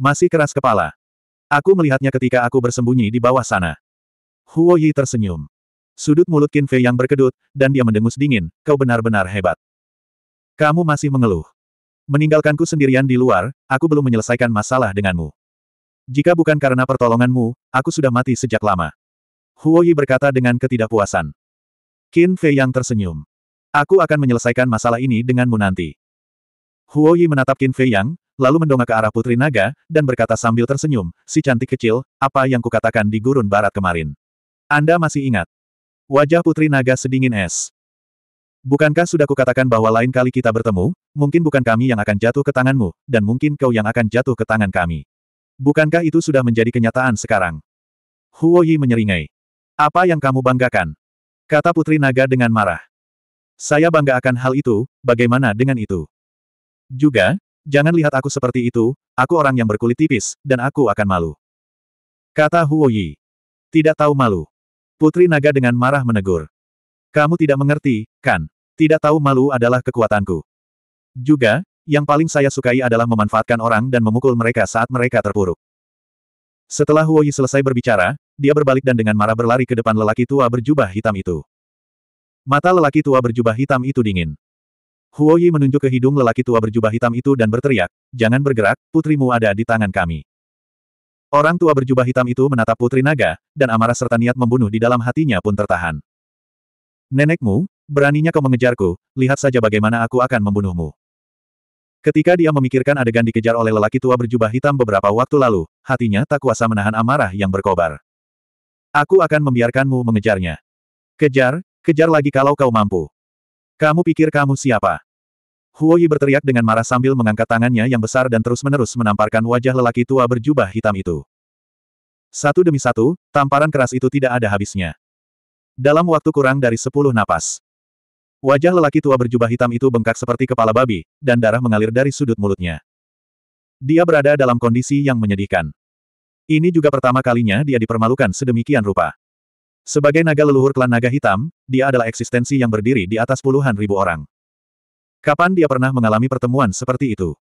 Masih keras kepala. Aku melihatnya ketika aku bersembunyi di bawah sana. Huo Yi tersenyum. Sudut mulut Qin Fei yang berkedut, dan dia mendengus dingin, kau benar-benar hebat. Kamu masih mengeluh. Meninggalkanku sendirian di luar, aku belum menyelesaikan masalah denganmu. Jika bukan karena pertolonganmu, aku sudah mati sejak lama. Huo Yi berkata dengan ketidakpuasan. Qin Fei yang tersenyum. Aku akan menyelesaikan masalah ini denganmu nanti. Huo Yi menatap Qin Fei yang, lalu mendongak ke arah Putri Naga, dan berkata sambil tersenyum, si cantik kecil, apa yang kukatakan di gurun barat kemarin? Anda masih ingat? Wajah Putri Naga sedingin es. Bukankah sudah kukatakan bahwa lain kali kita bertemu, mungkin bukan kami yang akan jatuh ke tanganmu, dan mungkin kau yang akan jatuh ke tangan kami. Bukankah itu sudah menjadi kenyataan sekarang? Huo Yi menyeringai. Apa yang kamu banggakan? Kata Putri Naga dengan marah. Saya bangga akan hal itu, bagaimana dengan itu? Juga, Jangan lihat aku seperti itu, aku orang yang berkulit tipis, dan aku akan malu. Kata Huo Yi. Tidak tahu malu. Putri Naga dengan marah menegur. Kamu tidak mengerti, kan? Tidak tahu malu adalah kekuatanku. Juga, yang paling saya sukai adalah memanfaatkan orang dan memukul mereka saat mereka terpuruk. Setelah Huo Yi selesai berbicara, dia berbalik dan dengan marah berlari ke depan lelaki tua berjubah hitam itu. Mata lelaki tua berjubah hitam itu dingin. Huo Yi menunjuk ke hidung lelaki tua berjubah hitam itu dan berteriak, jangan bergerak, putrimu ada di tangan kami. Orang tua berjubah hitam itu menatap putri naga, dan amarah serta niat membunuh di dalam hatinya pun tertahan. Nenekmu, beraninya kau mengejarku, lihat saja bagaimana aku akan membunuhmu. Ketika dia memikirkan adegan dikejar oleh lelaki tua berjubah hitam beberapa waktu lalu, hatinya tak kuasa menahan amarah yang berkobar. Aku akan membiarkanmu mengejarnya. Kejar, kejar lagi kalau kau mampu. Kamu pikir kamu siapa? Huoyi berteriak dengan marah sambil mengangkat tangannya yang besar dan terus-menerus menamparkan wajah lelaki tua berjubah hitam itu. Satu demi satu, tamparan keras itu tidak ada habisnya. Dalam waktu kurang dari sepuluh napas, wajah lelaki tua berjubah hitam itu bengkak seperti kepala babi, dan darah mengalir dari sudut mulutnya. Dia berada dalam kondisi yang menyedihkan. Ini juga pertama kalinya dia dipermalukan sedemikian rupa. Sebagai naga leluhur klan naga hitam, dia adalah eksistensi yang berdiri di atas puluhan ribu orang. Kapan dia pernah mengalami pertemuan seperti itu?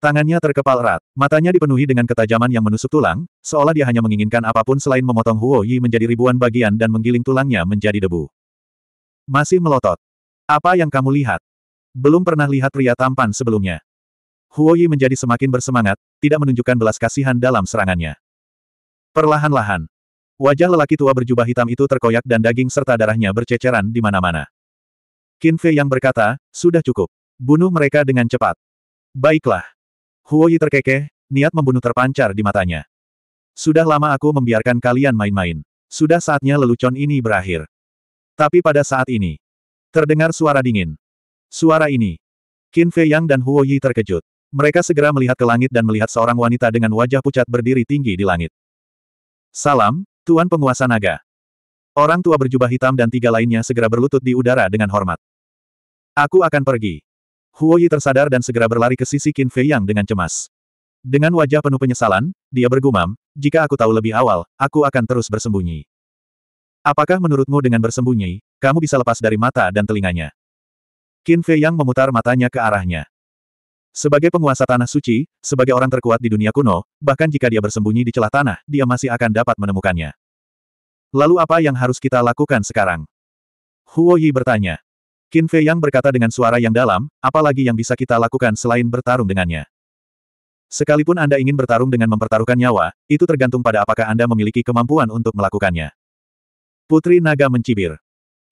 Tangannya terkepal erat, matanya dipenuhi dengan ketajaman yang menusuk tulang, seolah dia hanya menginginkan apapun selain memotong Huo Yi menjadi ribuan bagian dan menggiling tulangnya menjadi debu. Masih melotot. Apa yang kamu lihat? Belum pernah lihat pria tampan sebelumnya. Huo Yi menjadi semakin bersemangat, tidak menunjukkan belas kasihan dalam serangannya. Perlahan-lahan, Wajah lelaki tua berjubah hitam itu terkoyak dan daging serta darahnya berceceran di mana-mana. Qin Fei yang berkata, sudah cukup. Bunuh mereka dengan cepat. Baiklah. Huoyi terkekeh, niat membunuh terpancar di matanya. Sudah lama aku membiarkan kalian main-main. Sudah saatnya lelucon ini berakhir. Tapi pada saat ini, terdengar suara dingin. Suara ini. Qin Fei Yang dan Huo Yi terkejut. Mereka segera melihat ke langit dan melihat seorang wanita dengan wajah pucat berdiri tinggi di langit. Salam, Tuan penguasa naga. Orang tua berjubah hitam dan tiga lainnya segera berlutut di udara dengan hormat. Aku akan pergi. Huo Yi tersadar dan segera berlari ke sisi Qin Fei Yang dengan cemas. Dengan wajah penuh penyesalan, dia bergumam, jika aku tahu lebih awal, aku akan terus bersembunyi. Apakah menurutmu dengan bersembunyi, kamu bisa lepas dari mata dan telinganya? Qin Fei Yang memutar matanya ke arahnya. Sebagai penguasa tanah suci, sebagai orang terkuat di dunia kuno, bahkan jika dia bersembunyi di celah tanah, dia masih akan dapat menemukannya. Lalu apa yang harus kita lakukan sekarang? Huo Yi bertanya. Qin Fei Yang berkata dengan suara yang dalam, apalagi yang bisa kita lakukan selain bertarung dengannya. Sekalipun Anda ingin bertarung dengan mempertaruhkan nyawa, itu tergantung pada apakah Anda memiliki kemampuan untuk melakukannya. Putri Naga mencibir.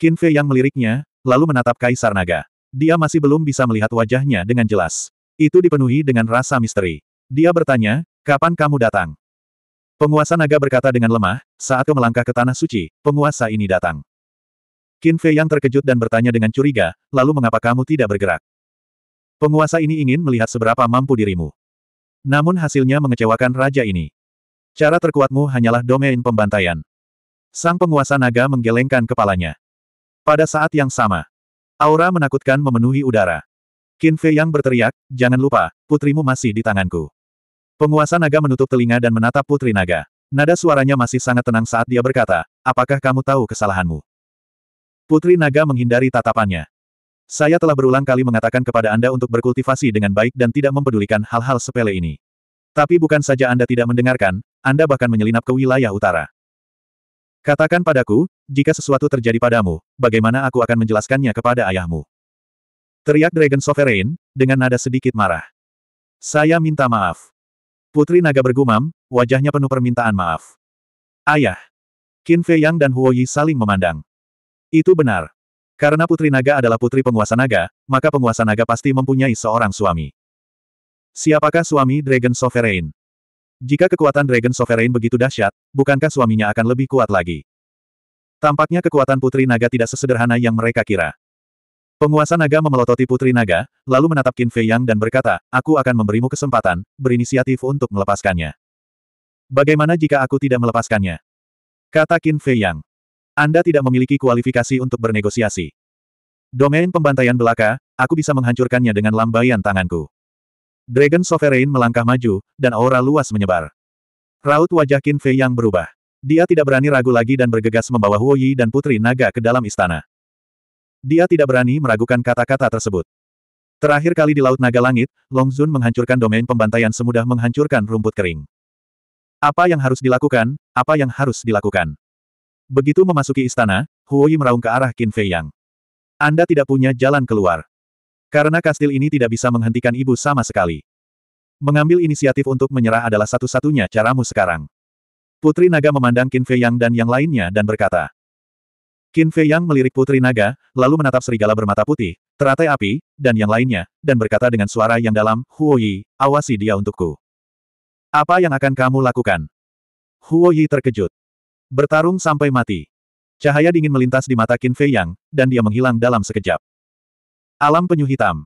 Qin Fei Yang meliriknya, lalu menatap Kaisar Naga. Dia masih belum bisa melihat wajahnya dengan jelas. Itu dipenuhi dengan rasa misteri. Dia bertanya, kapan kamu datang? Penguasa naga berkata dengan lemah, saat kau melangkah ke tanah suci, penguasa ini datang. Qin Fei yang terkejut dan bertanya dengan curiga, lalu mengapa kamu tidak bergerak? Penguasa ini ingin melihat seberapa mampu dirimu. Namun hasilnya mengecewakan raja ini. Cara terkuatmu hanyalah domain pembantaian. Sang penguasa naga menggelengkan kepalanya. Pada saat yang sama, aura menakutkan memenuhi udara. Qin Fei yang berteriak, jangan lupa, putrimu masih di tanganku. Penguasa naga menutup telinga dan menatap putri naga. Nada suaranya masih sangat tenang saat dia berkata, apakah kamu tahu kesalahanmu? Putri naga menghindari tatapannya. Saya telah berulang kali mengatakan kepada Anda untuk berkultivasi dengan baik dan tidak mempedulikan hal-hal sepele ini. Tapi bukan saja Anda tidak mendengarkan, Anda bahkan menyelinap ke wilayah utara. Katakan padaku, jika sesuatu terjadi padamu, bagaimana aku akan menjelaskannya kepada ayahmu? Teriak Dragon Sovereign, dengan nada sedikit marah. Saya minta maaf. Putri naga bergumam, wajahnya penuh permintaan maaf. Ayah. Qin Fei Yang dan Huo Yi saling memandang. Itu benar. Karena putri naga adalah putri penguasa naga, maka penguasa naga pasti mempunyai seorang suami. Siapakah suami Dragon Sovereign? Jika kekuatan Dragon Sovereign begitu dahsyat, bukankah suaminya akan lebih kuat lagi? Tampaknya kekuatan Putri Naga tidak sesederhana yang mereka kira. Penguasa naga memelototi putri naga, lalu menatap Qin Fei Yang dan berkata, aku akan memberimu kesempatan, berinisiatif untuk melepaskannya. Bagaimana jika aku tidak melepaskannya? Kata Qin Fei Yang. Anda tidak memiliki kualifikasi untuk bernegosiasi. Domain pembantaian belaka, aku bisa menghancurkannya dengan lambaian tanganku. Dragon Sovereign melangkah maju, dan aura luas menyebar. Raut wajah Qin Fei Yang berubah. Dia tidak berani ragu lagi dan bergegas membawa Huo Yi dan Putri Naga ke dalam istana. Dia tidak berani meragukan kata-kata tersebut. Terakhir kali di Laut Naga Langit, Long Zun menghancurkan domain pembantaian semudah menghancurkan rumput kering. Apa yang harus dilakukan, apa yang harus dilakukan. Begitu memasuki istana, Huoyi meraung ke arah Qin Fei Yang. Anda tidak punya jalan keluar. Karena kastil ini tidak bisa menghentikan ibu sama sekali. Mengambil inisiatif untuk menyerah adalah satu-satunya caramu sekarang. Putri Naga memandang Qin Fei Yang dan yang lainnya dan berkata, Qin Fei Yang melirik putri naga, lalu menatap serigala bermata putih, teratai api, dan yang lainnya, dan berkata dengan suara yang dalam, Huo Yi, awasi dia untukku. Apa yang akan kamu lakukan? Huo Yi terkejut. Bertarung sampai mati. Cahaya dingin melintas di mata Qin Fei Yang, dan dia menghilang dalam sekejap. Alam penyu hitam.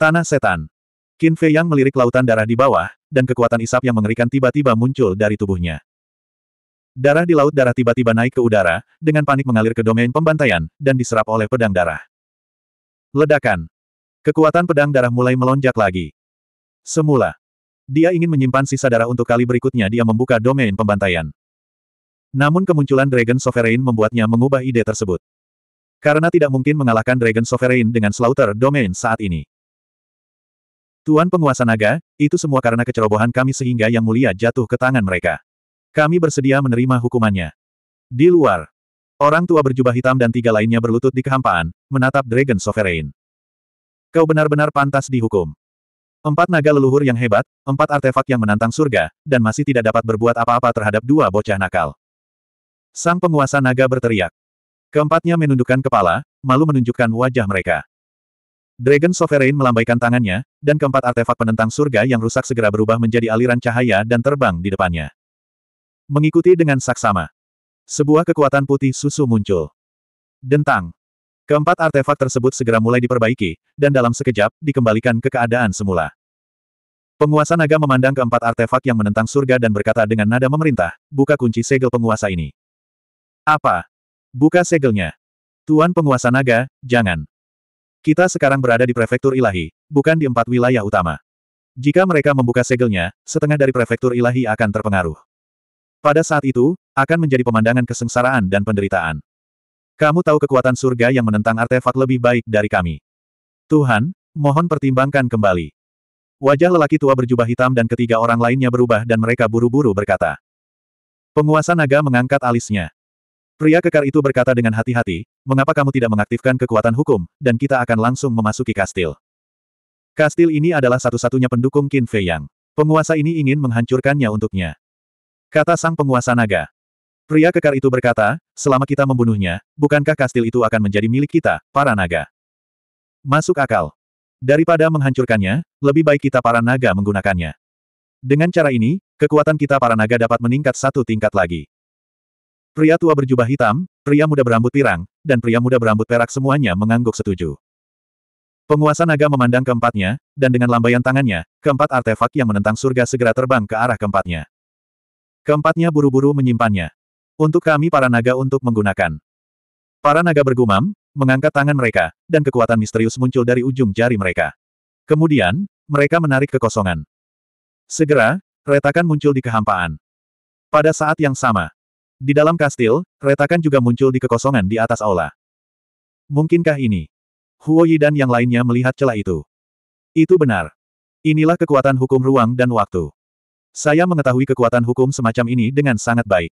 Tanah setan. Qin Fei Yang melirik lautan darah di bawah, dan kekuatan isap yang mengerikan tiba-tiba muncul dari tubuhnya. Darah di laut darah tiba-tiba naik ke udara, dengan panik mengalir ke domain pembantaian, dan diserap oleh pedang darah. Ledakan. Kekuatan pedang darah mulai melonjak lagi. Semula. Dia ingin menyimpan sisa darah untuk kali berikutnya dia membuka domain pembantaian. Namun kemunculan Dragon Sovereign membuatnya mengubah ide tersebut. Karena tidak mungkin mengalahkan Dragon Sovereign dengan Slaughter Domain saat ini. Tuan penguasa naga, itu semua karena kecerobohan kami sehingga yang mulia jatuh ke tangan mereka. Kami bersedia menerima hukumannya. Di luar, orang tua berjubah hitam dan tiga lainnya berlutut di kehampaan, menatap Dragon Sovereign. Kau benar-benar pantas dihukum. Empat naga leluhur yang hebat, empat artefak yang menantang surga, dan masih tidak dapat berbuat apa-apa terhadap dua bocah nakal. Sang penguasa naga berteriak. Keempatnya menundukkan kepala, malu menunjukkan wajah mereka. Dragon Sovereign melambaikan tangannya, dan keempat artefak penentang surga yang rusak segera berubah menjadi aliran cahaya dan terbang di depannya. Mengikuti dengan saksama. Sebuah kekuatan putih susu muncul. Dentang. Keempat artefak tersebut segera mulai diperbaiki, dan dalam sekejap, dikembalikan ke keadaan semula. Penguasa naga memandang keempat artefak yang menentang surga dan berkata dengan nada memerintah, buka kunci segel penguasa ini. Apa? Buka segelnya. Tuan penguasa naga, jangan. Kita sekarang berada di prefektur ilahi, bukan di empat wilayah utama. Jika mereka membuka segelnya, setengah dari prefektur ilahi akan terpengaruh. Pada saat itu, akan menjadi pemandangan kesengsaraan dan penderitaan. Kamu tahu kekuatan surga yang menentang artefak lebih baik dari kami. Tuhan, mohon pertimbangkan kembali. Wajah lelaki tua berjubah hitam dan ketiga orang lainnya berubah dan mereka buru-buru berkata. Penguasa naga mengangkat alisnya. Pria kekar itu berkata dengan hati-hati, mengapa kamu tidak mengaktifkan kekuatan hukum, dan kita akan langsung memasuki kastil. Kastil ini adalah satu-satunya pendukung Qin Fei Yang. Penguasa ini ingin menghancurkannya untuknya. Kata sang penguasa naga. Pria kekar itu berkata, selama kita membunuhnya, bukankah kastil itu akan menjadi milik kita, para naga? Masuk akal. Daripada menghancurkannya, lebih baik kita para naga menggunakannya. Dengan cara ini, kekuatan kita para naga dapat meningkat satu tingkat lagi. Pria tua berjubah hitam, pria muda berambut pirang, dan pria muda berambut perak semuanya mengangguk setuju. Penguasa naga memandang keempatnya, dan dengan lambaian tangannya, keempat artefak yang menentang surga segera terbang ke arah keempatnya. Keempatnya buru-buru menyimpannya. Untuk kami para naga untuk menggunakan. Para naga bergumam, mengangkat tangan mereka, dan kekuatan misterius muncul dari ujung jari mereka. Kemudian, mereka menarik kekosongan. Segera, retakan muncul di kehampaan. Pada saat yang sama, di dalam kastil, retakan juga muncul di kekosongan di atas aula. Mungkinkah ini? Huo Yi dan yang lainnya melihat celah itu. Itu benar. Inilah kekuatan hukum ruang dan waktu. Saya mengetahui kekuatan hukum semacam ini dengan sangat baik.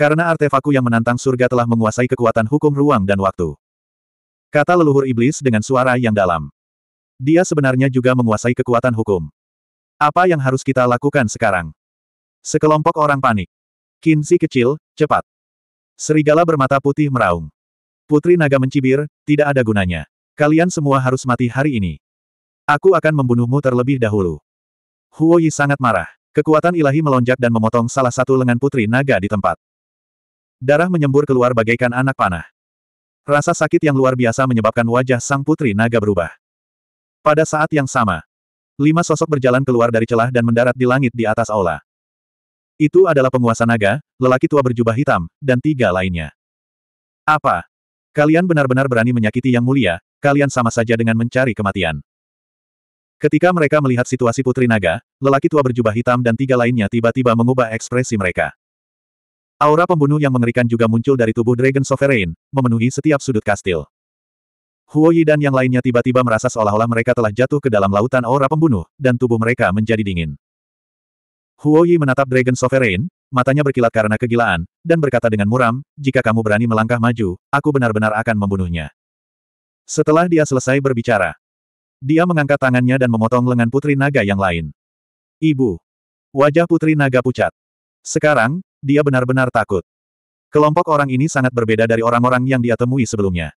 Karena artefaku yang menantang surga telah menguasai kekuatan hukum ruang dan waktu. Kata leluhur iblis dengan suara yang dalam. Dia sebenarnya juga menguasai kekuatan hukum. Apa yang harus kita lakukan sekarang? Sekelompok orang panik. Kinsi kecil, cepat. Serigala bermata putih meraung. Putri naga mencibir, tidak ada gunanya. Kalian semua harus mati hari ini. Aku akan membunuhmu terlebih dahulu. Huoyi sangat marah. Kekuatan ilahi melonjak dan memotong salah satu lengan putri naga di tempat. Darah menyembur keluar bagaikan anak panah. Rasa sakit yang luar biasa menyebabkan wajah sang putri naga berubah. Pada saat yang sama, lima sosok berjalan keluar dari celah dan mendarat di langit di atas aula. Itu adalah penguasa naga, lelaki tua berjubah hitam, dan tiga lainnya. Apa? Kalian benar-benar berani menyakiti yang mulia, kalian sama saja dengan mencari kematian. Ketika mereka melihat situasi Putri Naga, lelaki tua berjubah hitam dan tiga lainnya tiba-tiba mengubah ekspresi mereka. Aura pembunuh yang mengerikan juga muncul dari tubuh Dragon Sovereign, memenuhi setiap sudut kastil. Huo Yi dan yang lainnya tiba-tiba merasa seolah-olah mereka telah jatuh ke dalam lautan aura pembunuh, dan tubuh mereka menjadi dingin. Huo Yi menatap Dragon Sovereign, matanya berkilat karena kegilaan, dan berkata dengan muram, jika kamu berani melangkah maju, aku benar-benar akan membunuhnya. Setelah dia selesai berbicara, dia mengangkat tangannya dan memotong lengan Putri Naga yang lain. Ibu. Wajah Putri Naga pucat. Sekarang, dia benar-benar takut. Kelompok orang ini sangat berbeda dari orang-orang yang dia temui sebelumnya.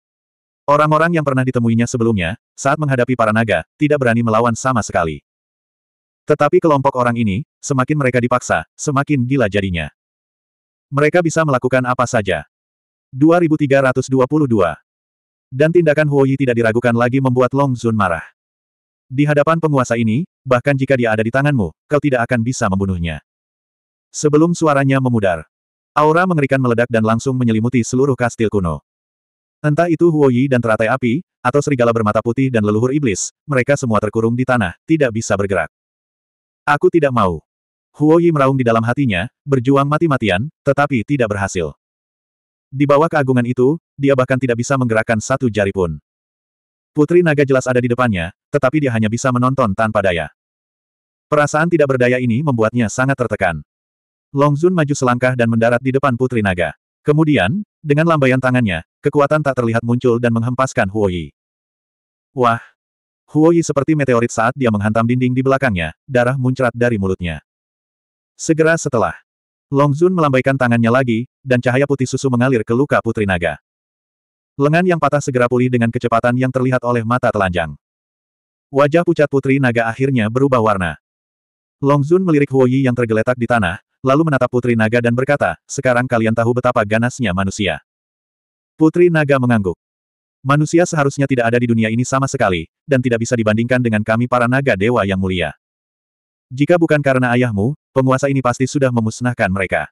Orang-orang yang pernah ditemuinya sebelumnya, saat menghadapi para naga, tidak berani melawan sama sekali. Tetapi kelompok orang ini, semakin mereka dipaksa, semakin gila jadinya. Mereka bisa melakukan apa saja. 2322 dan tindakan Huo Yi tidak diragukan lagi membuat Long Zun marah. Di hadapan penguasa ini, bahkan jika dia ada di tanganmu, kau tidak akan bisa membunuhnya. Sebelum suaranya memudar, aura mengerikan meledak dan langsung menyelimuti seluruh kastil kuno. Entah itu Huo Yi dan teratai api, atau serigala bermata putih dan leluhur iblis, mereka semua terkurung di tanah, tidak bisa bergerak. Aku tidak mau. Huo Yi meraung di dalam hatinya, berjuang mati-matian, tetapi tidak berhasil. Di bawah keagungan itu, dia bahkan tidak bisa menggerakkan satu jari pun. Putri naga jelas ada di depannya, tetapi dia hanya bisa menonton tanpa daya. Perasaan tidak berdaya ini membuatnya sangat tertekan. Long Zun maju selangkah dan mendarat di depan putri naga. Kemudian, dengan lambaian tangannya, kekuatan tak terlihat muncul dan menghempaskan Huo Yi. Wah! Huo Yi seperti meteorit saat dia menghantam dinding di belakangnya, darah muncrat dari mulutnya. Segera setelah, Long Zun melambaikan tangannya lagi, dan cahaya putih susu mengalir ke luka putri naga. Lengan yang patah segera pulih dengan kecepatan yang terlihat oleh mata telanjang. Wajah pucat putri naga akhirnya berubah warna. Long Zun melirik Huoyi yang tergeletak di tanah, lalu menatap putri naga dan berkata, sekarang kalian tahu betapa ganasnya manusia. Putri naga mengangguk. Manusia seharusnya tidak ada di dunia ini sama sekali, dan tidak bisa dibandingkan dengan kami para naga dewa yang mulia. Jika bukan karena ayahmu, Penguasa ini pasti sudah memusnahkan mereka.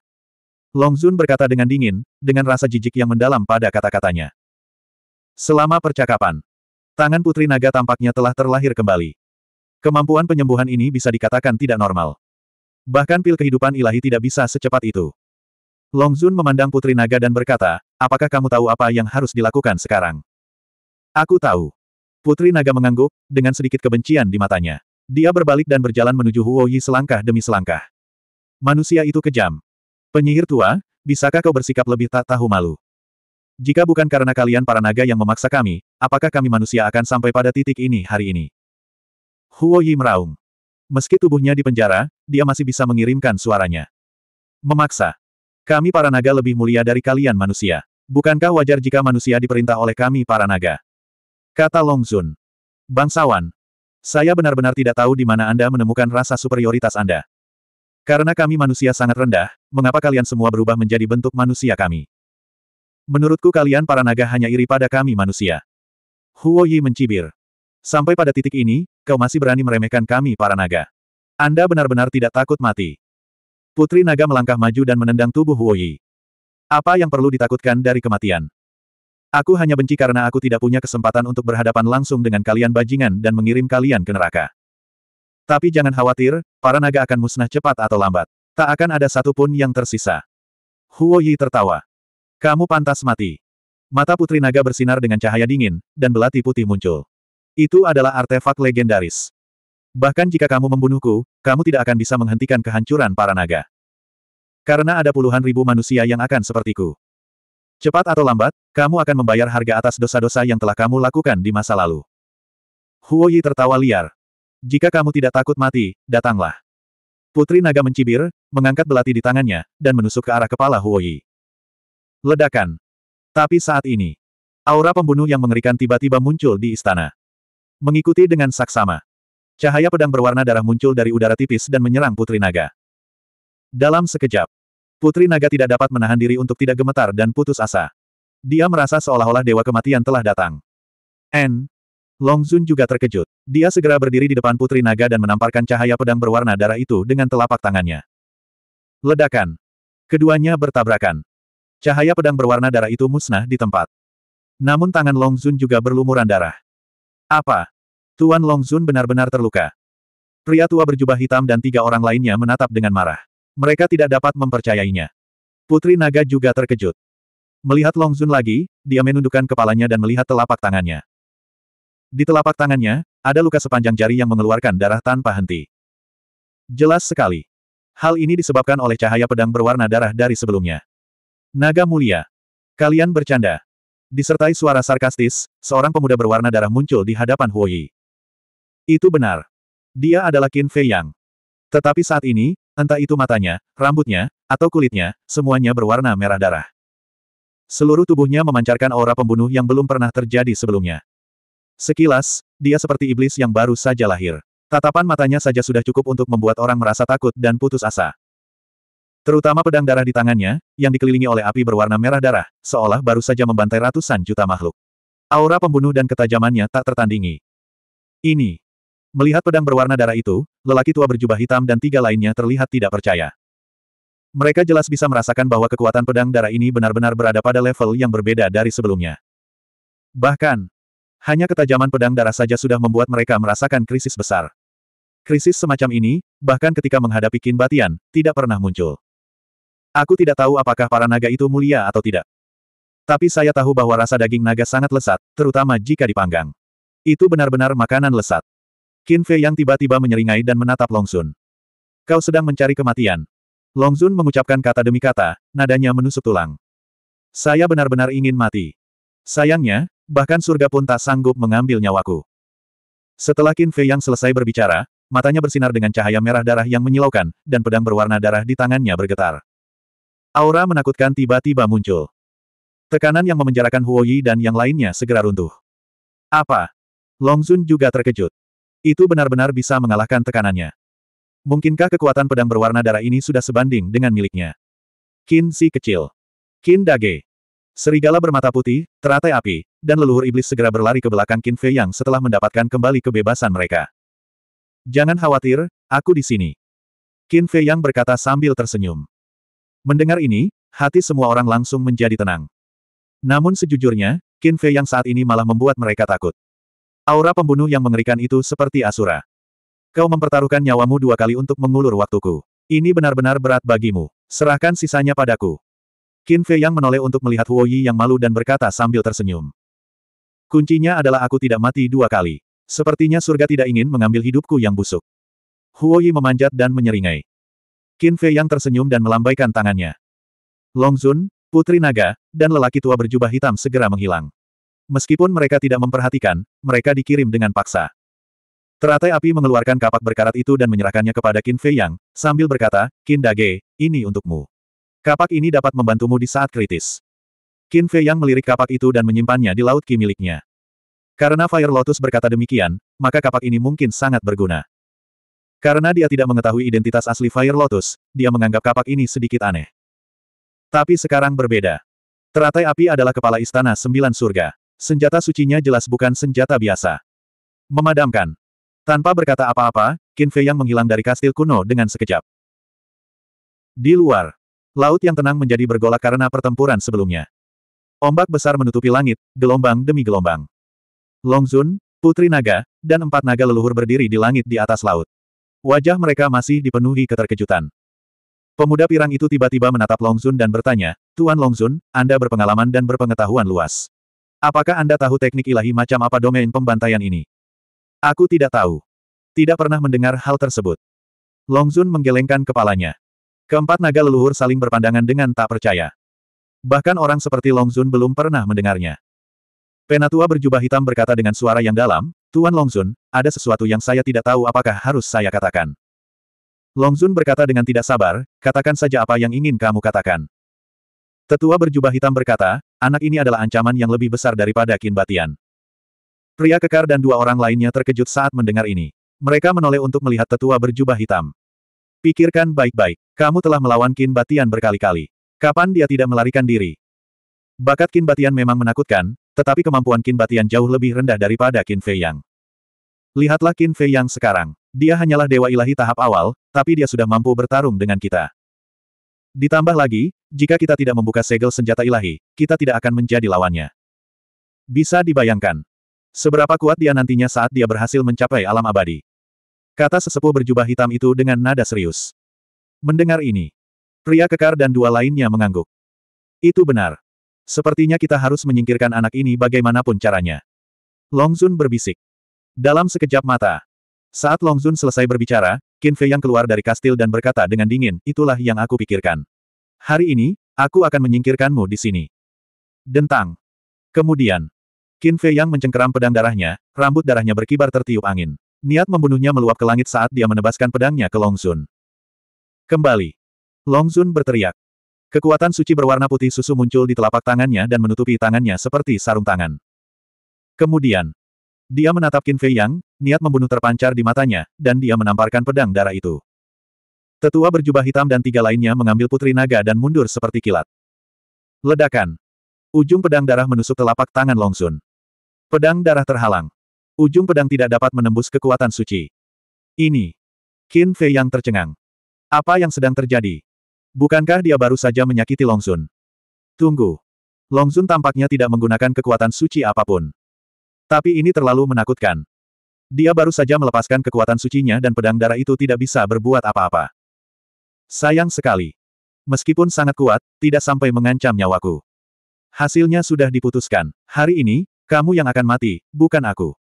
Long Zun berkata dengan dingin, dengan rasa jijik yang mendalam pada kata-katanya. Selama percakapan, tangan Putri Naga tampaknya telah terlahir kembali. Kemampuan penyembuhan ini bisa dikatakan tidak normal. Bahkan pil kehidupan ilahi tidak bisa secepat itu. Long Zun memandang Putri Naga dan berkata, apakah kamu tahu apa yang harus dilakukan sekarang? Aku tahu. Putri Naga mengangguk, dengan sedikit kebencian di matanya. Dia berbalik dan berjalan menuju Huo Yi selangkah demi selangkah. Manusia itu kejam. Penyihir tua, bisakah kau bersikap lebih tak tahu malu? Jika bukan karena kalian para naga yang memaksa kami, apakah kami manusia akan sampai pada titik ini hari ini? Huo Yi meraung. Meski tubuhnya dipenjara, dia masih bisa mengirimkan suaranya. Memaksa. Kami para naga lebih mulia dari kalian manusia. Bukankah wajar jika manusia diperintah oleh kami para naga? Kata Long Zun. Bangsawan, saya benar-benar tidak tahu di mana Anda menemukan rasa superioritas Anda. Karena kami manusia sangat rendah, mengapa kalian semua berubah menjadi bentuk manusia kami? Menurutku kalian para naga hanya iri pada kami manusia. Huo Yi mencibir. Sampai pada titik ini, kau masih berani meremehkan kami para naga. Anda benar-benar tidak takut mati. Putri naga melangkah maju dan menendang tubuh Huo Yi. Apa yang perlu ditakutkan dari kematian? Aku hanya benci karena aku tidak punya kesempatan untuk berhadapan langsung dengan kalian bajingan dan mengirim kalian ke neraka. Tapi jangan khawatir, para naga akan musnah cepat atau lambat. Tak akan ada satupun yang tersisa. Huo Yi tertawa. Kamu pantas mati. Mata putri naga bersinar dengan cahaya dingin, dan belati putih muncul. Itu adalah artefak legendaris. Bahkan jika kamu membunuhku, kamu tidak akan bisa menghentikan kehancuran para naga. Karena ada puluhan ribu manusia yang akan sepertiku. Cepat atau lambat, kamu akan membayar harga atas dosa-dosa yang telah kamu lakukan di masa lalu. Huo Yi tertawa liar. Jika kamu tidak takut mati, datanglah. Putri naga mencibir, mengangkat belati di tangannya, dan menusuk ke arah kepala Huo Yi. Ledakan. Tapi saat ini, aura pembunuh yang mengerikan tiba-tiba muncul di istana. Mengikuti dengan saksama. Cahaya pedang berwarna darah muncul dari udara tipis dan menyerang Putri Naga. Dalam sekejap, Putri naga tidak dapat menahan diri untuk tidak gemetar dan putus asa. Dia merasa seolah-olah dewa kematian telah datang. N. Longzun juga terkejut. Dia segera berdiri di depan putri naga dan menamparkan cahaya pedang berwarna darah itu dengan telapak tangannya. Ledakan. Keduanya bertabrakan. Cahaya pedang berwarna darah itu musnah di tempat. Namun tangan Longzun juga berlumuran darah. Apa? Tuan Longzun benar-benar terluka. Pria tua berjubah hitam dan tiga orang lainnya menatap dengan marah. Mereka tidak dapat mempercayainya. Putri Naga juga terkejut. Melihat Long Zun lagi, dia menundukkan kepalanya dan melihat telapak tangannya. Di telapak tangannya, ada luka sepanjang jari yang mengeluarkan darah tanpa henti. Jelas sekali. Hal ini disebabkan oleh cahaya pedang berwarna darah dari sebelumnya. Naga mulia. Kalian bercanda. Disertai suara sarkastis, seorang pemuda berwarna darah muncul di hadapan Huoyi. Itu benar. Dia adalah Qin Fei Yang. Tetapi saat ini, Entah itu matanya, rambutnya, atau kulitnya, semuanya berwarna merah darah. Seluruh tubuhnya memancarkan aura pembunuh yang belum pernah terjadi sebelumnya. Sekilas, dia seperti iblis yang baru saja lahir. Tatapan matanya saja sudah cukup untuk membuat orang merasa takut dan putus asa. Terutama pedang darah di tangannya, yang dikelilingi oleh api berwarna merah darah, seolah baru saja membantai ratusan juta makhluk. Aura pembunuh dan ketajamannya tak tertandingi. Ini, Melihat pedang berwarna darah itu, lelaki tua berjubah hitam dan tiga lainnya terlihat tidak percaya. Mereka jelas bisa merasakan bahwa kekuatan pedang darah ini benar-benar berada pada level yang berbeda dari sebelumnya. Bahkan, hanya ketajaman pedang darah saja sudah membuat mereka merasakan krisis besar. Krisis semacam ini, bahkan ketika menghadapi Kinbatian, tidak pernah muncul. Aku tidak tahu apakah para naga itu mulia atau tidak. Tapi saya tahu bahwa rasa daging naga sangat lesat, terutama jika dipanggang. Itu benar-benar makanan lesat. Qin Fei yang tiba-tiba menyeringai dan menatap Long Sun. Kau sedang mencari kematian. Long Sun mengucapkan kata demi kata, nadanya menusuk tulang. Saya benar-benar ingin mati. Sayangnya, bahkan surga pun tak sanggup mengambil nyawaku. Setelah Qin Fei yang selesai berbicara, matanya bersinar dengan cahaya merah darah yang menyilaukan, dan pedang berwarna darah di tangannya bergetar. Aura menakutkan tiba-tiba muncul. Tekanan yang memenjarakan Huoyi dan yang lainnya segera runtuh. Apa? Long Zun juga terkejut. Itu benar-benar bisa mengalahkan tekanannya. Mungkinkah kekuatan pedang berwarna darah ini sudah sebanding dengan miliknya? Qin Si kecil. Qin Dage. Serigala bermata putih, teratai api, dan leluhur iblis segera berlari ke belakang Qin Fei Yang setelah mendapatkan kembali kebebasan mereka. Jangan khawatir, aku di sini. Qin Fei Yang berkata sambil tersenyum. Mendengar ini, hati semua orang langsung menjadi tenang. Namun sejujurnya, Qin Fei Yang saat ini malah membuat mereka takut. Aura pembunuh yang mengerikan itu seperti Asura. Kau mempertaruhkan nyawamu dua kali untuk mengulur waktuku. Ini benar-benar berat bagimu. Serahkan sisanya padaku. Qin Fei yang menoleh untuk melihat Huo Yi yang malu dan berkata sambil tersenyum. Kuncinya adalah aku tidak mati dua kali. Sepertinya surga tidak ingin mengambil hidupku yang busuk. Huo Yi memanjat dan menyeringai. Qin Fei yang tersenyum dan melambaikan tangannya. Long Zun, Putri Naga, dan lelaki tua berjubah hitam segera menghilang. Meskipun mereka tidak memperhatikan, mereka dikirim dengan paksa. Teratai api mengeluarkan kapak berkarat itu dan menyerahkannya kepada Qin Fei Yang, sambil berkata, Qin Dage, ini untukmu. Kapak ini dapat membantumu di saat kritis. Qin Fei Yang melirik kapak itu dan menyimpannya di laut ki miliknya. Karena Fire Lotus berkata demikian, maka kapak ini mungkin sangat berguna. Karena dia tidak mengetahui identitas asli Fire Lotus, dia menganggap kapak ini sedikit aneh. Tapi sekarang berbeda. Teratai api adalah kepala istana sembilan surga. Senjata sucinya jelas bukan senjata biasa. Memadamkan. Tanpa berkata apa-apa, Qin Fei yang menghilang dari kastil kuno dengan sekejap. Di luar, laut yang tenang menjadi bergolak karena pertempuran sebelumnya. Ombak besar menutupi langit, gelombang demi gelombang. Longzun, Putri Naga, dan empat naga leluhur berdiri di langit di atas laut. Wajah mereka masih dipenuhi keterkejutan. Pemuda pirang itu tiba-tiba menatap Longzun dan bertanya, Tuan Longzun, Anda berpengalaman dan berpengetahuan luas. Apakah Anda tahu teknik ilahi macam apa domain pembantaian ini? Aku tidak tahu. Tidak pernah mendengar hal tersebut. Longzun menggelengkan kepalanya. Keempat naga leluhur saling berpandangan dengan tak percaya. Bahkan orang seperti Longzun belum pernah mendengarnya. Penatua berjubah hitam berkata dengan suara yang dalam, Tuan Longzun, ada sesuatu yang saya tidak tahu apakah harus saya katakan. Longzun berkata dengan tidak sabar, katakan saja apa yang ingin kamu katakan. Tetua berjubah hitam berkata, Anak ini adalah ancaman yang lebih besar daripada Qin Batian. Pria kekar dan dua orang lainnya terkejut saat mendengar ini. Mereka menoleh untuk melihat tetua berjubah hitam. Pikirkan baik-baik. Kamu telah melawan Qin Batian berkali-kali. Kapan dia tidak melarikan diri? Bakat Qin Batian memang menakutkan, tetapi kemampuan Qin Batian jauh lebih rendah daripada Qin Fei Yang. Lihatlah Qin Fei Yang sekarang. Dia hanyalah dewa ilahi tahap awal, tapi dia sudah mampu bertarung dengan kita. Ditambah lagi, jika kita tidak membuka segel senjata ilahi, kita tidak akan menjadi lawannya. Bisa dibayangkan. Seberapa kuat dia nantinya saat dia berhasil mencapai alam abadi. Kata sesepuh berjubah hitam itu dengan nada serius. Mendengar ini, pria kekar dan dua lainnya mengangguk. Itu benar. Sepertinya kita harus menyingkirkan anak ini bagaimanapun caranya. Longzun berbisik. Dalam sekejap mata, saat Longzun selesai berbicara, Qin Fei yang keluar dari kastil dan berkata dengan dingin, itulah yang aku pikirkan. Hari ini, aku akan menyingkirkanmu di sini. Dentang. Kemudian, Qin Fei yang mencengkeram pedang darahnya, rambut darahnya berkibar tertiup angin. Niat membunuhnya meluap ke langit saat dia menebaskan pedangnya ke Long Longzun. Kembali. Long Longzun berteriak. Kekuatan suci berwarna putih susu muncul di telapak tangannya dan menutupi tangannya seperti sarung tangan. Kemudian, dia menatap Qin Fei Yang, niat membunuh terpancar di matanya, dan dia menamparkan pedang darah itu. Tetua berjubah hitam dan tiga lainnya mengambil putri naga dan mundur seperti kilat. Ledakan. Ujung pedang darah menusuk telapak tangan Long Sun. Pedang darah terhalang. Ujung pedang tidak dapat menembus kekuatan suci. Ini. Qin Fei Yang tercengang. Apa yang sedang terjadi? Bukankah dia baru saja menyakiti Long Sun? Tunggu. Long Sun tampaknya tidak menggunakan kekuatan suci apapun. Tapi ini terlalu menakutkan. Dia baru saja melepaskan kekuatan sucinya dan pedang darah itu tidak bisa berbuat apa-apa. Sayang sekali. Meskipun sangat kuat, tidak sampai mengancam nyawaku. Hasilnya sudah diputuskan. Hari ini, kamu yang akan mati, bukan aku.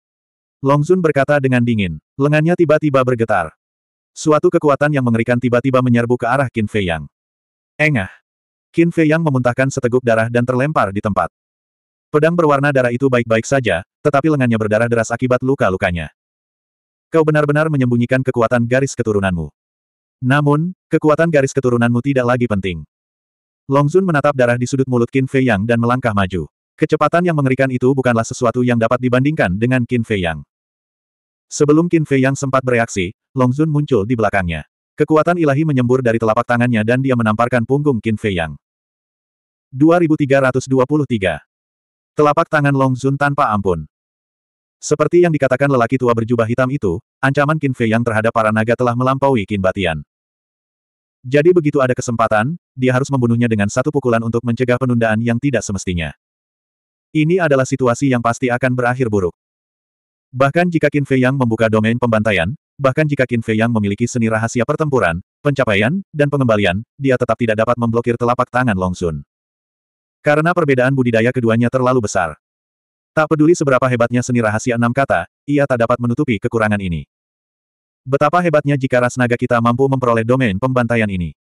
Longzun berkata dengan dingin. Lengannya tiba-tiba bergetar. Suatu kekuatan yang mengerikan tiba-tiba menyerbu ke arah Qin Fei Yang. Engah. Qin Fei Yang memuntahkan seteguk darah dan terlempar di tempat. Pedang berwarna darah itu baik-baik saja, tetapi lengannya berdarah deras akibat luka-lukanya. Kau benar-benar menyembunyikan kekuatan garis keturunanmu. Namun, kekuatan garis keturunanmu tidak lagi penting. Longzun menatap darah di sudut mulut Qin Fei Yang dan melangkah maju. Kecepatan yang mengerikan itu bukanlah sesuatu yang dapat dibandingkan dengan Qin Fei Yang. Sebelum Qin Fei Yang sempat bereaksi, Longzun muncul di belakangnya. Kekuatan ilahi menyembur dari telapak tangannya dan dia menamparkan punggung Qin Fei Yang. 2323 Telapak tangan Long Zun tanpa ampun. Seperti yang dikatakan lelaki tua berjubah hitam itu, ancaman Qin Fei yang terhadap para naga telah melampaui Qin Batian. Jadi begitu ada kesempatan, dia harus membunuhnya dengan satu pukulan untuk mencegah penundaan yang tidak semestinya. Ini adalah situasi yang pasti akan berakhir buruk. Bahkan jika Qin Fei Yang membuka domain pembantaian, bahkan jika Qin Fei Yang memiliki seni rahasia pertempuran, pencapaian, dan pengembalian, dia tetap tidak dapat memblokir telapak tangan Long Sun. Karena perbedaan budidaya keduanya terlalu besar. Tak peduli seberapa hebatnya seni rahasia enam kata, ia tak dapat menutupi kekurangan ini. Betapa hebatnya jika ras naga kita mampu memperoleh domain pembantaian ini.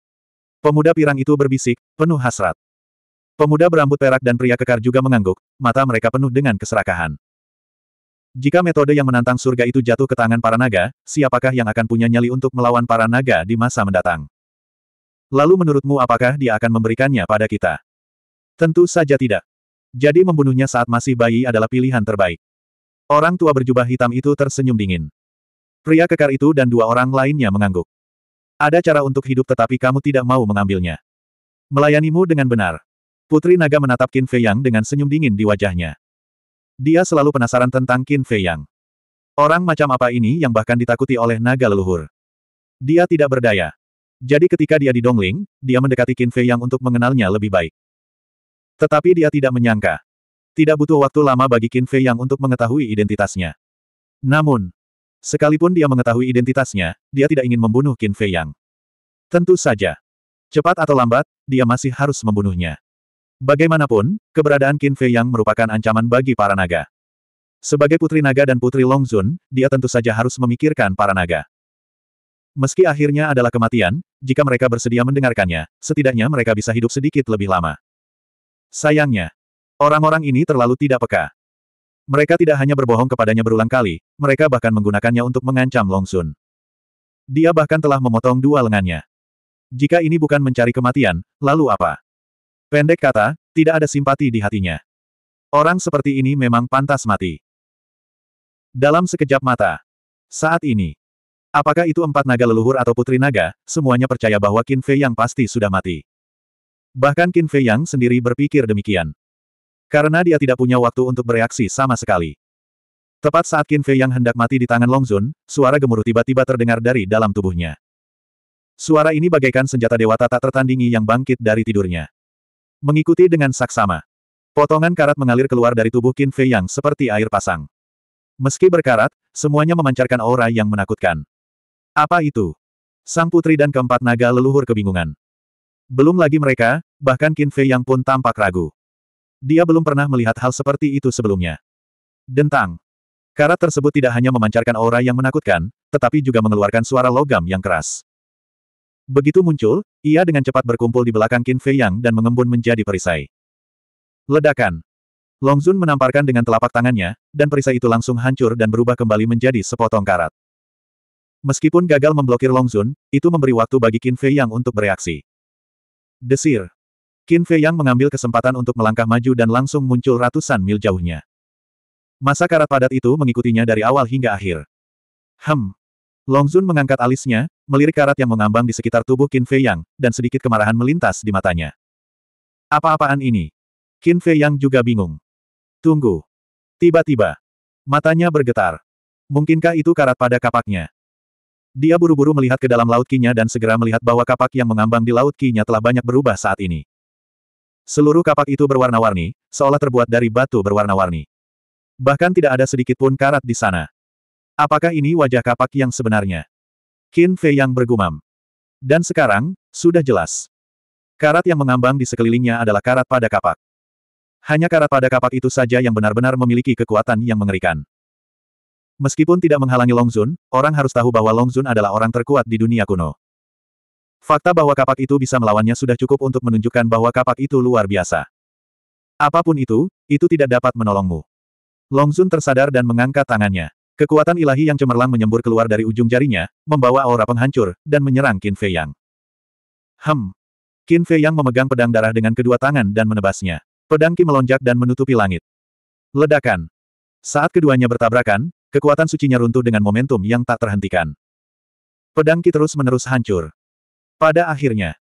Pemuda pirang itu berbisik, penuh hasrat. Pemuda berambut perak dan pria kekar juga mengangguk, mata mereka penuh dengan keserakahan. Jika metode yang menantang surga itu jatuh ke tangan para naga, siapakah yang akan punya nyali untuk melawan para naga di masa mendatang? Lalu menurutmu apakah dia akan memberikannya pada kita? Tentu saja tidak. Jadi membunuhnya saat masih bayi adalah pilihan terbaik. Orang tua berjubah hitam itu tersenyum dingin. Pria kekar itu dan dua orang lainnya mengangguk. Ada cara untuk hidup tetapi kamu tidak mau mengambilnya. Melayanimu dengan benar. Putri naga menatap Qin Fei Yang dengan senyum dingin di wajahnya. Dia selalu penasaran tentang Qin Fei Yang. Orang macam apa ini yang bahkan ditakuti oleh naga leluhur. Dia tidak berdaya. Jadi ketika dia di Dongling, dia mendekati Qin Fei Yang untuk mengenalnya lebih baik. Tetapi dia tidak menyangka. Tidak butuh waktu lama bagi Qin Fei Yang untuk mengetahui identitasnya. Namun, sekalipun dia mengetahui identitasnya, dia tidak ingin membunuh Qin Fei Yang. Tentu saja. Cepat atau lambat, dia masih harus membunuhnya. Bagaimanapun, keberadaan Qin Fei Yang merupakan ancaman bagi para naga. Sebagai putri naga dan putri Longzun, dia tentu saja harus memikirkan para naga. Meski akhirnya adalah kematian, jika mereka bersedia mendengarkannya, setidaknya mereka bisa hidup sedikit lebih lama. Sayangnya, orang-orang ini terlalu tidak peka. Mereka tidak hanya berbohong kepadanya berulang kali, mereka bahkan menggunakannya untuk mengancam Long Sun. Dia bahkan telah memotong dua lengannya. Jika ini bukan mencari kematian, lalu apa? Pendek kata, tidak ada simpati di hatinya. Orang seperti ini memang pantas mati. Dalam sekejap mata. Saat ini. Apakah itu empat naga leluhur atau putri naga, semuanya percaya bahwa Qin Fei yang pasti sudah mati. Bahkan Qin Fei Yang sendiri berpikir demikian. Karena dia tidak punya waktu untuk bereaksi sama sekali. Tepat saat Qin Fei Yang hendak mati di tangan Long Zun, suara gemuruh tiba-tiba terdengar dari dalam tubuhnya. Suara ini bagaikan senjata dewata tak tertandingi yang bangkit dari tidurnya. Mengikuti dengan saksama. Potongan karat mengalir keluar dari tubuh Qin Fei Yang seperti air pasang. Meski berkarat, semuanya memancarkan aura yang menakutkan. Apa itu? Sang putri dan keempat naga leluhur kebingungan. Belum lagi mereka, bahkan Qin Fei yang pun tampak ragu. Dia belum pernah melihat hal seperti itu sebelumnya. Dentang. Karat tersebut tidak hanya memancarkan aura yang menakutkan, tetapi juga mengeluarkan suara logam yang keras. Begitu muncul, ia dengan cepat berkumpul di belakang Qin Fei Yang dan mengembun menjadi perisai. Ledakan. Long Zun menamparkan dengan telapak tangannya, dan perisai itu langsung hancur dan berubah kembali menjadi sepotong karat. Meskipun gagal memblokir Long Zun itu memberi waktu bagi Qin Fei Yang untuk bereaksi. Desir. Qin Fei Yang mengambil kesempatan untuk melangkah maju dan langsung muncul ratusan mil jauhnya. Masa karat padat itu mengikutinya dari awal hingga akhir. Hem. Zun mengangkat alisnya, melirik karat yang mengambang di sekitar tubuh Qin Fei Yang, dan sedikit kemarahan melintas di matanya. Apa-apaan ini? Qin Fei Yang juga bingung. Tunggu. Tiba-tiba. Matanya bergetar. Mungkinkah itu karat pada kapaknya? Dia buru-buru melihat ke dalam Laut Kinya dan segera melihat bahwa kapak yang mengambang di Laut Kinya telah banyak berubah saat ini. Seluruh kapak itu berwarna-warni, seolah terbuat dari batu berwarna-warni. Bahkan tidak ada sedikit pun karat di sana. Apakah ini wajah kapak yang sebenarnya? Qin Fei yang bergumam. Dan sekarang, sudah jelas. Karat yang mengambang di sekelilingnya adalah karat pada kapak. Hanya karat pada kapak itu saja yang benar-benar memiliki kekuatan yang mengerikan. Meskipun tidak menghalangi Long Zun, orang harus tahu bahwa Long Zun adalah orang terkuat di dunia kuno. Fakta bahwa kapak itu bisa melawannya sudah cukup untuk menunjukkan bahwa kapak itu luar biasa. Apapun itu, itu tidak dapat menolongmu. Long Zun tersadar dan mengangkat tangannya. Kekuatan ilahi yang cemerlang menyembur keluar dari ujung jarinya, membawa aura penghancur, dan menyerang Qin Fei Yang. Hem. Qin Fei Yang memegang pedang darah dengan kedua tangan dan menebasnya. Pedang Qi melonjak dan menutupi langit. Ledakan. Saat keduanya bertabrakan, Kekuatan sucinya runtuh dengan momentum yang tak terhentikan. Pedang ki terus-menerus hancur. Pada akhirnya,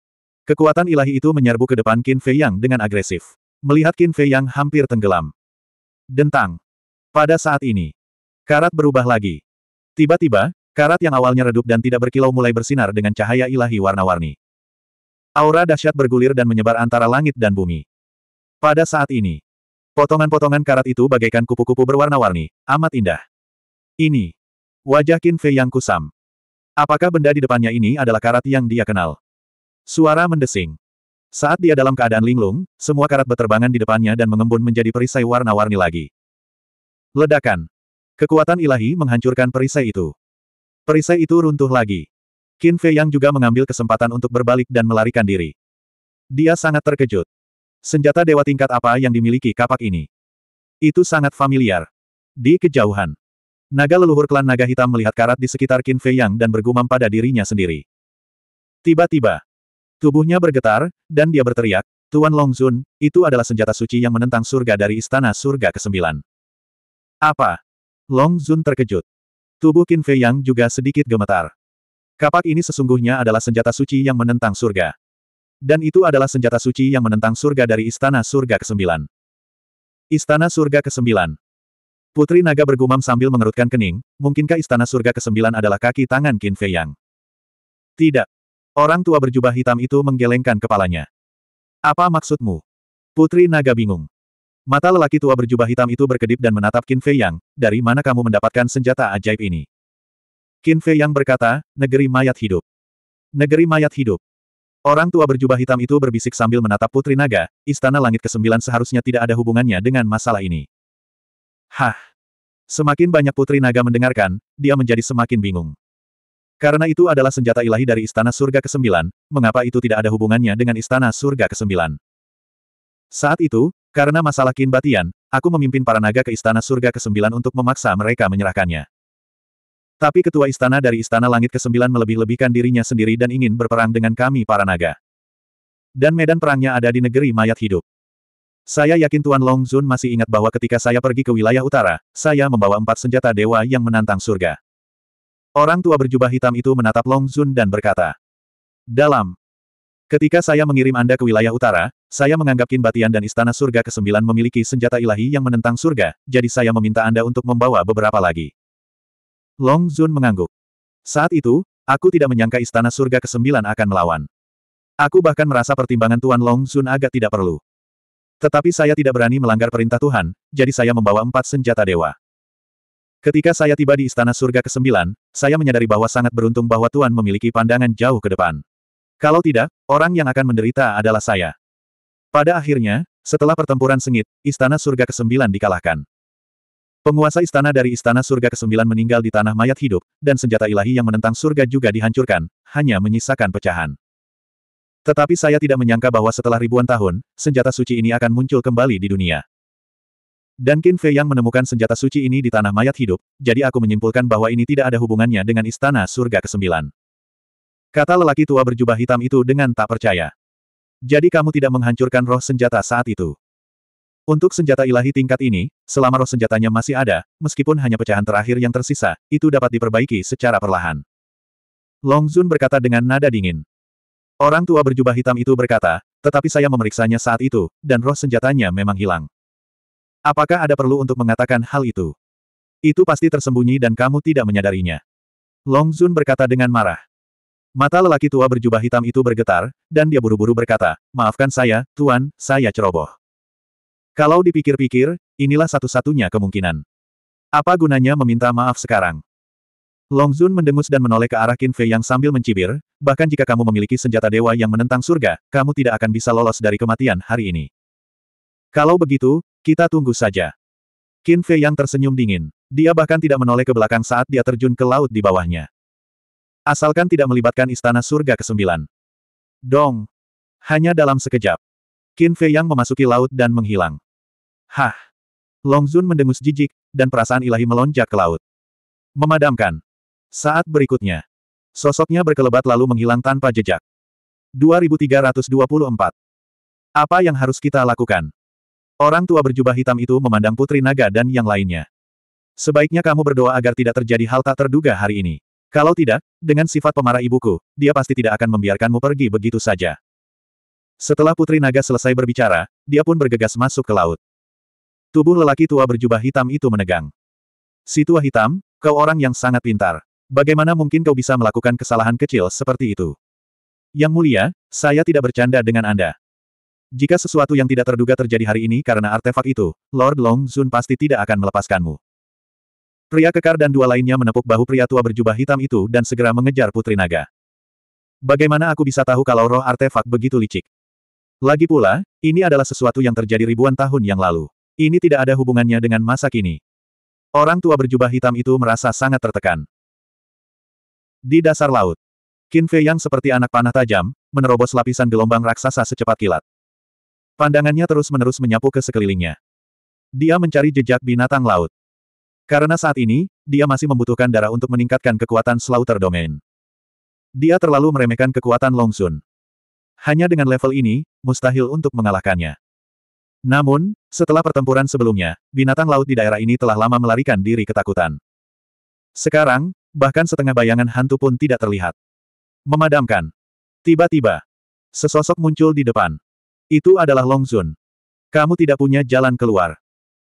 kekuatan ilahi itu menyerbu ke depan Qin Fei Yang dengan agresif. Melihat Qin Fei Yang hampir tenggelam. Dentang. Pada saat ini, karat berubah lagi. Tiba-tiba, karat yang awalnya redup dan tidak berkilau mulai bersinar dengan cahaya ilahi warna-warni. Aura dahsyat bergulir dan menyebar antara langit dan bumi. Pada saat ini, potongan-potongan karat itu bagaikan kupu-kupu berwarna-warni, amat indah. Ini. Wajah Qin Fei yang kusam. Apakah benda di depannya ini adalah karat yang dia kenal? Suara mendesing. Saat dia dalam keadaan linglung, semua karat berterbangan di depannya dan mengembun menjadi perisai warna-warni lagi. Ledakan. Kekuatan ilahi menghancurkan perisai itu. Perisai itu runtuh lagi. Qin Fei Yang juga mengambil kesempatan untuk berbalik dan melarikan diri. Dia sangat terkejut. Senjata dewa tingkat apa yang dimiliki kapak ini? Itu sangat familiar. Di kejauhan, Naga leluhur klan naga hitam melihat karat di sekitar Qin Fei Yang dan bergumam pada dirinya sendiri. Tiba-tiba, tubuhnya bergetar, dan dia berteriak, Tuan Long Zun, itu adalah senjata suci yang menentang surga dari Istana Surga ke-9. Apa? Zun terkejut. Tubuh Qin Fei Yang juga sedikit gemetar. Kapak ini sesungguhnya adalah senjata suci yang menentang surga. Dan itu adalah senjata suci yang menentang surga dari Istana Surga ke-9. Istana Surga ke-9. Putri naga bergumam sambil mengerutkan kening, mungkinkah istana surga ke-9 adalah kaki tangan Qin Fei Yang? Tidak. Orang tua berjubah hitam itu menggelengkan kepalanya. Apa maksudmu? Putri naga bingung. Mata lelaki tua berjubah hitam itu berkedip dan menatap Qin Fei Yang, dari mana kamu mendapatkan senjata ajaib ini? Qin Fei Yang berkata, negeri mayat hidup. Negeri mayat hidup. Orang tua berjubah hitam itu berbisik sambil menatap Putri Naga, Istana Langit ke-9 seharusnya tidak ada hubungannya dengan masalah ini. Hah! Semakin banyak putri naga mendengarkan, dia menjadi semakin bingung. Karena itu adalah senjata ilahi dari Istana Surga ke-9, mengapa itu tidak ada hubungannya dengan Istana Surga ke-9? Saat itu, karena masalah kinbatian, Batian, aku memimpin para naga ke Istana Surga ke-9 untuk memaksa mereka menyerahkannya. Tapi ketua istana dari Istana Langit ke-9 melebih-lebihkan dirinya sendiri dan ingin berperang dengan kami para naga. Dan medan perangnya ada di negeri mayat hidup. Saya yakin Tuan Long Zun masih ingat bahwa ketika saya pergi ke wilayah utara, saya membawa empat senjata dewa yang menantang surga. Orang tua berjubah hitam itu menatap Long Zun dan berkata, Dalam. Ketika saya mengirim Anda ke wilayah utara, saya menganggap Qin Batian dan Istana Surga ke-9 memiliki senjata ilahi yang menentang surga, jadi saya meminta Anda untuk membawa beberapa lagi. Long Zun mengangguk. Saat itu, aku tidak menyangka Istana Surga ke-9 akan melawan. Aku bahkan merasa pertimbangan Tuan Long Zun agak tidak perlu. Tetapi saya tidak berani melanggar perintah Tuhan, jadi saya membawa empat senjata dewa. Ketika saya tiba di Istana Surga ke-9, saya menyadari bahwa sangat beruntung bahwa Tuhan memiliki pandangan jauh ke depan. Kalau tidak, orang yang akan menderita adalah saya. Pada akhirnya, setelah pertempuran sengit, Istana Surga ke-9 dikalahkan. Penguasa istana dari Istana Surga ke-9 meninggal di tanah mayat hidup, dan senjata ilahi yang menentang surga juga dihancurkan, hanya menyisakan pecahan. Tetapi saya tidak menyangka bahwa setelah ribuan tahun, senjata suci ini akan muncul kembali di dunia. Dan Qin Fei yang menemukan senjata suci ini di tanah mayat hidup, jadi aku menyimpulkan bahwa ini tidak ada hubungannya dengan istana surga ke-9. Kata lelaki tua berjubah hitam itu dengan tak percaya. Jadi kamu tidak menghancurkan roh senjata saat itu. Untuk senjata ilahi tingkat ini, selama roh senjatanya masih ada, meskipun hanya pecahan terakhir yang tersisa, itu dapat diperbaiki secara perlahan. Long Zun berkata dengan nada dingin. Orang tua berjubah hitam itu berkata, tetapi saya memeriksanya saat itu, dan roh senjatanya memang hilang. Apakah ada perlu untuk mengatakan hal itu? Itu pasti tersembunyi dan kamu tidak menyadarinya. Long Zun berkata dengan marah. Mata lelaki tua berjubah hitam itu bergetar, dan dia buru-buru berkata, maafkan saya, Tuan, saya ceroboh. Kalau dipikir-pikir, inilah satu-satunya kemungkinan. Apa gunanya meminta maaf sekarang? Long Zun mendengus dan menoleh ke arah Qin Fei yang sambil mencibir, bahkan jika kamu memiliki senjata dewa yang menentang surga, kamu tidak akan bisa lolos dari kematian hari ini. Kalau begitu, kita tunggu saja. Qin Fei yang tersenyum dingin. Dia bahkan tidak menoleh ke belakang saat dia terjun ke laut di bawahnya. Asalkan tidak melibatkan istana surga ke-9. Dong. Hanya dalam sekejap. Qin Fei yang memasuki laut dan menghilang. Hah. Long Zun mendengus jijik, dan perasaan ilahi melonjak ke laut. Memadamkan. Saat berikutnya, sosoknya berkelebat lalu menghilang tanpa jejak. 2324. Apa yang harus kita lakukan? Orang tua berjubah hitam itu memandang Putri Naga dan yang lainnya. Sebaiknya kamu berdoa agar tidak terjadi hal tak terduga hari ini. Kalau tidak, dengan sifat pemarah ibuku, dia pasti tidak akan membiarkanmu pergi begitu saja. Setelah Putri Naga selesai berbicara, dia pun bergegas masuk ke laut. Tubuh lelaki tua berjubah hitam itu menegang. Si tua hitam, kau orang yang sangat pintar. Bagaimana mungkin kau bisa melakukan kesalahan kecil seperti itu? Yang mulia, saya tidak bercanda dengan Anda. Jika sesuatu yang tidak terduga terjadi hari ini karena artefak itu, Lord Long Zun pasti tidak akan melepaskanmu. Pria kekar dan dua lainnya menepuk bahu pria tua berjubah hitam itu dan segera mengejar Putri Naga. Bagaimana aku bisa tahu kalau roh artefak begitu licik? Lagi pula, ini adalah sesuatu yang terjadi ribuan tahun yang lalu. Ini tidak ada hubungannya dengan masa kini. Orang tua berjubah hitam itu merasa sangat tertekan. Di dasar laut, Qin Fei yang seperti anak panah tajam, menerobos lapisan gelombang raksasa secepat kilat. Pandangannya terus-menerus menyapu ke sekelilingnya. Dia mencari jejak binatang laut. Karena saat ini, dia masih membutuhkan darah untuk meningkatkan kekuatan Slaughter Domain. Dia terlalu meremehkan kekuatan Longsun. Hanya dengan level ini, mustahil untuk mengalahkannya. Namun, setelah pertempuran sebelumnya, binatang laut di daerah ini telah lama melarikan diri ketakutan. Sekarang, bahkan setengah bayangan hantu pun tidak terlihat. Memadamkan. Tiba-tiba, sesosok muncul di depan. Itu adalah Long Zun. Kamu tidak punya jalan keluar.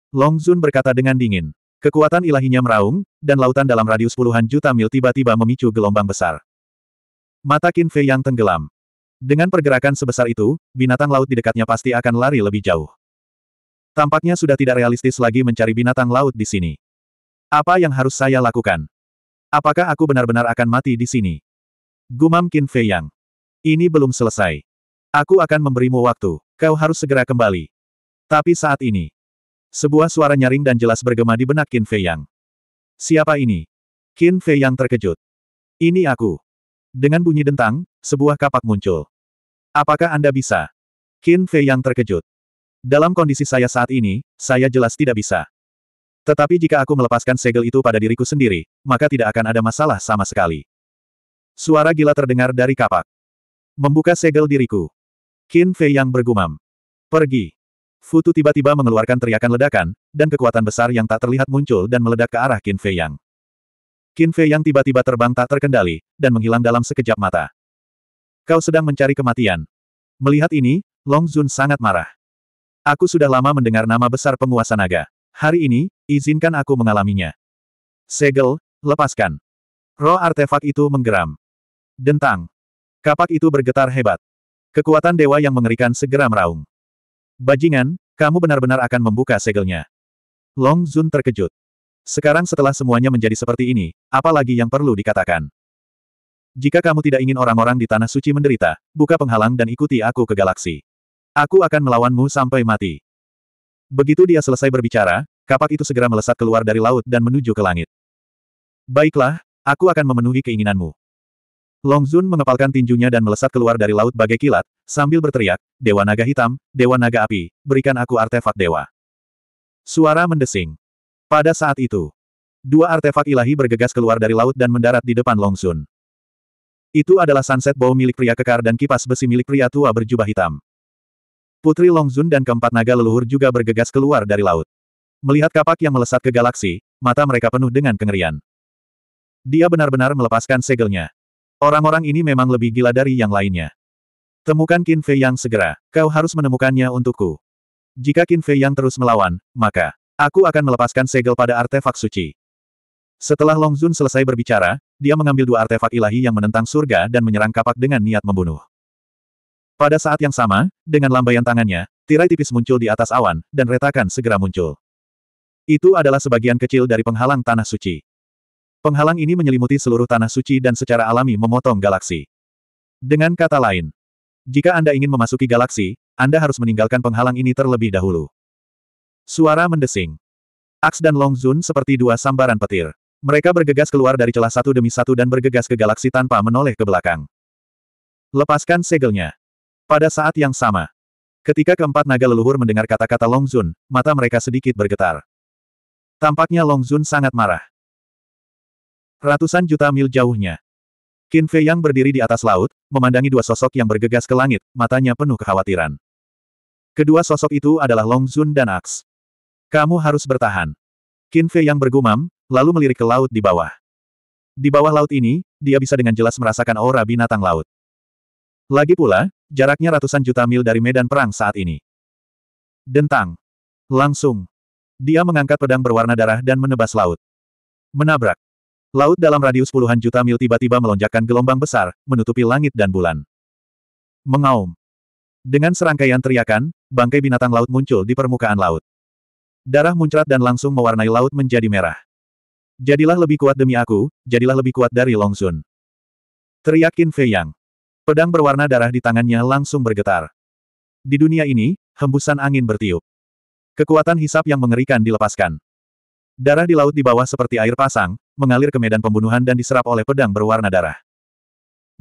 Long Zun berkata dengan dingin. Kekuatan ilahinya meraung, dan lautan dalam radius puluhan juta mil tiba-tiba memicu gelombang besar. Mata Qin Fei yang tenggelam. Dengan pergerakan sebesar itu, binatang laut di dekatnya pasti akan lari lebih jauh. Tampaknya sudah tidak realistis lagi mencari binatang laut di sini. Apa yang harus saya lakukan? Apakah aku benar-benar akan mati di sini? Gumam Qin Fei Yang. Ini belum selesai. Aku akan memberimu waktu. Kau harus segera kembali. Tapi saat ini. Sebuah suara nyaring dan jelas bergema di benak Qin Fei Yang. Siapa ini? Qin Fei Yang terkejut. Ini aku. Dengan bunyi dentang, sebuah kapak muncul. Apakah Anda bisa? Qin Fei Yang terkejut. Dalam kondisi saya saat ini, saya jelas tidak bisa. Tetapi jika aku melepaskan segel itu pada diriku sendiri, maka tidak akan ada masalah sama sekali. Suara gila terdengar dari kapak. Membuka segel diriku. Qin Fei yang bergumam. Pergi. Futu tiba-tiba mengeluarkan teriakan ledakan, dan kekuatan besar yang tak terlihat muncul dan meledak ke arah Qin Fei Yang. Qin Fei Yang tiba-tiba terbang tak terkendali, dan menghilang dalam sekejap mata. Kau sedang mencari kematian. Melihat ini, Long Zun sangat marah. Aku sudah lama mendengar nama besar penguasa naga. Hari ini, izinkan aku mengalaminya. Segel, lepaskan. Roh artefak itu menggeram. Dentang. Kapak itu bergetar hebat. Kekuatan dewa yang mengerikan segera meraung. Bajingan, kamu benar-benar akan membuka segelnya. Long Zun terkejut. Sekarang setelah semuanya menjadi seperti ini, apa lagi yang perlu dikatakan? Jika kamu tidak ingin orang-orang di Tanah Suci menderita, buka penghalang dan ikuti aku ke galaksi. Aku akan melawanmu sampai mati. Begitu dia selesai berbicara, kapak itu segera melesat keluar dari laut dan menuju ke langit. Baiklah, aku akan memenuhi keinginanmu. Long Zun mengepalkan tinjunya dan melesat keluar dari laut bagai kilat, sambil berteriak, Dewa Naga Hitam, Dewa Naga Api, berikan aku artefak dewa. Suara mendesing. Pada saat itu, dua artefak ilahi bergegas keluar dari laut dan mendarat di depan Long Zun. Itu adalah sunset bow milik pria kekar dan kipas besi milik pria tua berjubah hitam. Putri Longzun dan keempat naga leluhur juga bergegas keluar dari laut. Melihat kapak yang melesat ke galaksi, mata mereka penuh dengan kengerian. Dia benar-benar melepaskan segelnya. Orang-orang ini memang lebih gila dari yang lainnya. Temukan Qin Fei Yang segera, kau harus menemukannya untukku. Jika Qin Fei Yang terus melawan, maka aku akan melepaskan segel pada artefak suci. Setelah Longzun selesai berbicara, dia mengambil dua artefak ilahi yang menentang surga dan menyerang kapak dengan niat membunuh. Pada saat yang sama, dengan lambaian tangannya, tirai tipis muncul di atas awan, dan retakan segera muncul. Itu adalah sebagian kecil dari penghalang tanah suci. Penghalang ini menyelimuti seluruh tanah suci dan secara alami memotong galaksi. Dengan kata lain, jika Anda ingin memasuki galaksi, Anda harus meninggalkan penghalang ini terlebih dahulu. Suara mendesing. Aks dan Long Zun seperti dua sambaran petir. Mereka bergegas keluar dari celah satu demi satu dan bergegas ke galaksi tanpa menoleh ke belakang. Lepaskan segelnya. Pada saat yang sama, ketika keempat naga leluhur mendengar kata-kata Long Zun, mata mereka sedikit bergetar. Tampaknya Long Zun sangat marah. Ratusan juta mil jauhnya. Qin Fei yang berdiri di atas laut, memandangi dua sosok yang bergegas ke langit, matanya penuh kekhawatiran. Kedua sosok itu adalah Long Zun dan Aks. Kamu harus bertahan. Qin Fei yang bergumam, lalu melirik ke laut di bawah. Di bawah laut ini, dia bisa dengan jelas merasakan aura binatang laut. Lagi pula, Jaraknya ratusan juta mil dari medan perang saat ini. Dentang. Langsung. Dia mengangkat pedang berwarna darah dan menebas laut. Menabrak. Laut dalam radius puluhan juta mil tiba-tiba melonjakkan gelombang besar, menutupi langit dan bulan. Mengaum. Dengan serangkaian teriakan, bangkai binatang laut muncul di permukaan laut. Darah muncrat dan langsung mewarnai laut menjadi merah. Jadilah lebih kuat demi aku, jadilah lebih kuat dari Longzun. Teriakin Fei Yang. Pedang berwarna darah di tangannya langsung bergetar. Di dunia ini, hembusan angin bertiup. Kekuatan hisap yang mengerikan dilepaskan. Darah di laut di bawah seperti air pasang, mengalir ke medan pembunuhan dan diserap oleh pedang berwarna darah.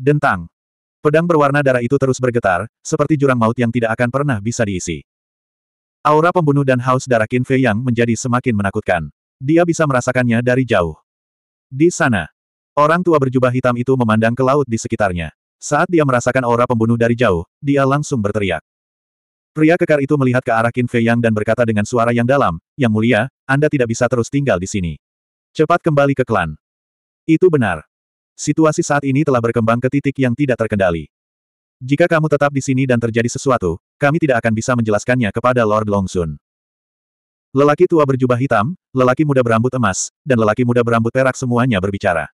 Dentang. Pedang berwarna darah itu terus bergetar, seperti jurang maut yang tidak akan pernah bisa diisi. Aura pembunuh dan haus darah Qin Fei yang menjadi semakin menakutkan. Dia bisa merasakannya dari jauh. Di sana, orang tua berjubah hitam itu memandang ke laut di sekitarnya. Saat dia merasakan aura pembunuh dari jauh, dia langsung berteriak. Pria kekar itu melihat ke arah Qin Fei Yang dan berkata dengan suara yang dalam, Yang mulia, Anda tidak bisa terus tinggal di sini. Cepat kembali ke klan. Itu benar. Situasi saat ini telah berkembang ke titik yang tidak terkendali. Jika kamu tetap di sini dan terjadi sesuatu, kami tidak akan bisa menjelaskannya kepada Lord Longsun. Lelaki tua berjubah hitam, lelaki muda berambut emas, dan lelaki muda berambut perak semuanya berbicara.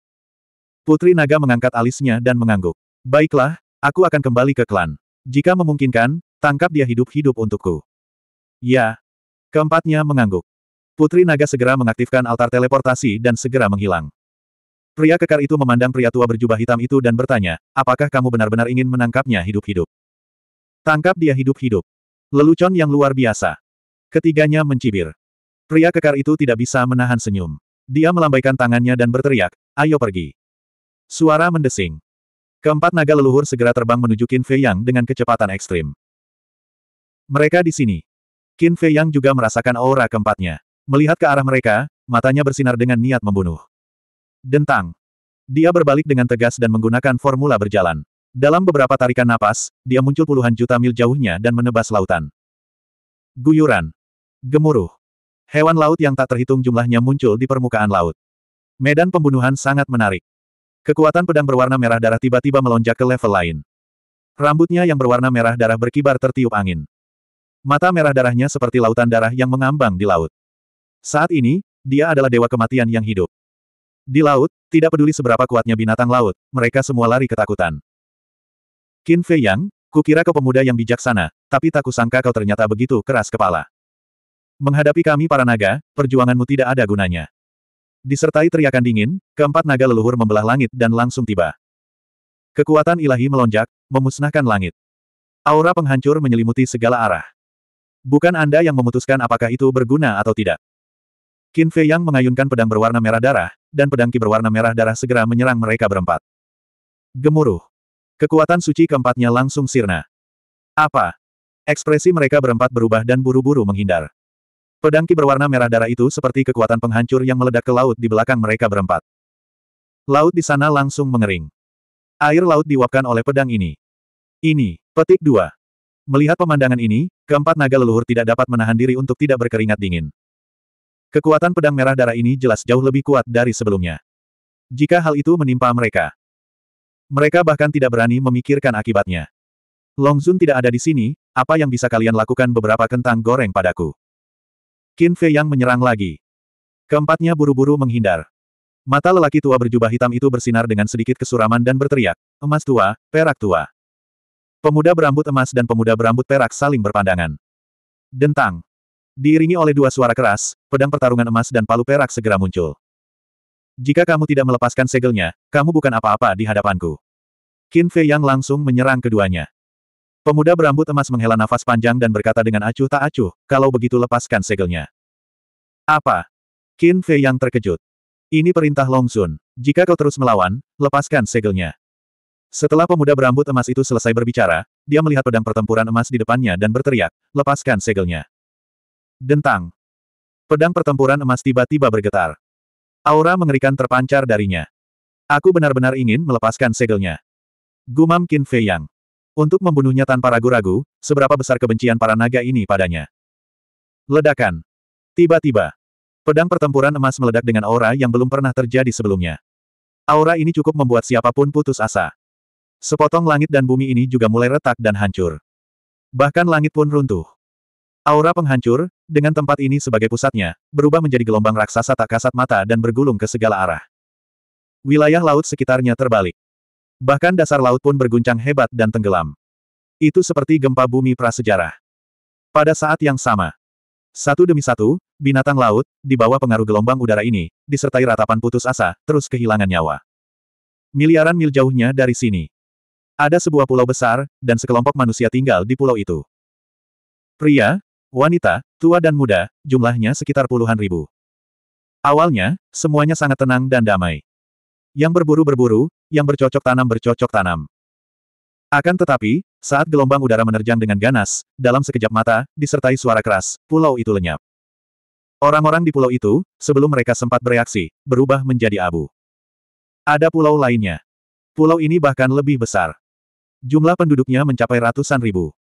Putri naga mengangkat alisnya dan mengangguk. Baiklah, aku akan kembali ke klan. Jika memungkinkan, tangkap dia hidup-hidup untukku. Ya. Keempatnya mengangguk. Putri naga segera mengaktifkan altar teleportasi dan segera menghilang. Pria kekar itu memandang pria tua berjubah hitam itu dan bertanya, apakah kamu benar-benar ingin menangkapnya hidup-hidup? Tangkap dia hidup-hidup. Lelucon yang luar biasa. Ketiganya mencibir. Pria kekar itu tidak bisa menahan senyum. Dia melambaikan tangannya dan berteriak, ayo pergi. Suara mendesing. Keempat naga leluhur segera terbang menuju Qin Fei Yang dengan kecepatan ekstrim. Mereka di sini. Qin Fei Yang juga merasakan aura keempatnya. Melihat ke arah mereka, matanya bersinar dengan niat membunuh. Dentang. Dia berbalik dengan tegas dan menggunakan formula berjalan. Dalam beberapa tarikan napas, dia muncul puluhan juta mil jauhnya dan menebas lautan. Guyuran. Gemuruh. Hewan laut yang tak terhitung jumlahnya muncul di permukaan laut. Medan pembunuhan sangat menarik. Kekuatan pedang berwarna merah darah tiba-tiba melonjak ke level lain. Rambutnya yang berwarna merah darah berkibar tertiup angin. Mata merah darahnya seperti lautan darah yang mengambang di laut. Saat ini, dia adalah dewa kematian yang hidup. Di laut, tidak peduli seberapa kuatnya binatang laut, mereka semua lari ketakutan. Qin Fei Yang, kukira kau pemuda yang bijaksana, tapi tak kusangka kau ternyata begitu keras kepala. Menghadapi kami para naga, perjuanganmu tidak ada gunanya. Disertai teriakan dingin, keempat naga leluhur membelah langit dan langsung tiba. Kekuatan ilahi melonjak, memusnahkan langit. Aura penghancur menyelimuti segala arah. Bukan Anda yang memutuskan apakah itu berguna atau tidak. Qin Fei Yang mengayunkan pedang berwarna merah darah, dan pedang ki berwarna merah darah segera menyerang mereka berempat. Gemuruh. Kekuatan suci keempatnya langsung sirna. Apa? Ekspresi mereka berempat berubah dan buru-buru menghindar. Pedang ki berwarna merah darah itu seperti kekuatan penghancur yang meledak ke laut di belakang mereka berempat. Laut di sana langsung mengering. Air laut diuapkan oleh pedang ini. Ini, petik dua. Melihat pemandangan ini, keempat naga leluhur tidak dapat menahan diri untuk tidak berkeringat dingin. Kekuatan pedang merah darah ini jelas jauh lebih kuat dari sebelumnya. Jika hal itu menimpa mereka, mereka bahkan tidak berani memikirkan akibatnya. Longzun tidak ada di sini, apa yang bisa kalian lakukan beberapa kentang goreng padaku? Qin Fei yang menyerang lagi. Keempatnya buru-buru menghindar. Mata lelaki tua berjubah hitam itu bersinar dengan sedikit kesuraman dan berteriak, emas tua, perak tua. Pemuda berambut emas dan pemuda berambut perak saling berpandangan. Dentang. Diiringi oleh dua suara keras, pedang pertarungan emas dan palu perak segera muncul. Jika kamu tidak melepaskan segelnya, kamu bukan apa-apa di hadapanku. Qin Fei Yang langsung menyerang keduanya. Pemuda berambut emas menghela nafas panjang dan berkata dengan acuh tak acuh, kalau begitu lepaskan segelnya. Apa? Qin Fei yang terkejut. Ini perintah Long Sun. Jika kau terus melawan, lepaskan segelnya. Setelah pemuda berambut emas itu selesai berbicara, dia melihat pedang pertempuran emas di depannya dan berteriak, lepaskan segelnya. Dentang. Pedang pertempuran emas tiba-tiba bergetar. Aura mengerikan terpancar darinya. Aku benar-benar ingin melepaskan segelnya. Gumam Qin Fei Yang. Untuk membunuhnya tanpa ragu-ragu, seberapa besar kebencian para naga ini padanya. Ledakan. Tiba-tiba. Pedang pertempuran emas meledak dengan aura yang belum pernah terjadi sebelumnya. Aura ini cukup membuat siapapun putus asa. Sepotong langit dan bumi ini juga mulai retak dan hancur. Bahkan langit pun runtuh. Aura penghancur, dengan tempat ini sebagai pusatnya, berubah menjadi gelombang raksasa tak kasat mata dan bergulung ke segala arah. Wilayah laut sekitarnya terbalik. Bahkan dasar laut pun berguncang hebat dan tenggelam. Itu seperti gempa bumi prasejarah. Pada saat yang sama, satu demi satu, binatang laut, di bawah pengaruh gelombang udara ini, disertai ratapan putus asa, terus kehilangan nyawa. Miliaran mil jauhnya dari sini. Ada sebuah pulau besar, dan sekelompok manusia tinggal di pulau itu. Pria, wanita, tua dan muda, jumlahnya sekitar puluhan ribu. Awalnya, semuanya sangat tenang dan damai. Yang berburu-berburu, yang bercocok tanam bercocok tanam. Akan tetapi, saat gelombang udara menerjang dengan ganas, dalam sekejap mata, disertai suara keras, pulau itu lenyap. Orang-orang di pulau itu, sebelum mereka sempat bereaksi, berubah menjadi abu. Ada pulau lainnya. Pulau ini bahkan lebih besar. Jumlah penduduknya mencapai ratusan ribu.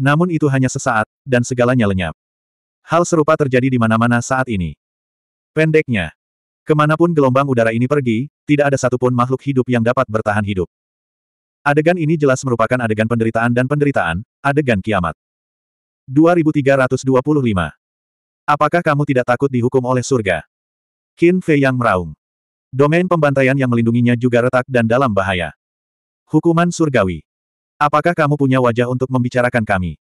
Namun itu hanya sesaat, dan segalanya lenyap. Hal serupa terjadi di mana-mana saat ini. Pendeknya, Kemanapun gelombang udara ini pergi, tidak ada satupun makhluk hidup yang dapat bertahan hidup. Adegan ini jelas merupakan adegan penderitaan dan penderitaan, adegan kiamat. 2325. Apakah kamu tidak takut dihukum oleh surga? Qin Fei yang meraung. Domain pembantaian yang melindunginya juga retak dan dalam bahaya. Hukuman surgawi. Apakah kamu punya wajah untuk membicarakan kami?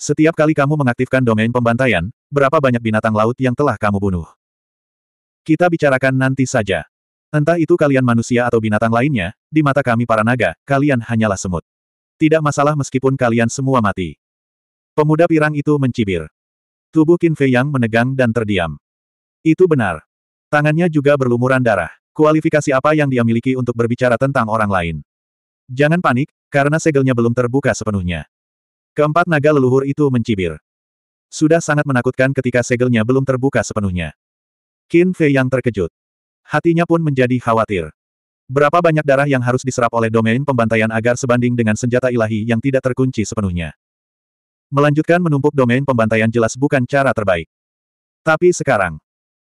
Setiap kali kamu mengaktifkan domain pembantaian, berapa banyak binatang laut yang telah kamu bunuh? Kita bicarakan nanti saja. Entah itu kalian manusia atau binatang lainnya, di mata kami para naga, kalian hanyalah semut. Tidak masalah meskipun kalian semua mati. Pemuda pirang itu mencibir. Tubuh Qin Fei Yang menegang dan terdiam. Itu benar. Tangannya juga berlumuran darah. Kualifikasi apa yang dia miliki untuk berbicara tentang orang lain? Jangan panik, karena segelnya belum terbuka sepenuhnya. Keempat naga leluhur itu mencibir. Sudah sangat menakutkan ketika segelnya belum terbuka sepenuhnya. Qin Fei yang terkejut. Hatinya pun menjadi khawatir. Berapa banyak darah yang harus diserap oleh domain pembantaian agar sebanding dengan senjata ilahi yang tidak terkunci sepenuhnya. Melanjutkan menumpuk domain pembantaian jelas bukan cara terbaik. Tapi sekarang,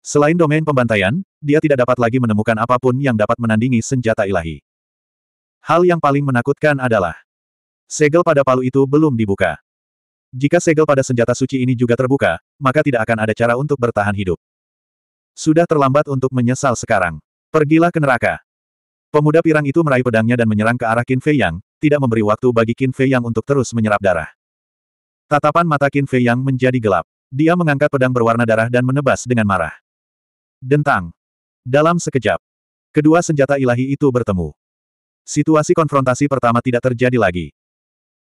selain domain pembantaian, dia tidak dapat lagi menemukan apapun yang dapat menandingi senjata ilahi. Hal yang paling menakutkan adalah segel pada palu itu belum dibuka. Jika segel pada senjata suci ini juga terbuka, maka tidak akan ada cara untuk bertahan hidup. Sudah terlambat untuk menyesal sekarang. Pergilah ke neraka. Pemuda pirang itu meraih pedangnya dan menyerang ke arah Qin Fei Yang, tidak memberi waktu bagi Qin Fei Yang untuk terus menyerap darah. Tatapan mata Qin Fei Yang menjadi gelap. Dia mengangkat pedang berwarna darah dan menebas dengan marah. Dentang. Dalam sekejap, kedua senjata ilahi itu bertemu. Situasi konfrontasi pertama tidak terjadi lagi.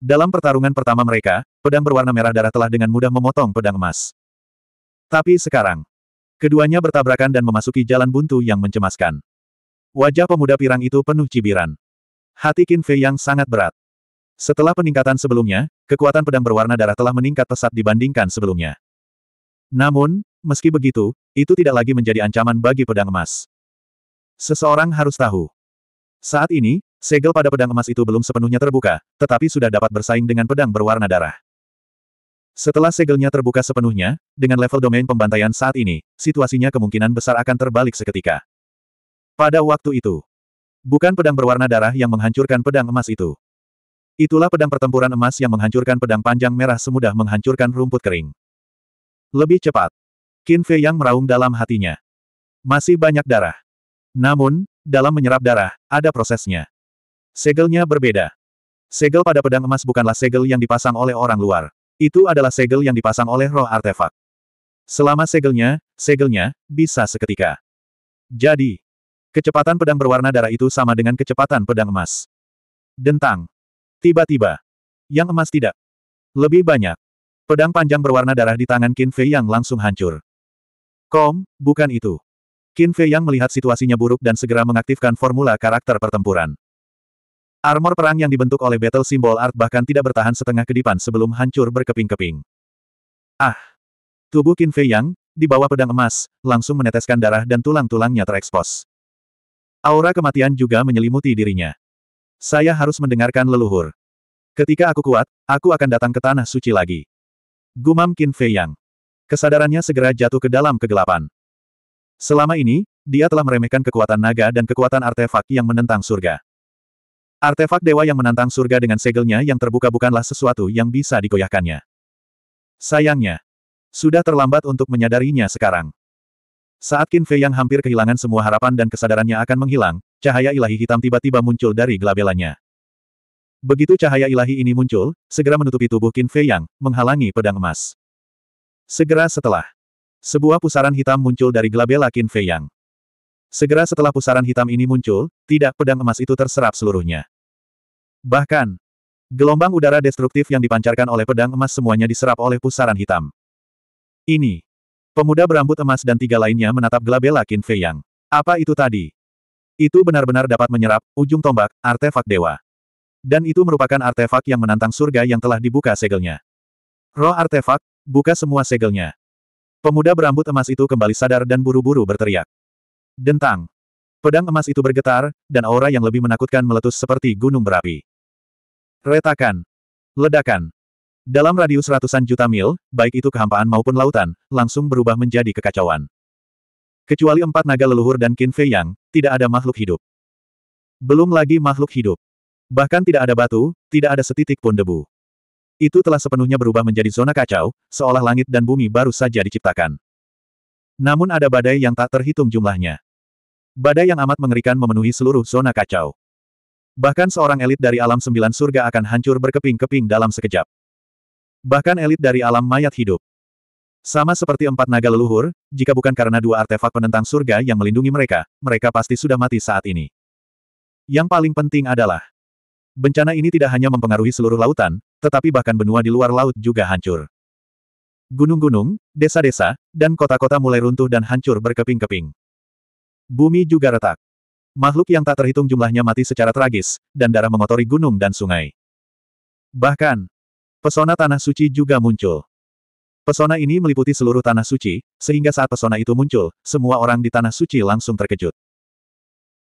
Dalam pertarungan pertama mereka, pedang berwarna merah darah telah dengan mudah memotong pedang emas. Tapi sekarang, Keduanya bertabrakan dan memasuki jalan buntu yang mencemaskan. Wajah pemuda pirang itu penuh cibiran. Hati Qin Fei yang sangat berat. Setelah peningkatan sebelumnya, kekuatan pedang berwarna darah telah meningkat pesat dibandingkan sebelumnya. Namun, meski begitu, itu tidak lagi menjadi ancaman bagi pedang emas. Seseorang harus tahu. Saat ini, segel pada pedang emas itu belum sepenuhnya terbuka, tetapi sudah dapat bersaing dengan pedang berwarna darah. Setelah segelnya terbuka sepenuhnya, dengan level domain pembantaian saat ini, situasinya kemungkinan besar akan terbalik seketika. Pada waktu itu, bukan pedang berwarna darah yang menghancurkan pedang emas itu. Itulah pedang pertempuran emas yang menghancurkan pedang panjang merah semudah menghancurkan rumput kering. Lebih cepat. Qin Fei yang meraung dalam hatinya. Masih banyak darah. Namun, dalam menyerap darah, ada prosesnya. Segelnya berbeda. Segel pada pedang emas bukanlah segel yang dipasang oleh orang luar. Itu adalah segel yang dipasang oleh roh artefak. Selama segelnya, segelnya, bisa seketika. Jadi, kecepatan pedang berwarna darah itu sama dengan kecepatan pedang emas. Dentang. Tiba-tiba. Yang emas tidak. Lebih banyak. Pedang panjang berwarna darah di tangan Qin Fei yang langsung hancur. Kom, bukan itu. Qin Fei yang melihat situasinya buruk dan segera mengaktifkan formula karakter pertempuran. Armor perang yang dibentuk oleh battle symbol art bahkan tidak bertahan setengah kedipan sebelum hancur berkeping-keping. Ah! Tubuh Qin Fei Yang, di bawah pedang emas, langsung meneteskan darah dan tulang-tulangnya terekspos. Aura kematian juga menyelimuti dirinya. Saya harus mendengarkan leluhur. Ketika aku kuat, aku akan datang ke tanah suci lagi. Gumam Qin Fei Yang. Kesadarannya segera jatuh ke dalam kegelapan. Selama ini, dia telah meremehkan kekuatan naga dan kekuatan artefak yang menentang surga. Artefak dewa yang menantang surga dengan segelnya yang terbuka bukanlah sesuatu yang bisa digoyahkannya. Sayangnya, sudah terlambat untuk menyadarinya sekarang. Saat Qin Fei yang hampir kehilangan semua harapan dan kesadarannya akan menghilang, cahaya ilahi hitam tiba-tiba muncul dari gelabelannya. Begitu cahaya ilahi ini muncul, segera menutupi tubuh Qin Fei yang menghalangi pedang emas. Segera setelah, sebuah pusaran hitam muncul dari gelabela Qin Fei yang. Segera setelah pusaran hitam ini muncul, tidak pedang emas itu terserap seluruhnya. Bahkan, gelombang udara destruktif yang dipancarkan oleh pedang emas semuanya diserap oleh pusaran hitam. Ini. Pemuda berambut emas dan tiga lainnya menatap Glabella Qin Fei Yang. Apa itu tadi? Itu benar-benar dapat menyerap ujung tombak, artefak dewa. Dan itu merupakan artefak yang menantang surga yang telah dibuka segelnya. Roh artefak, buka semua segelnya. Pemuda berambut emas itu kembali sadar dan buru-buru berteriak. Dentang. Pedang emas itu bergetar, dan aura yang lebih menakutkan meletus seperti gunung berapi. Retakan. Ledakan. Dalam radius ratusan juta mil, baik itu kehampaan maupun lautan, langsung berubah menjadi kekacauan. Kecuali empat naga leluhur dan Qin Fei Yang, tidak ada makhluk hidup. Belum lagi makhluk hidup. Bahkan tidak ada batu, tidak ada setitik pun debu. Itu telah sepenuhnya berubah menjadi zona kacau, seolah langit dan bumi baru saja diciptakan. Namun ada badai yang tak terhitung jumlahnya. Badai yang amat mengerikan memenuhi seluruh zona kacau. Bahkan seorang elit dari alam sembilan surga akan hancur berkeping-keping dalam sekejap. Bahkan elit dari alam mayat hidup. Sama seperti empat naga leluhur, jika bukan karena dua artefak penentang surga yang melindungi mereka, mereka pasti sudah mati saat ini. Yang paling penting adalah, bencana ini tidak hanya mempengaruhi seluruh lautan, tetapi bahkan benua di luar laut juga hancur. Gunung-gunung, desa-desa, dan kota-kota mulai runtuh dan hancur berkeping-keping. Bumi juga retak. Makhluk yang tak terhitung jumlahnya mati secara tragis, dan darah mengotori gunung dan sungai. Bahkan, pesona tanah suci juga muncul. Pesona ini meliputi seluruh tanah suci, sehingga saat pesona itu muncul, semua orang di tanah suci langsung terkejut.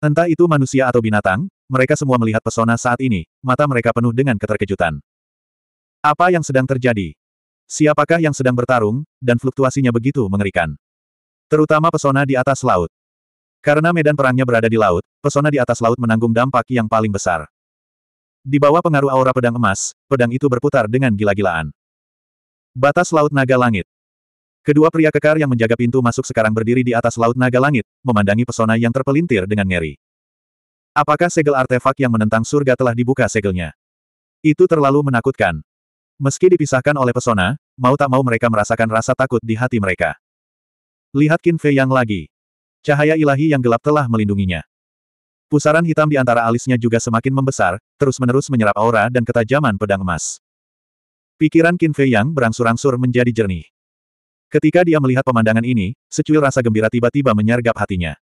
Entah itu manusia atau binatang, mereka semua melihat pesona saat ini, mata mereka penuh dengan keterkejutan. Apa yang sedang terjadi? Siapakah yang sedang bertarung, dan fluktuasinya begitu mengerikan? Terutama pesona di atas laut. Karena medan perangnya berada di laut, pesona di atas laut menanggung dampak yang paling besar. Di bawah pengaruh aura pedang emas, pedang itu berputar dengan gila-gilaan. Batas Laut Naga Langit Kedua pria kekar yang menjaga pintu masuk sekarang berdiri di atas Laut Naga Langit, memandangi pesona yang terpelintir dengan ngeri. Apakah segel artefak yang menentang surga telah dibuka segelnya? Itu terlalu menakutkan. Meski dipisahkan oleh pesona, mau tak mau mereka merasakan rasa takut di hati mereka. Lihat Qin Yang lagi. Cahaya ilahi yang gelap telah melindunginya. Pusaran hitam di antara alisnya juga semakin membesar, terus-menerus menyerap aura dan ketajaman pedang emas. Pikiran Qin Fei Yang berangsur-angsur menjadi jernih. Ketika dia melihat pemandangan ini, secuil rasa gembira tiba-tiba menyergap hatinya.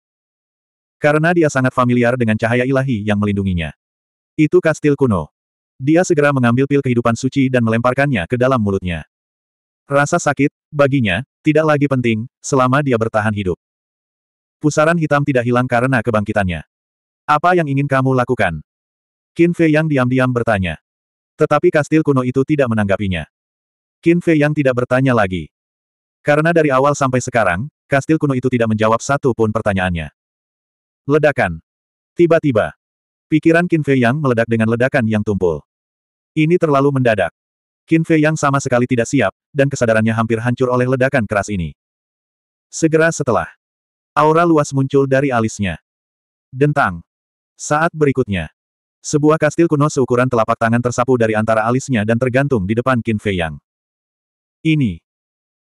Karena dia sangat familiar dengan cahaya ilahi yang melindunginya. Itu kastil kuno. Dia segera mengambil pil kehidupan suci dan melemparkannya ke dalam mulutnya. Rasa sakit, baginya, tidak lagi penting, selama dia bertahan hidup. Pusaran hitam tidak hilang karena kebangkitannya. Apa yang ingin kamu lakukan? Qin Fei yang diam-diam bertanya. Tetapi kastil kuno itu tidak menanggapinya. Qin Fei yang tidak bertanya lagi. Karena dari awal sampai sekarang, kastil kuno itu tidak menjawab satu pun pertanyaannya. Ledakan. Tiba-tiba. Pikiran Qin Fei yang meledak dengan ledakan yang tumpul. Ini terlalu mendadak. Qin Fei yang sama sekali tidak siap, dan kesadarannya hampir hancur oleh ledakan keras ini. Segera setelah Aura luas muncul dari alisnya. Dentang. Saat berikutnya. Sebuah kastil kuno seukuran telapak tangan tersapu dari antara alisnya dan tergantung di depan Qin Fei Yang. Ini.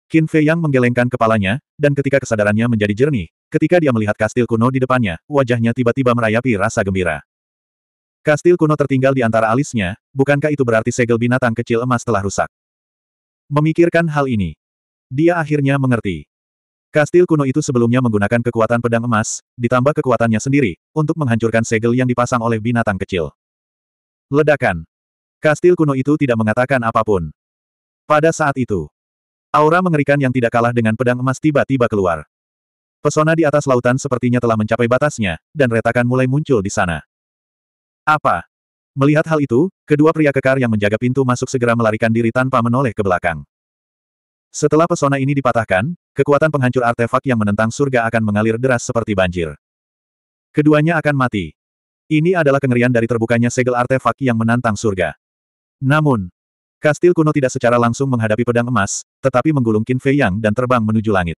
Qin Fei Yang menggelengkan kepalanya, dan ketika kesadarannya menjadi jernih, ketika dia melihat kastil kuno di depannya, wajahnya tiba-tiba merayapi rasa gembira. Kastil kuno tertinggal di antara alisnya, bukankah itu berarti segel binatang kecil emas telah rusak? Memikirkan hal ini, dia akhirnya mengerti. Kastil kuno itu sebelumnya menggunakan kekuatan pedang emas, ditambah kekuatannya sendiri, untuk menghancurkan segel yang dipasang oleh binatang kecil. Ledakan. Kastil kuno itu tidak mengatakan apapun. Pada saat itu, aura mengerikan yang tidak kalah dengan pedang emas tiba-tiba keluar. Pesona di atas lautan sepertinya telah mencapai batasnya, dan retakan mulai muncul di sana. Apa? Melihat hal itu, kedua pria kekar yang menjaga pintu masuk segera melarikan diri tanpa menoleh ke belakang. Setelah pesona ini dipatahkan, Kekuatan penghancur artefak yang menentang surga akan mengalir deras seperti banjir. Keduanya akan mati. Ini adalah kengerian dari terbukanya segel artefak yang menantang surga. Namun, kastil kuno tidak secara langsung menghadapi pedang emas, tetapi menggulung Qin Fei Yang dan terbang menuju langit.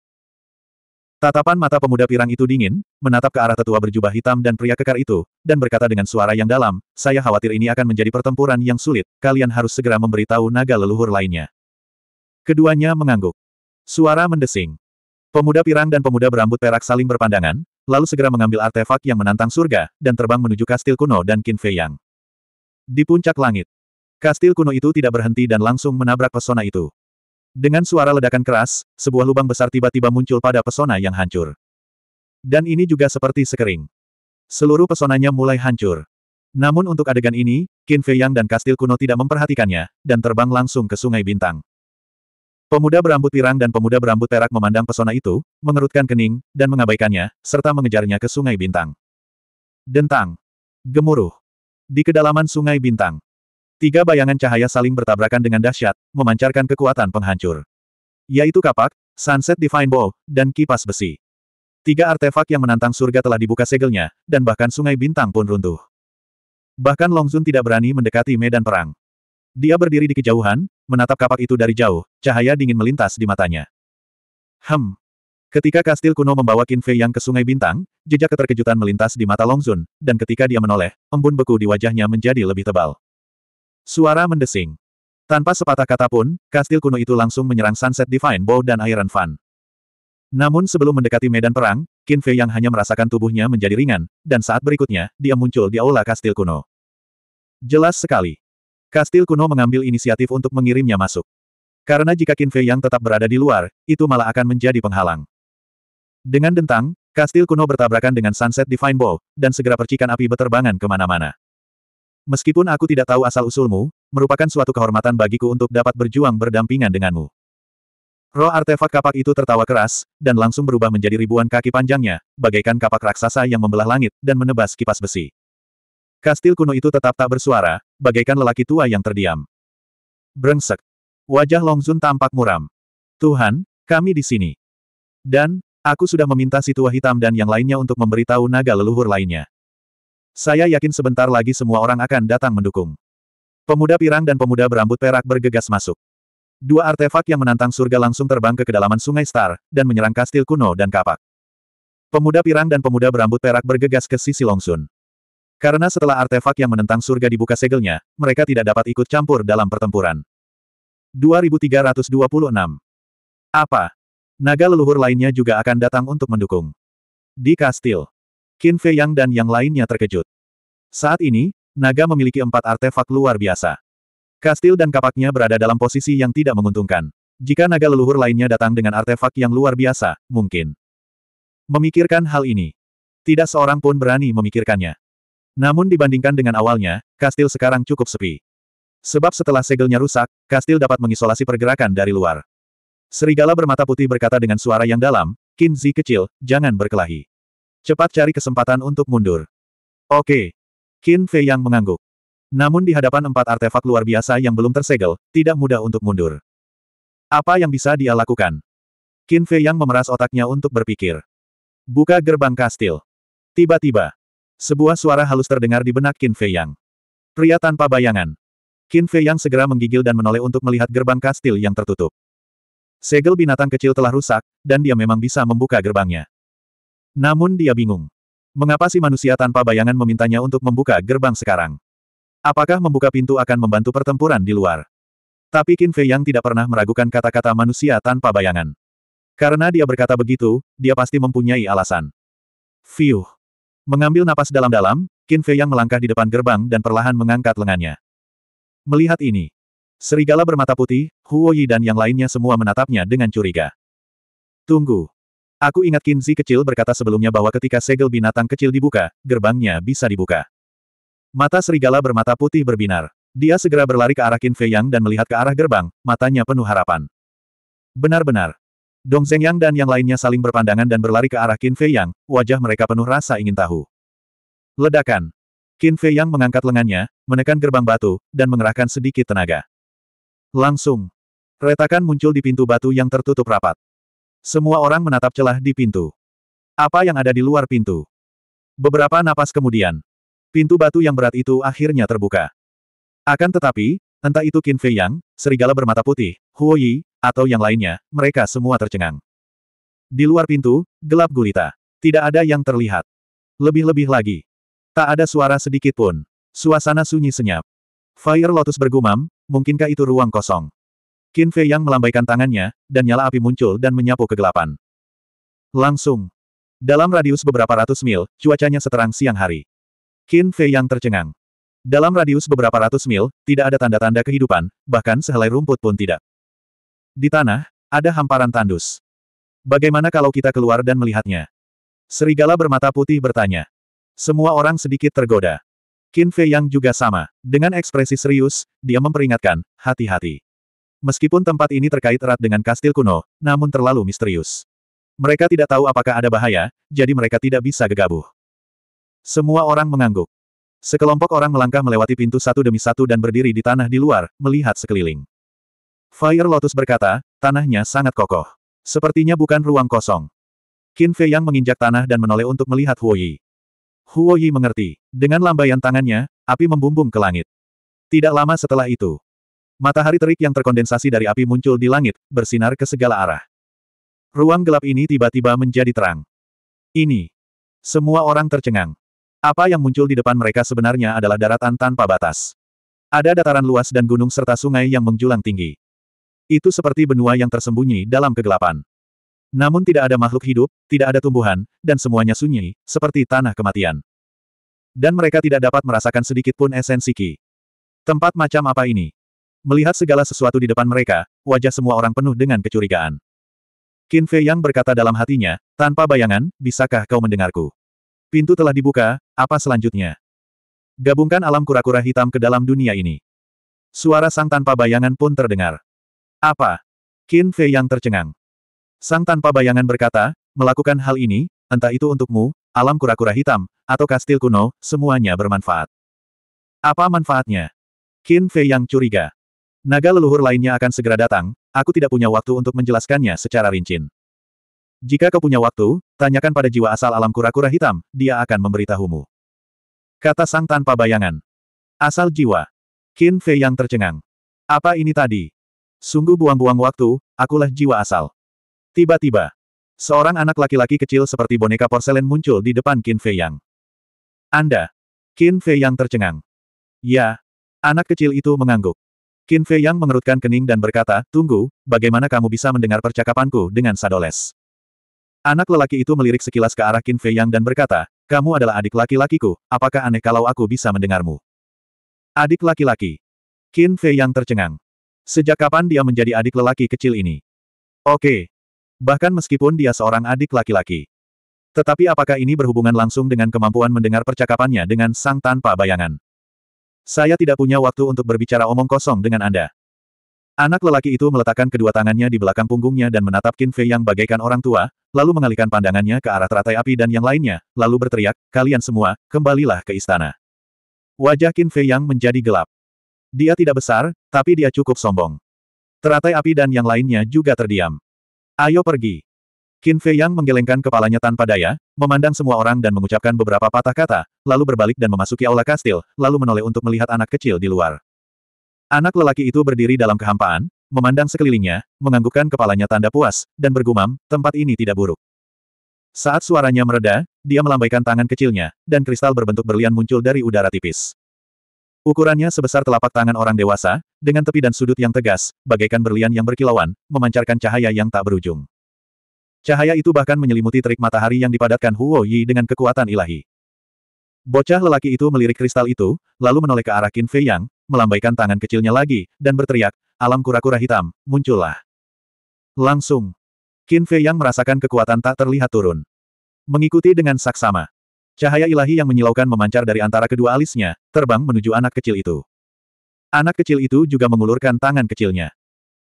Tatapan mata pemuda pirang itu dingin, menatap ke arah tetua berjubah hitam dan pria kekar itu, dan berkata dengan suara yang dalam, saya khawatir ini akan menjadi pertempuran yang sulit, kalian harus segera memberitahu naga leluhur lainnya. Keduanya mengangguk. Suara mendesing. Pemuda pirang dan pemuda berambut perak saling berpandangan, lalu segera mengambil artefak yang menantang surga, dan terbang menuju kastil kuno dan Qin Fei Yang. Di puncak langit. Kastil kuno itu tidak berhenti dan langsung menabrak pesona itu. Dengan suara ledakan keras, sebuah lubang besar tiba-tiba muncul pada pesona yang hancur. Dan ini juga seperti sekering. Seluruh pesonanya mulai hancur. Namun untuk adegan ini, Qin Fei Yang dan kastil kuno tidak memperhatikannya, dan terbang langsung ke Sungai Bintang. Pemuda berambut pirang dan pemuda berambut perak memandang pesona itu, mengerutkan kening, dan mengabaikannya, serta mengejarnya ke Sungai Bintang. Dentang. Gemuruh. Di kedalaman Sungai Bintang. Tiga bayangan cahaya saling bertabrakan dengan dahsyat, memancarkan kekuatan penghancur. Yaitu kapak, Sunset Divine Bow, dan kipas besi. Tiga artefak yang menantang surga telah dibuka segelnya, dan bahkan Sungai Bintang pun runtuh. Bahkan Longzun tidak berani mendekati medan perang. Dia berdiri di kejauhan, menatap kapak itu dari jauh, cahaya dingin melintas di matanya. Hem. Ketika kastil kuno membawa Qin Fei Yang ke Sungai Bintang, jejak keterkejutan melintas di mata Longzun, dan ketika dia menoleh, embun beku di wajahnya menjadi lebih tebal. Suara mendesing. Tanpa sepatah kata pun, kastil kuno itu langsung menyerang Sunset Divine Bow dan Iron Fan. Namun sebelum mendekati medan perang, Qin Fei Yang hanya merasakan tubuhnya menjadi ringan, dan saat berikutnya, dia muncul di aula kastil kuno. Jelas sekali. Kastil kuno mengambil inisiatif untuk mengirimnya masuk. Karena jika Qin Fei yang tetap berada di luar, itu malah akan menjadi penghalang. Dengan dentang, kastil kuno bertabrakan dengan Sunset Divine Bow, dan segera percikan api beterbangan kemana-mana. Meskipun aku tidak tahu asal-usulmu, merupakan suatu kehormatan bagiku untuk dapat berjuang berdampingan denganmu. Roh artefak kapak itu tertawa keras, dan langsung berubah menjadi ribuan kaki panjangnya, bagaikan kapak raksasa yang membelah langit, dan menebas kipas besi. Kastil kuno itu tetap tak bersuara, bagaikan lelaki tua yang terdiam. Brengsek. Wajah Longzun tampak muram. Tuhan, kami di sini. Dan, aku sudah meminta si tua hitam dan yang lainnya untuk memberitahu naga leluhur lainnya. Saya yakin sebentar lagi semua orang akan datang mendukung. Pemuda pirang dan pemuda berambut perak bergegas masuk. Dua artefak yang menantang surga langsung terbang ke kedalaman sungai Star, dan menyerang kastil kuno dan kapak. Pemuda pirang dan pemuda berambut perak bergegas ke sisi Longsun. Karena setelah artefak yang menentang surga dibuka segelnya, mereka tidak dapat ikut campur dalam pertempuran. 2326. Apa? Naga leluhur lainnya juga akan datang untuk mendukung. Di kastil. Qin Fei Yang dan yang lainnya terkejut. Saat ini, naga memiliki empat artefak luar biasa. Kastil dan kapaknya berada dalam posisi yang tidak menguntungkan. Jika naga leluhur lainnya datang dengan artefak yang luar biasa, mungkin. Memikirkan hal ini. Tidak seorang pun berani memikirkannya. Namun dibandingkan dengan awalnya, kastil sekarang cukup sepi. Sebab setelah segelnya rusak, kastil dapat mengisolasi pergerakan dari luar. Serigala bermata putih berkata dengan suara yang dalam, Kinzi kecil, jangan berkelahi. Cepat cari kesempatan untuk mundur. Oke. Qin Fei yang mengangguk. Namun di hadapan empat artefak luar biasa yang belum tersegel, tidak mudah untuk mundur. Apa yang bisa dia lakukan? Qin Fei yang memeras otaknya untuk berpikir. Buka gerbang kastil. Tiba-tiba, sebuah suara halus terdengar di benak Qin Fei Yang. Pria tanpa bayangan. Qin Fei Yang segera menggigil dan menoleh untuk melihat gerbang kastil yang tertutup. Segel binatang kecil telah rusak, dan dia memang bisa membuka gerbangnya. Namun dia bingung. Mengapa si manusia tanpa bayangan memintanya untuk membuka gerbang sekarang? Apakah membuka pintu akan membantu pertempuran di luar? Tapi Qin Fei Yang tidak pernah meragukan kata-kata manusia tanpa bayangan. Karena dia berkata begitu, dia pasti mempunyai alasan. Fiuh. Mengambil napas dalam-dalam, Qin Fei yang melangkah di depan gerbang dan perlahan mengangkat lengannya. Melihat ini, serigala bermata putih, Huo Yi dan yang lainnya semua menatapnya dengan curiga. Tunggu. Aku ingat Qin Zi kecil berkata sebelumnya bahwa ketika segel binatang kecil dibuka, gerbangnya bisa dibuka. Mata serigala bermata putih berbinar. Dia segera berlari ke arah Qin Fei Yang dan melihat ke arah gerbang, matanya penuh harapan. Benar-benar, Dong Zhengyang dan yang lainnya saling berpandangan dan berlari ke arah Qin Fei Yang, wajah mereka penuh rasa ingin tahu. Ledakan. Qin Fei Yang mengangkat lengannya, menekan gerbang batu, dan mengerahkan sedikit tenaga. Langsung. Retakan muncul di pintu batu yang tertutup rapat. Semua orang menatap celah di pintu. Apa yang ada di luar pintu? Beberapa napas kemudian, pintu batu yang berat itu akhirnya terbuka. Akan tetapi, entah itu Qin Fei Yang, serigala bermata putih, Huo Yi, atau yang lainnya, mereka semua tercengang. Di luar pintu, gelap gulita. Tidak ada yang terlihat. Lebih-lebih lagi. Tak ada suara sedikit pun. Suasana sunyi senyap. Fire Lotus bergumam, mungkinkah itu ruang kosong? Qin Fei yang melambaikan tangannya, dan nyala api muncul dan menyapu kegelapan. Langsung. Dalam radius beberapa ratus mil, cuacanya seterang siang hari. Qin Fei yang tercengang. Dalam radius beberapa ratus mil, tidak ada tanda-tanda kehidupan, bahkan sehelai rumput pun tidak. Di tanah, ada hamparan tandus. Bagaimana kalau kita keluar dan melihatnya? Serigala bermata putih bertanya. Semua orang sedikit tergoda. Qin Fei Yang juga sama. Dengan ekspresi serius, dia memperingatkan, hati-hati. Meskipun tempat ini terkait erat dengan kastil kuno, namun terlalu misterius. Mereka tidak tahu apakah ada bahaya, jadi mereka tidak bisa gegabah. Semua orang mengangguk. Sekelompok orang melangkah melewati pintu satu demi satu dan berdiri di tanah di luar, melihat sekeliling. Fire Lotus berkata, tanahnya sangat kokoh. Sepertinya bukan ruang kosong. Qin Fei Yang menginjak tanah dan menoleh untuk melihat Huo Yi. Huo Yi mengerti. Dengan lambaian tangannya, api membumbung ke langit. Tidak lama setelah itu, matahari terik yang terkondensasi dari api muncul di langit, bersinar ke segala arah. Ruang gelap ini tiba-tiba menjadi terang. Ini. Semua orang tercengang. Apa yang muncul di depan mereka sebenarnya adalah daratan tanpa batas. Ada dataran luas dan gunung serta sungai yang menjulang tinggi. Itu seperti benua yang tersembunyi dalam kegelapan. Namun tidak ada makhluk hidup, tidak ada tumbuhan, dan semuanya sunyi, seperti tanah kematian. Dan mereka tidak dapat merasakan sedikit pun esensi Ki. Tempat macam apa ini? Melihat segala sesuatu di depan mereka, wajah semua orang penuh dengan kecurigaan. Qin Fei Yang berkata dalam hatinya, tanpa bayangan, bisakah kau mendengarku? Pintu telah dibuka, apa selanjutnya? Gabungkan alam kura-kura hitam ke dalam dunia ini. Suara sang tanpa bayangan pun terdengar. Apa? Qin Fei yang tercengang. Sang tanpa bayangan berkata, melakukan hal ini, entah itu untukmu, alam kura-kura hitam, atau kastil kuno, semuanya bermanfaat. Apa manfaatnya? Qin Fei yang curiga. Naga leluhur lainnya akan segera datang, aku tidak punya waktu untuk menjelaskannya secara rinci. Jika kau punya waktu, tanyakan pada jiwa asal alam kura-kura hitam, dia akan memberitahumu. Kata sang tanpa bayangan. Asal jiwa. Qin Fei yang tercengang. Apa ini tadi? Sungguh buang-buang waktu, akulah jiwa asal. Tiba-tiba, seorang anak laki-laki kecil seperti boneka porselen muncul di depan Qin Fei Yang. Anda! Qin Fei Yang tercengang. Ya, anak kecil itu mengangguk. Qin Fei Yang mengerutkan kening dan berkata, Tunggu, bagaimana kamu bisa mendengar percakapanku dengan Sadoles? Anak lelaki itu melirik sekilas ke arah Qin Fei Yang dan berkata, Kamu adalah adik laki-lakiku, apakah aneh kalau aku bisa mendengarmu? Adik laki-laki. Qin Fei Yang tercengang. Sejak kapan dia menjadi adik lelaki kecil ini? Oke. Bahkan meskipun dia seorang adik laki-laki. Tetapi apakah ini berhubungan langsung dengan kemampuan mendengar percakapannya dengan sang tanpa bayangan? Saya tidak punya waktu untuk berbicara omong kosong dengan Anda. Anak lelaki itu meletakkan kedua tangannya di belakang punggungnya dan menatap Qin Fei yang bagaikan orang tua, lalu mengalihkan pandangannya ke arah teratai api dan yang lainnya, lalu berteriak, kalian semua, kembalilah ke istana. Wajah Qin Fei yang menjadi gelap. Dia tidak besar, tapi dia cukup sombong. Teratai api dan yang lainnya juga terdiam. Ayo pergi. Qin Fei Yang menggelengkan kepalanya tanpa daya, memandang semua orang dan mengucapkan beberapa patah kata, lalu berbalik dan memasuki aula kastil, lalu menoleh untuk melihat anak kecil di luar. Anak lelaki itu berdiri dalam kehampaan, memandang sekelilingnya, menganggukkan kepalanya tanda puas, dan bergumam, tempat ini tidak buruk. Saat suaranya mereda, dia melambaikan tangan kecilnya, dan kristal berbentuk berlian muncul dari udara tipis. Ukurannya sebesar telapak tangan orang dewasa, dengan tepi dan sudut yang tegas, bagaikan berlian yang berkilauan, memancarkan cahaya yang tak berujung. Cahaya itu bahkan menyelimuti terik matahari yang dipadatkan Huo Yi dengan kekuatan ilahi. Bocah lelaki itu melirik kristal itu, lalu menoleh ke arah Qin Fei Yang, melambaikan tangan kecilnya lagi, dan berteriak, alam kura-kura hitam, muncullah. Langsung. Qin Fei Yang merasakan kekuatan tak terlihat turun. Mengikuti dengan saksama. Cahaya ilahi yang menyilaukan memancar dari antara kedua alisnya, terbang menuju anak kecil itu. Anak kecil itu juga mengulurkan tangan kecilnya.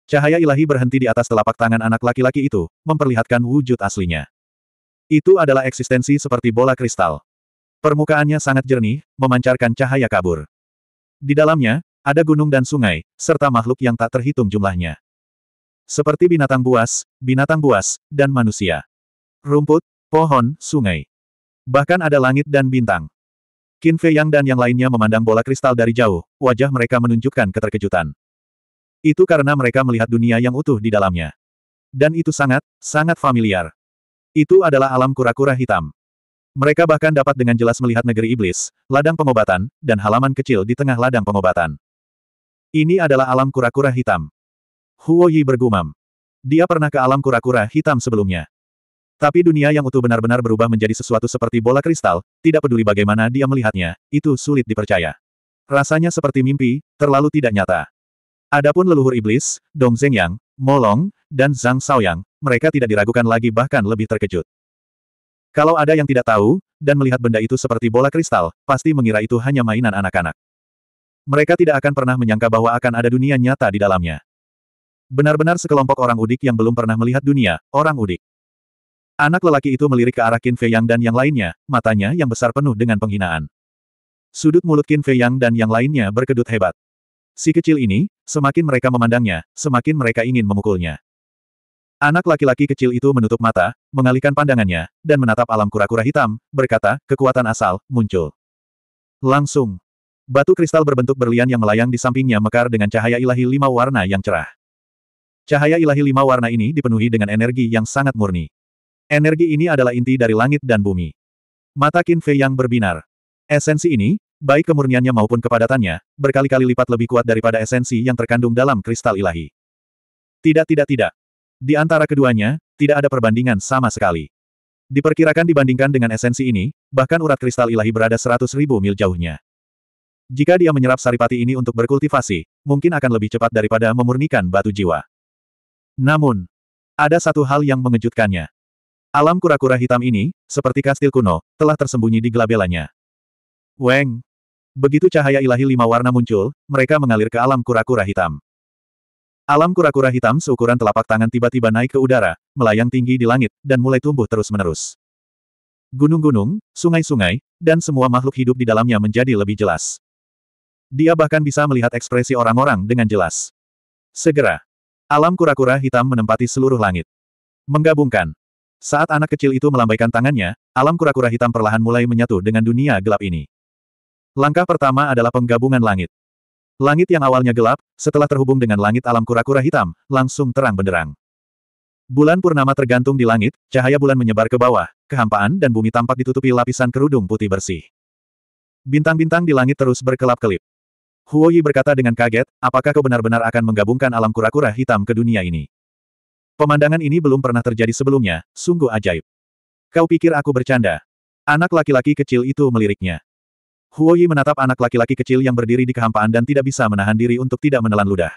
Cahaya ilahi berhenti di atas telapak tangan anak laki-laki itu, memperlihatkan wujud aslinya. Itu adalah eksistensi seperti bola kristal. Permukaannya sangat jernih, memancarkan cahaya kabur. Di dalamnya, ada gunung dan sungai, serta makhluk yang tak terhitung jumlahnya. Seperti binatang buas, binatang buas, dan manusia. Rumput, pohon, sungai. Bahkan ada langit dan bintang. Qin Fei Yang dan yang lainnya memandang bola kristal dari jauh, wajah mereka menunjukkan keterkejutan. Itu karena mereka melihat dunia yang utuh di dalamnya. Dan itu sangat, sangat familiar. Itu adalah alam kura-kura hitam. Mereka bahkan dapat dengan jelas melihat negeri iblis, ladang pengobatan, dan halaman kecil di tengah ladang pengobatan. Ini adalah alam kura-kura hitam. Huo Yi bergumam. Dia pernah ke alam kura-kura hitam sebelumnya. Tapi dunia yang utuh benar-benar berubah menjadi sesuatu seperti bola kristal, tidak peduli bagaimana dia melihatnya, itu sulit dipercaya. Rasanya seperti mimpi, terlalu tidak nyata. Adapun leluhur iblis, Dong Zhengyang, Molong, dan Zhang Shaoyang, mereka tidak diragukan lagi bahkan lebih terkejut. Kalau ada yang tidak tahu, dan melihat benda itu seperti bola kristal, pasti mengira itu hanya mainan anak-anak. Mereka tidak akan pernah menyangka bahwa akan ada dunia nyata di dalamnya. Benar-benar sekelompok orang udik yang belum pernah melihat dunia, orang udik. Anak lelaki itu melirik ke arah Qin Fei Yang dan yang lainnya, matanya yang besar penuh dengan penghinaan. Sudut mulut Qin Fei Yang dan yang lainnya berkedut hebat. Si kecil ini, semakin mereka memandangnya, semakin mereka ingin memukulnya. Anak laki-laki kecil itu menutup mata, mengalihkan pandangannya, dan menatap alam kura-kura hitam, berkata, kekuatan asal, muncul. Langsung. Batu kristal berbentuk berlian yang melayang di sampingnya mekar dengan cahaya ilahi lima warna yang cerah. Cahaya ilahi lima warna ini dipenuhi dengan energi yang sangat murni. Energi ini adalah inti dari langit dan bumi. Mata Qin Fei yang berbinar. Esensi ini, baik kemurniannya maupun kepadatannya, berkali-kali lipat lebih kuat daripada esensi yang terkandung dalam kristal ilahi. Tidak tidak tidak. Di antara keduanya, tidak ada perbandingan sama sekali. Diperkirakan dibandingkan dengan esensi ini, bahkan urat kristal ilahi berada seratus ribu mil jauhnya. Jika dia menyerap saripati ini untuk berkultivasi, mungkin akan lebih cepat daripada memurnikan batu jiwa. Namun, ada satu hal yang mengejutkannya. Alam kura-kura hitam ini, seperti kastil kuno, telah tersembunyi di gelabelanya. Weng! Begitu cahaya ilahi lima warna muncul, mereka mengalir ke alam kura-kura hitam. Alam kura-kura hitam seukuran telapak tangan tiba-tiba naik ke udara, melayang tinggi di langit, dan mulai tumbuh terus-menerus. Gunung-gunung, sungai-sungai, dan semua makhluk hidup di dalamnya menjadi lebih jelas. Dia bahkan bisa melihat ekspresi orang-orang dengan jelas. Segera, alam kura-kura hitam menempati seluruh langit. Menggabungkan, saat anak kecil itu melambaikan tangannya, alam kura-kura hitam perlahan mulai menyatu dengan dunia gelap ini. Langkah pertama adalah penggabungan langit. Langit yang awalnya gelap, setelah terhubung dengan langit alam kura-kura hitam, langsung terang benderang. Bulan purnama tergantung di langit, cahaya bulan menyebar ke bawah, kehampaan dan bumi tampak ditutupi lapisan kerudung putih bersih. Bintang-bintang di langit terus berkelap-kelip. Huoyi berkata dengan kaget, apakah kau benar-benar akan menggabungkan alam kura-kura hitam ke dunia ini? Pemandangan ini belum pernah terjadi sebelumnya, sungguh ajaib. Kau pikir aku bercanda? Anak laki-laki kecil itu meliriknya. Huoyi menatap anak laki-laki kecil yang berdiri di kehampaan dan tidak bisa menahan diri untuk tidak menelan ludah.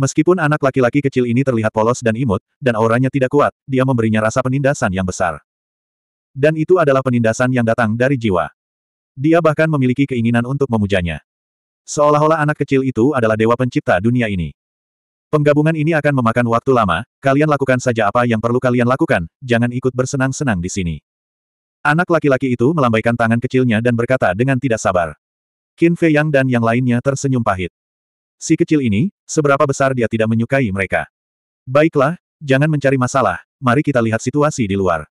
Meskipun anak laki-laki kecil ini terlihat polos dan imut, dan auranya tidak kuat, dia memberinya rasa penindasan yang besar. Dan itu adalah penindasan yang datang dari jiwa. Dia bahkan memiliki keinginan untuk memujanya. Seolah-olah anak kecil itu adalah dewa pencipta dunia ini. Penggabungan ini akan memakan waktu lama, kalian lakukan saja apa yang perlu kalian lakukan, jangan ikut bersenang-senang di sini. Anak laki-laki itu melambaikan tangan kecilnya dan berkata dengan tidak sabar. Qin Fei Yang dan yang lainnya tersenyum pahit. Si kecil ini, seberapa besar dia tidak menyukai mereka. Baiklah, jangan mencari masalah, mari kita lihat situasi di luar.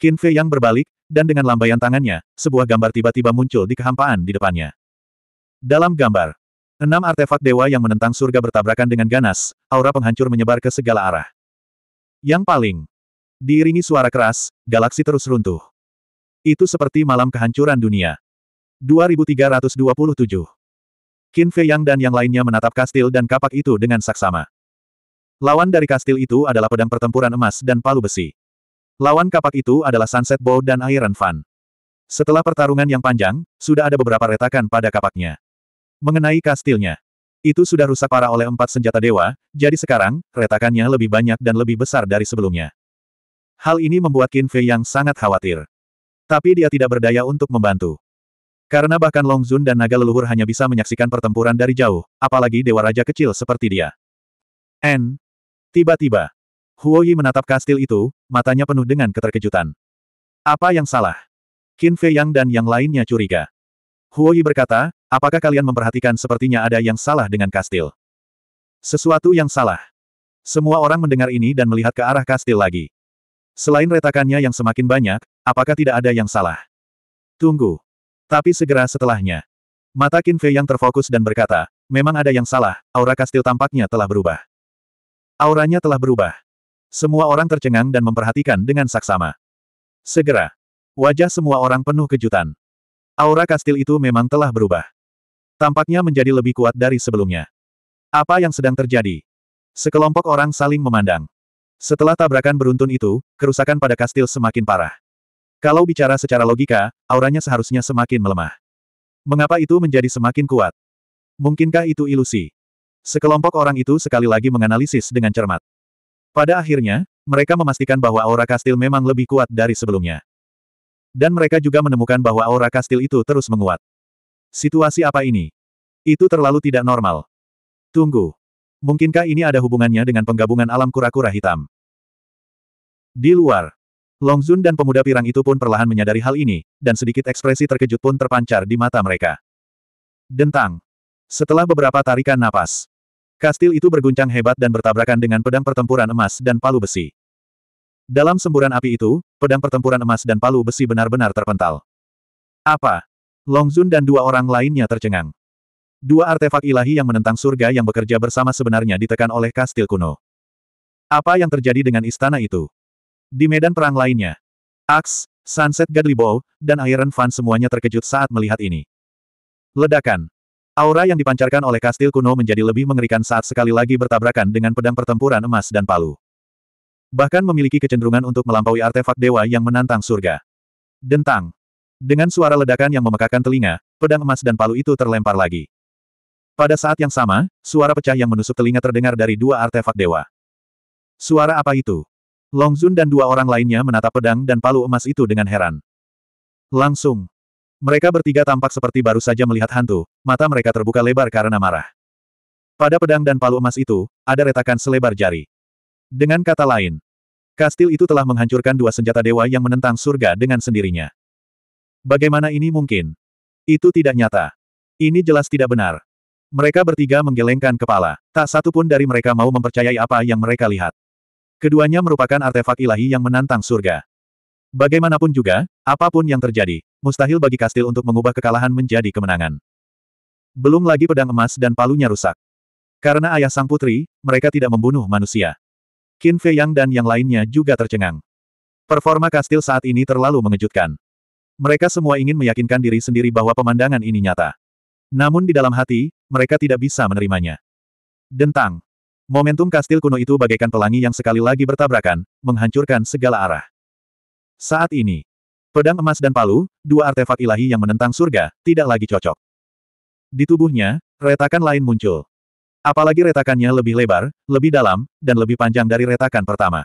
Qin Fei Yang berbalik, dan dengan lambaian tangannya, sebuah gambar tiba-tiba muncul di kehampaan di depannya. Dalam gambar, Enam artefak dewa yang menentang surga bertabrakan dengan ganas, aura penghancur menyebar ke segala arah. Yang paling diiringi suara keras, galaksi terus runtuh. Itu seperti malam kehancuran dunia. 2327 Qin Fei Yang dan yang lainnya menatap kastil dan kapak itu dengan saksama. Lawan dari kastil itu adalah pedang pertempuran emas dan palu besi. Lawan kapak itu adalah Sunset Bow dan Iron Fan. Setelah pertarungan yang panjang, sudah ada beberapa retakan pada kapaknya. Mengenai kastilnya. Itu sudah rusak parah oleh empat senjata dewa, jadi sekarang, retakannya lebih banyak dan lebih besar dari sebelumnya. Hal ini membuat Qin Fei yang sangat khawatir. Tapi dia tidak berdaya untuk membantu. Karena bahkan Long Zun dan naga leluhur hanya bisa menyaksikan pertempuran dari jauh, apalagi dewa raja kecil seperti dia. N. Tiba-tiba, Huo Yi menatap kastil itu, matanya penuh dengan keterkejutan. Apa yang salah? Qin Fei Yang dan yang lainnya curiga. Huoyi berkata, apakah kalian memperhatikan sepertinya ada yang salah dengan kastil? Sesuatu yang salah. Semua orang mendengar ini dan melihat ke arah kastil lagi. Selain retakannya yang semakin banyak, apakah tidak ada yang salah? Tunggu. Tapi segera setelahnya. Mata Qin Fei yang terfokus dan berkata, memang ada yang salah, aura kastil tampaknya telah berubah. Auranya telah berubah. Semua orang tercengang dan memperhatikan dengan saksama. Segera. Wajah semua orang penuh kejutan. Aura kastil itu memang telah berubah. Tampaknya menjadi lebih kuat dari sebelumnya. Apa yang sedang terjadi? Sekelompok orang saling memandang. Setelah tabrakan beruntun itu, kerusakan pada kastil semakin parah. Kalau bicara secara logika, auranya seharusnya semakin melemah. Mengapa itu menjadi semakin kuat? Mungkinkah itu ilusi? Sekelompok orang itu sekali lagi menganalisis dengan cermat. Pada akhirnya, mereka memastikan bahwa aura kastil memang lebih kuat dari sebelumnya. Dan mereka juga menemukan bahwa aura kastil itu terus menguat. Situasi apa ini? Itu terlalu tidak normal. Tunggu. Mungkinkah ini ada hubungannya dengan penggabungan alam kura-kura hitam? Di luar, Longzun dan pemuda pirang itu pun perlahan menyadari hal ini, dan sedikit ekspresi terkejut pun terpancar di mata mereka. Dentang. Setelah beberapa tarikan napas, kastil itu berguncang hebat dan bertabrakan dengan pedang pertempuran emas dan palu besi. Dalam semburan api itu, pedang pertempuran emas dan palu besi benar-benar terpental. Apa? Long Zun dan dua orang lainnya tercengang. Dua artefak ilahi yang menentang surga yang bekerja bersama sebenarnya ditekan oleh kastil kuno. Apa yang terjadi dengan istana itu? Di medan perang lainnya, Axe, Sunset Bow, dan Iron Fan semuanya terkejut saat melihat ini. Ledakan. Aura yang dipancarkan oleh kastil kuno menjadi lebih mengerikan saat sekali lagi bertabrakan dengan pedang pertempuran emas dan palu. Bahkan memiliki kecenderungan untuk melampaui artefak dewa yang menantang surga. Dentang. Dengan suara ledakan yang memekakan telinga, pedang emas dan palu itu terlempar lagi. Pada saat yang sama, suara pecah yang menusuk telinga terdengar dari dua artefak dewa. Suara apa itu? Long Zun dan dua orang lainnya menatap pedang dan palu emas itu dengan heran. Langsung. Mereka bertiga tampak seperti baru saja melihat hantu, mata mereka terbuka lebar karena marah. Pada pedang dan palu emas itu, ada retakan selebar jari. Dengan kata lain, kastil itu telah menghancurkan dua senjata dewa yang menentang surga dengan sendirinya. Bagaimana ini mungkin? Itu tidak nyata. Ini jelas tidak benar. Mereka bertiga menggelengkan kepala. Tak satu pun dari mereka mau mempercayai apa yang mereka lihat. Keduanya merupakan artefak ilahi yang menantang surga. Bagaimanapun juga, apapun yang terjadi, mustahil bagi kastil untuk mengubah kekalahan menjadi kemenangan. Belum lagi pedang emas dan palunya rusak. Karena ayah sang putri, mereka tidak membunuh manusia. Qin Fei Yang dan yang lainnya juga tercengang. Performa kastil saat ini terlalu mengejutkan. Mereka semua ingin meyakinkan diri sendiri bahwa pemandangan ini nyata. Namun di dalam hati, mereka tidak bisa menerimanya. Dentang. Momentum kastil kuno itu bagaikan pelangi yang sekali lagi bertabrakan, menghancurkan segala arah. Saat ini, pedang emas dan palu, dua artefak ilahi yang menentang surga, tidak lagi cocok. Di tubuhnya, retakan lain muncul. Apalagi retakannya lebih lebar, lebih dalam, dan lebih panjang dari retakan pertama.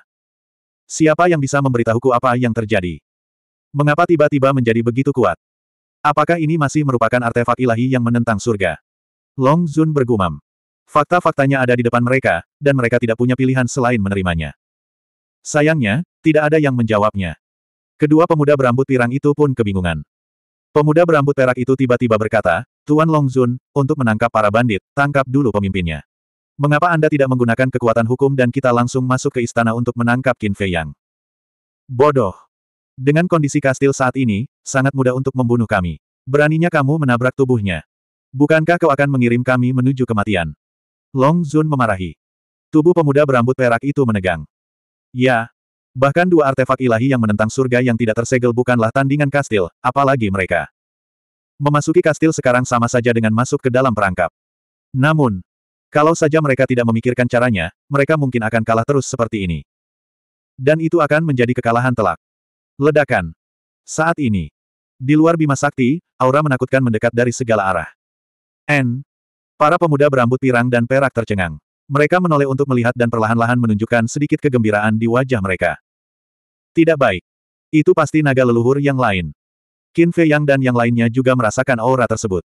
Siapa yang bisa memberitahuku apa yang terjadi? Mengapa tiba-tiba menjadi begitu kuat? Apakah ini masih merupakan artefak ilahi yang menentang surga? Long Zun bergumam. Fakta-faktanya ada di depan mereka, dan mereka tidak punya pilihan selain menerimanya. Sayangnya, tidak ada yang menjawabnya. Kedua pemuda berambut pirang itu pun kebingungan. Pemuda berambut perak itu tiba-tiba berkata, Tuan Long Zun, untuk menangkap para bandit, Tangkap dulu pemimpinnya. Mengapa Anda tidak menggunakan kekuatan hukum dan kita langsung masuk ke istana untuk menangkap Qin Fei Yang? Bodoh. Dengan kondisi kastil saat ini, sangat mudah untuk membunuh kami. Beraninya kamu menabrak tubuhnya. Bukankah kau akan mengirim kami menuju kematian? Long Zun memarahi. Tubuh pemuda berambut perak itu menegang. Ya, Bahkan dua artefak ilahi yang menentang surga yang tidak tersegel bukanlah tandingan kastil, apalagi mereka. Memasuki kastil sekarang sama saja dengan masuk ke dalam perangkap. Namun, kalau saja mereka tidak memikirkan caranya, mereka mungkin akan kalah terus seperti ini. Dan itu akan menjadi kekalahan telak. Ledakan. Saat ini. Di luar Bima Sakti, aura menakutkan mendekat dari segala arah. N. Para pemuda berambut pirang dan perak tercengang. Mereka menoleh untuk melihat dan perlahan-lahan menunjukkan sedikit kegembiraan di wajah mereka. Tidak baik. Itu pasti naga leluhur yang lain. Qin Fei Yang dan yang lainnya juga merasakan aura tersebut.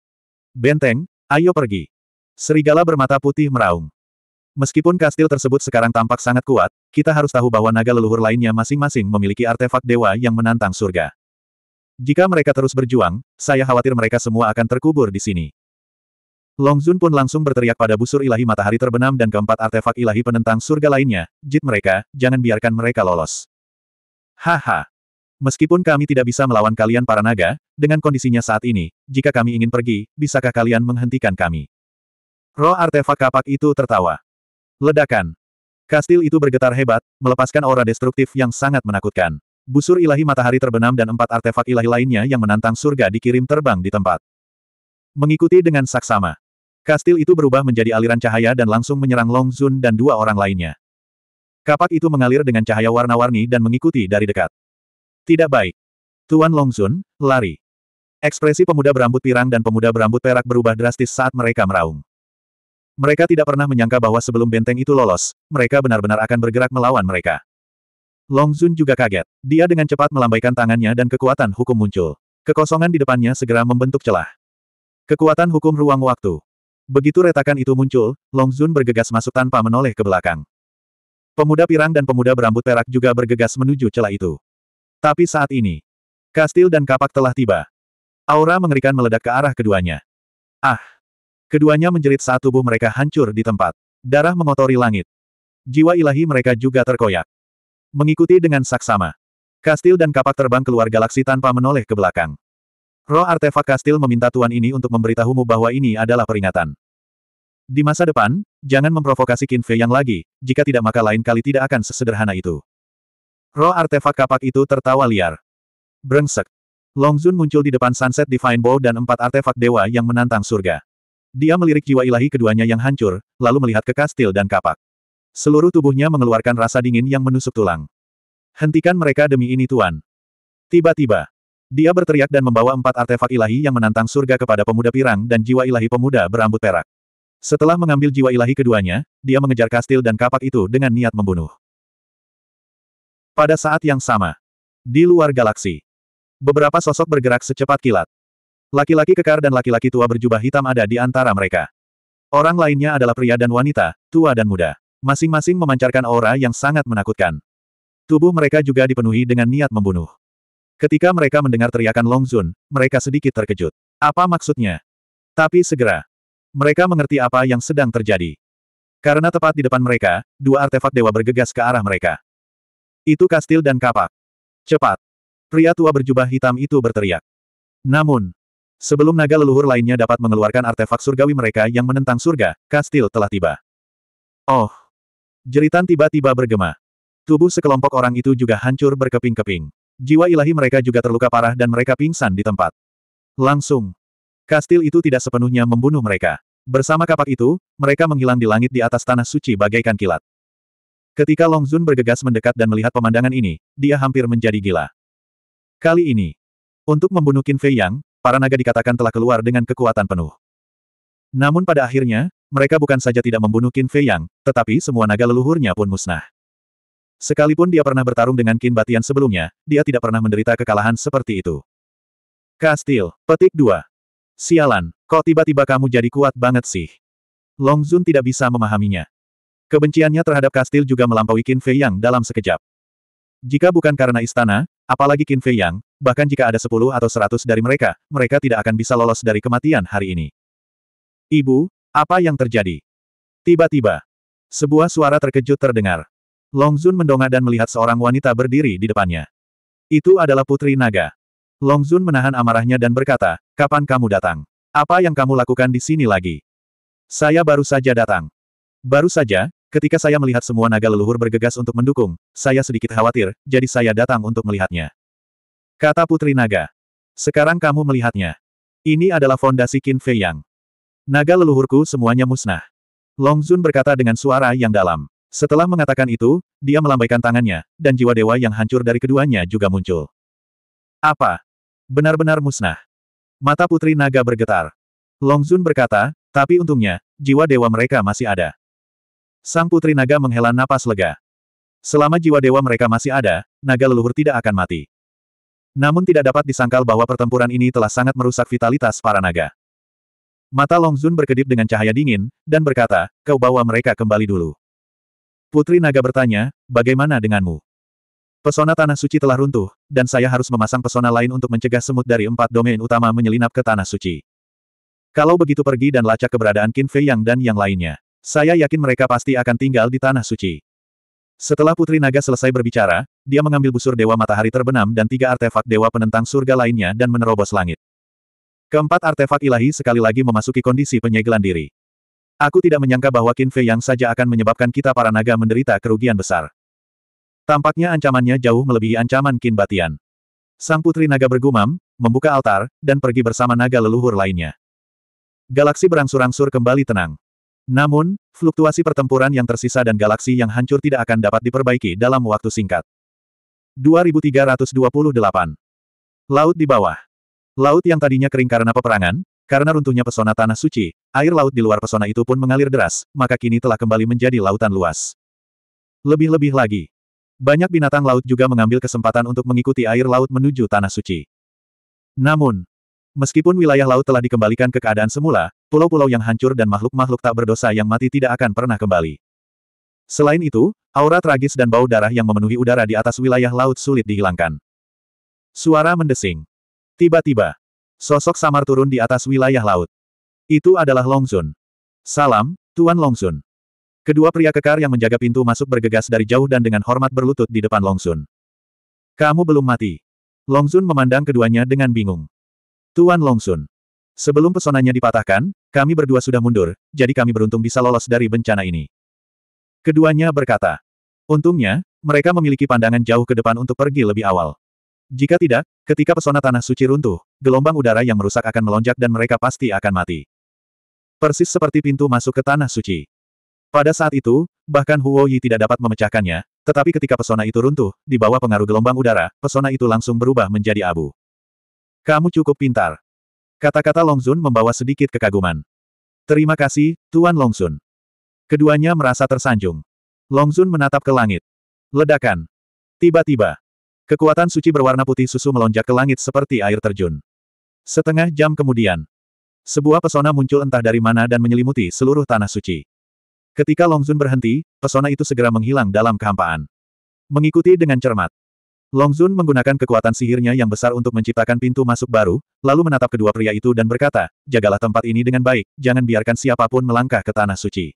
Benteng, ayo pergi. Serigala bermata putih meraung. Meskipun kastil tersebut sekarang tampak sangat kuat, kita harus tahu bahwa naga leluhur lainnya masing-masing memiliki artefak dewa yang menantang surga. Jika mereka terus berjuang, saya khawatir mereka semua akan terkubur di sini. Longzun pun langsung berteriak pada busur ilahi matahari terbenam dan keempat artefak ilahi penentang surga lainnya, jit mereka, jangan biarkan mereka lolos. Haha. Meskipun kami tidak bisa melawan kalian para naga, dengan kondisinya saat ini, jika kami ingin pergi, bisakah kalian menghentikan kami? Roh artefak kapak itu tertawa. Ledakan. Kastil itu bergetar hebat, melepaskan aura destruktif yang sangat menakutkan. Busur ilahi matahari terbenam dan empat artefak ilahi lainnya yang menantang surga dikirim terbang di tempat. Mengikuti dengan saksama. Kastil itu berubah menjadi aliran cahaya dan langsung menyerang Long Zun dan dua orang lainnya. Kapak itu mengalir dengan cahaya warna-warni dan mengikuti dari dekat. Tidak baik. Tuan Longzun, lari. Ekspresi pemuda berambut pirang dan pemuda berambut perak berubah drastis saat mereka meraung. Mereka tidak pernah menyangka bahwa sebelum benteng itu lolos, mereka benar-benar akan bergerak melawan mereka. Long Zun juga kaget. Dia dengan cepat melambaikan tangannya dan kekuatan hukum muncul. Kekosongan di depannya segera membentuk celah. Kekuatan hukum ruang waktu. Begitu retakan itu muncul, Long Zun bergegas masuk tanpa menoleh ke belakang. Pemuda pirang dan pemuda berambut perak juga bergegas menuju celah itu. Tapi saat ini, kastil dan kapak telah tiba. Aura mengerikan meledak ke arah keduanya. Ah! Keduanya menjerit saat tubuh mereka hancur di tempat. Darah mengotori langit. Jiwa ilahi mereka juga terkoyak. Mengikuti dengan saksama. Kastil dan kapak terbang keluar galaksi tanpa menoleh ke belakang. Roh artefak kastil meminta tuan ini untuk memberitahumu bahwa ini adalah peringatan. Di masa depan, jangan memprovokasi Qin Fei yang lagi, jika tidak maka lain kali tidak akan sesederhana itu. Roh artefak kapak itu tertawa liar. Brengsek. Long Zun muncul di depan Sunset Divine Bow dan empat artefak dewa yang menantang surga. Dia melirik jiwa ilahi keduanya yang hancur, lalu melihat ke kastil dan kapak. Seluruh tubuhnya mengeluarkan rasa dingin yang menusuk tulang. Hentikan mereka demi ini tuan. Tiba-tiba, dia berteriak dan membawa empat artefak ilahi yang menantang surga kepada pemuda pirang dan jiwa ilahi pemuda berambut perak. Setelah mengambil jiwa ilahi keduanya, dia mengejar kastil dan kapak itu dengan niat membunuh. Pada saat yang sama, di luar galaksi, beberapa sosok bergerak secepat kilat. Laki-laki kekar dan laki-laki tua berjubah hitam ada di antara mereka. Orang lainnya adalah pria dan wanita, tua dan muda. Masing-masing memancarkan aura yang sangat menakutkan. Tubuh mereka juga dipenuhi dengan niat membunuh. Ketika mereka mendengar teriakan Long Zun, mereka sedikit terkejut. Apa maksudnya? Tapi segera, mereka mengerti apa yang sedang terjadi. Karena tepat di depan mereka, dua artefak dewa bergegas ke arah mereka. Itu kastil dan kapak. Cepat! Pria tua berjubah hitam itu berteriak. Namun, Sebelum naga leluhur lainnya dapat mengeluarkan artefak surgawi mereka yang menentang surga, kastil telah tiba. Oh! Jeritan tiba-tiba bergema. Tubuh sekelompok orang itu juga hancur berkeping-keping. Jiwa ilahi mereka juga terluka parah dan mereka pingsan di tempat. Langsung. Kastil itu tidak sepenuhnya membunuh mereka. Bersama kapak itu, mereka menghilang di langit di atas tanah suci bagaikan kilat. Ketika Long Zun bergegas mendekat dan melihat pemandangan ini, dia hampir menjadi gila. Kali ini, untuk membunuh Qin Fei Yang, para naga dikatakan telah keluar dengan kekuatan penuh. Namun pada akhirnya, mereka bukan saja tidak membunuh Qin Fei Yang, tetapi semua naga leluhurnya pun musnah. Sekalipun dia pernah bertarung dengan Qin Batian sebelumnya, dia tidak pernah menderita kekalahan seperti itu. Kastil, petik dua. Sialan, kok tiba-tiba kamu jadi kuat banget sih? Long Zun tidak bisa memahaminya. Kebenciannya terhadap kastil juga melampaui Qin Fei Yang dalam sekejap. Jika bukan karena istana, Apalagi Qin Fei Yang, bahkan jika ada sepuluh atau seratus dari mereka, mereka tidak akan bisa lolos dari kematian hari ini. Ibu, apa yang terjadi? Tiba-tiba, sebuah suara terkejut terdengar. Long Zun mendongak dan melihat seorang wanita berdiri di depannya. Itu adalah Putri Naga. Long Zun menahan amarahnya dan berkata, kapan kamu datang? Apa yang kamu lakukan di sini lagi? Saya baru saja datang. Baru saja, Ketika saya melihat semua naga leluhur bergegas untuk mendukung, saya sedikit khawatir, jadi saya datang untuk melihatnya. Kata Putri Naga. Sekarang kamu melihatnya. Ini adalah fondasi Qin Fei Yang. Naga leluhurku semuanya musnah. Long Zun berkata dengan suara yang dalam. Setelah mengatakan itu, dia melambaikan tangannya, dan jiwa dewa yang hancur dari keduanya juga muncul. Apa? Benar-benar musnah. Mata Putri Naga bergetar. Long Zun berkata, tapi untungnya, jiwa dewa mereka masih ada. Sang Putri Naga menghela napas lega. Selama jiwa dewa mereka masih ada, naga leluhur tidak akan mati. Namun tidak dapat disangkal bahwa pertempuran ini telah sangat merusak vitalitas para naga. Mata Longzun berkedip dengan cahaya dingin, dan berkata, kau bawa mereka kembali dulu. Putri Naga bertanya, bagaimana denganmu? Pesona Tanah Suci telah runtuh, dan saya harus memasang pesona lain untuk mencegah semut dari empat domain utama menyelinap ke Tanah Suci. Kalau begitu pergi dan lacak keberadaan Qin Fei Yang dan yang lainnya. Saya yakin mereka pasti akan tinggal di Tanah Suci. Setelah Putri Naga selesai berbicara, dia mengambil busur Dewa Matahari Terbenam dan tiga artefak Dewa Penentang Surga lainnya dan menerobos langit. Keempat artefak ilahi sekali lagi memasuki kondisi penyegelan diri. Aku tidak menyangka bahwa Qin Fei yang saja akan menyebabkan kita para naga menderita kerugian besar. Tampaknya ancamannya jauh melebihi ancaman Qin Batian. Sang Putri Naga bergumam, membuka altar, dan pergi bersama naga leluhur lainnya. Galaksi berangsur-angsur kembali tenang. Namun, fluktuasi pertempuran yang tersisa dan galaksi yang hancur tidak akan dapat diperbaiki dalam waktu singkat. 2328. Laut di bawah. Laut yang tadinya kering karena peperangan, karena runtuhnya pesona tanah suci, air laut di luar pesona itu pun mengalir deras, maka kini telah kembali menjadi lautan luas. Lebih-lebih lagi. Banyak binatang laut juga mengambil kesempatan untuk mengikuti air laut menuju tanah suci. Namun, meskipun wilayah laut telah dikembalikan ke keadaan semula, pulau-pulau yang hancur dan makhluk-makhluk tak berdosa yang mati tidak akan pernah kembali. Selain itu, aura tragis dan bau darah yang memenuhi udara di atas wilayah laut sulit dihilangkan. Suara mendesing. Tiba-tiba, sosok samar turun di atas wilayah laut. Itu adalah Longsun. Salam, Tuan Longsun. Kedua pria kekar yang menjaga pintu masuk bergegas dari jauh dan dengan hormat berlutut di depan Longsun. Kamu belum mati. Longsun memandang keduanya dengan bingung. Tuan Longsun. Sebelum pesonanya dipatahkan, kami berdua sudah mundur, jadi kami beruntung bisa lolos dari bencana ini. Keduanya berkata. Untungnya, mereka memiliki pandangan jauh ke depan untuk pergi lebih awal. Jika tidak, ketika pesona tanah suci runtuh, gelombang udara yang merusak akan melonjak dan mereka pasti akan mati. Persis seperti pintu masuk ke tanah suci. Pada saat itu, bahkan Huo Yi tidak dapat memecahkannya, tetapi ketika pesona itu runtuh, di bawah pengaruh gelombang udara, pesona itu langsung berubah menjadi abu. Kamu cukup pintar. Kata-kata Longzun membawa sedikit kekaguman. Terima kasih, Tuan Longzun. Keduanya merasa tersanjung. Longzun menatap ke langit. Ledakan. Tiba-tiba. Kekuatan suci berwarna putih susu melonjak ke langit seperti air terjun. Setengah jam kemudian. Sebuah pesona muncul entah dari mana dan menyelimuti seluruh tanah suci. Ketika Longzun berhenti, pesona itu segera menghilang dalam kehampaan. Mengikuti dengan cermat. Long Zun menggunakan kekuatan sihirnya yang besar untuk menciptakan pintu masuk baru, lalu menatap kedua pria itu dan berkata, jagalah tempat ini dengan baik, jangan biarkan siapapun melangkah ke tanah suci.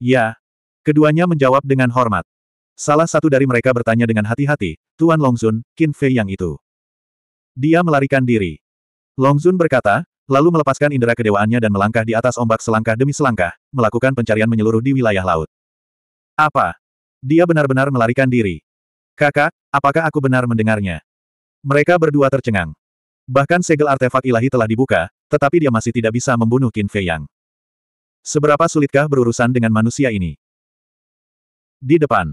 Ya. Keduanya menjawab dengan hormat. Salah satu dari mereka bertanya dengan hati-hati, Tuan Long Zun, Qin Fei yang itu. Dia melarikan diri. Long Zun berkata, lalu melepaskan indera kedewaannya dan melangkah di atas ombak selangkah demi selangkah, melakukan pencarian menyeluruh di wilayah laut. Apa? Dia benar-benar melarikan diri. Kakak, apakah aku benar mendengarnya? Mereka berdua tercengang. Bahkan segel artefak ilahi telah dibuka, tetapi dia masih tidak bisa membunuh Qin Fei Yang. Seberapa sulitkah berurusan dengan manusia ini? Di depan.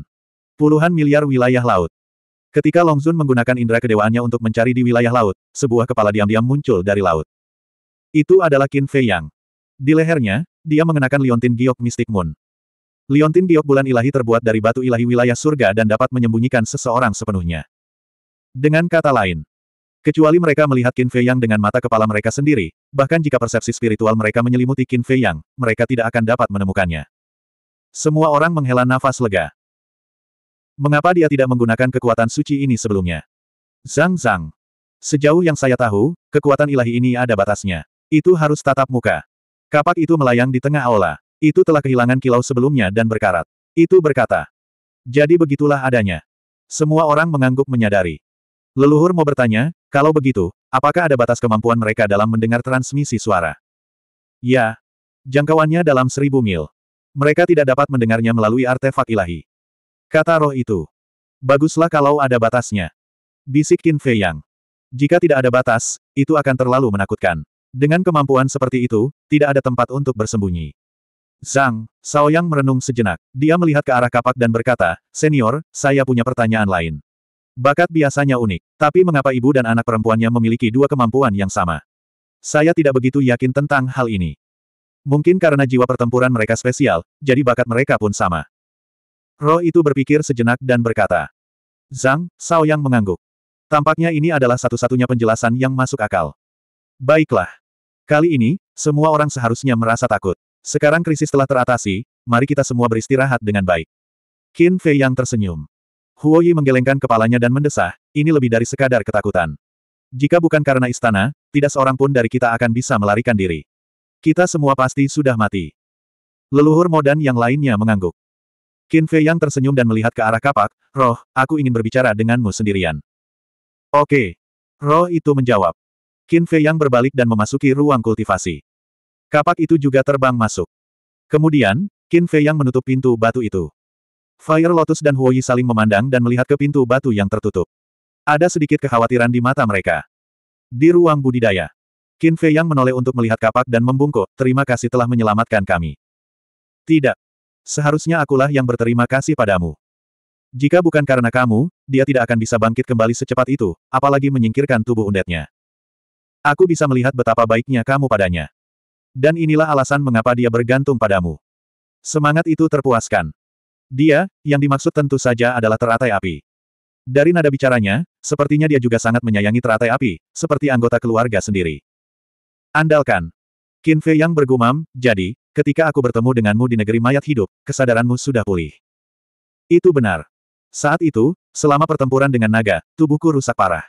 Puluhan miliar wilayah laut. Ketika Long Zun menggunakan indera kedewaannya untuk mencari di wilayah laut, sebuah kepala diam-diam muncul dari laut. Itu adalah Qin Fei Yang. Di lehernya, dia mengenakan liontin giok mistik moon. Liontin giok bulan ilahi terbuat dari batu ilahi wilayah surga dan dapat menyembunyikan seseorang sepenuhnya. Dengan kata lain, kecuali mereka melihat Qin Fei Yang dengan mata kepala mereka sendiri, bahkan jika persepsi spiritual mereka menyelimuti Qin Fei Yang, mereka tidak akan dapat menemukannya. Semua orang menghela nafas lega. Mengapa dia tidak menggunakan kekuatan suci ini sebelumnya? Zhang Zhang. Sejauh yang saya tahu, kekuatan ilahi ini ada batasnya. Itu harus tatap muka. Kapak itu melayang di tengah aula. Itu telah kehilangan kilau sebelumnya dan berkarat. Itu berkata. Jadi begitulah adanya. Semua orang mengangguk menyadari. Leluhur mau bertanya, kalau begitu, apakah ada batas kemampuan mereka dalam mendengar transmisi suara? Ya. Jangkauannya dalam seribu mil. Mereka tidak dapat mendengarnya melalui artefak ilahi. Kata roh itu. Baguslah kalau ada batasnya. Bisik Qin Fei Yang. Jika tidak ada batas, itu akan terlalu menakutkan. Dengan kemampuan seperti itu, tidak ada tempat untuk bersembunyi. Zhang, Yang merenung sejenak. Dia melihat ke arah kapak dan berkata, Senior, saya punya pertanyaan lain. Bakat biasanya unik, tapi mengapa ibu dan anak perempuannya memiliki dua kemampuan yang sama? Saya tidak begitu yakin tentang hal ini. Mungkin karena jiwa pertempuran mereka spesial, jadi bakat mereka pun sama. Roh itu berpikir sejenak dan berkata. Zhang, Yang mengangguk. Tampaknya ini adalah satu-satunya penjelasan yang masuk akal. Baiklah. Kali ini, semua orang seharusnya merasa takut. Sekarang krisis telah teratasi, mari kita semua beristirahat dengan baik. Qin Fei yang tersenyum. Huo Yi menggelengkan kepalanya dan mendesah, ini lebih dari sekadar ketakutan. Jika bukan karena istana, tidak seorang pun dari kita akan bisa melarikan diri. Kita semua pasti sudah mati. Leluhur Modan yang lainnya mengangguk. Qin Fei yang tersenyum dan melihat ke arah kapak, Roh, aku ingin berbicara denganmu sendirian. Oke. Roh itu menjawab. Qin Fei yang berbalik dan memasuki ruang kultivasi. Kapak itu juga terbang masuk. Kemudian, Qin Fei yang menutup pintu batu itu. Fire Lotus dan Huoyi saling memandang dan melihat ke pintu batu yang tertutup. Ada sedikit kekhawatiran di mata mereka. Di ruang budidaya, Qin Fei yang menoleh untuk melihat kapak dan membungkuk, terima kasih telah menyelamatkan kami. Tidak. Seharusnya akulah yang berterima kasih padamu. Jika bukan karena kamu, dia tidak akan bisa bangkit kembali secepat itu, apalagi menyingkirkan tubuh undetnya. Aku bisa melihat betapa baiknya kamu padanya. Dan inilah alasan mengapa dia bergantung padamu. Semangat itu terpuaskan. Dia, yang dimaksud tentu saja adalah teratai api. Dari nada bicaranya, sepertinya dia juga sangat menyayangi teratai api, seperti anggota keluarga sendiri. Andalkan. Qin Fei yang bergumam, jadi, ketika aku bertemu denganmu di negeri mayat hidup, kesadaranmu sudah pulih. Itu benar. Saat itu, selama pertempuran dengan naga, tubuhku rusak parah.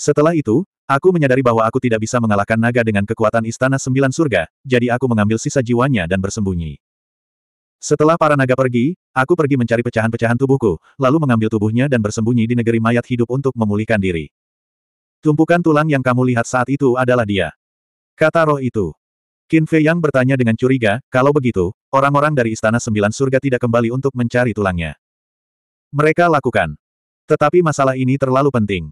Setelah itu, Aku menyadari bahwa aku tidak bisa mengalahkan naga dengan kekuatan istana sembilan surga, jadi aku mengambil sisa jiwanya dan bersembunyi. Setelah para naga pergi, aku pergi mencari pecahan-pecahan tubuhku, lalu mengambil tubuhnya dan bersembunyi di negeri mayat hidup untuk memulihkan diri. Tumpukan tulang yang kamu lihat saat itu adalah dia. Kata roh itu. Qin Fei Yang bertanya dengan curiga, kalau begitu, orang-orang dari Istana Sembilan Surga tidak kembali untuk mencari tulangnya. Mereka lakukan. Tetapi masalah ini terlalu penting.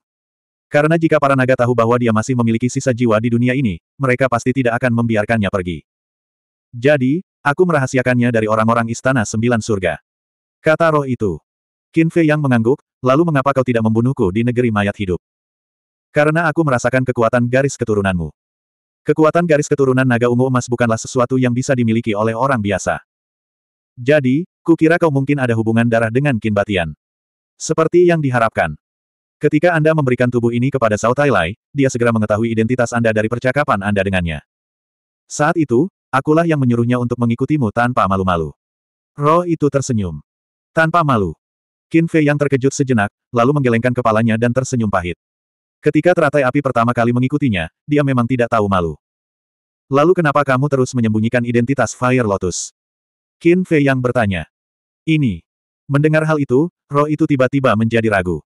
Karena jika para naga tahu bahwa dia masih memiliki sisa jiwa di dunia ini, mereka pasti tidak akan membiarkannya pergi. Jadi, aku merahasiakannya dari orang-orang istana sembilan surga. Kata roh itu. Qin Fei yang mengangguk, lalu mengapa kau tidak membunuhku di negeri mayat hidup? Karena aku merasakan kekuatan garis keturunanmu. Kekuatan garis keturunan naga ungu emas bukanlah sesuatu yang bisa dimiliki oleh orang biasa. Jadi, kukira kau mungkin ada hubungan darah dengan Qin Batian. Seperti yang diharapkan, Ketika Anda memberikan tubuh ini kepada Sao Tai Lai, dia segera mengetahui identitas Anda dari percakapan Anda dengannya. Saat itu, akulah yang menyuruhnya untuk mengikutimu tanpa malu-malu. Roh itu tersenyum. Tanpa malu. Qin Fei yang terkejut sejenak, lalu menggelengkan kepalanya dan tersenyum pahit. Ketika teratai api pertama kali mengikutinya, dia memang tidak tahu malu. Lalu kenapa kamu terus menyembunyikan identitas Fire Lotus? Qin Fei yang bertanya. Ini. Mendengar hal itu, roh itu tiba-tiba menjadi ragu.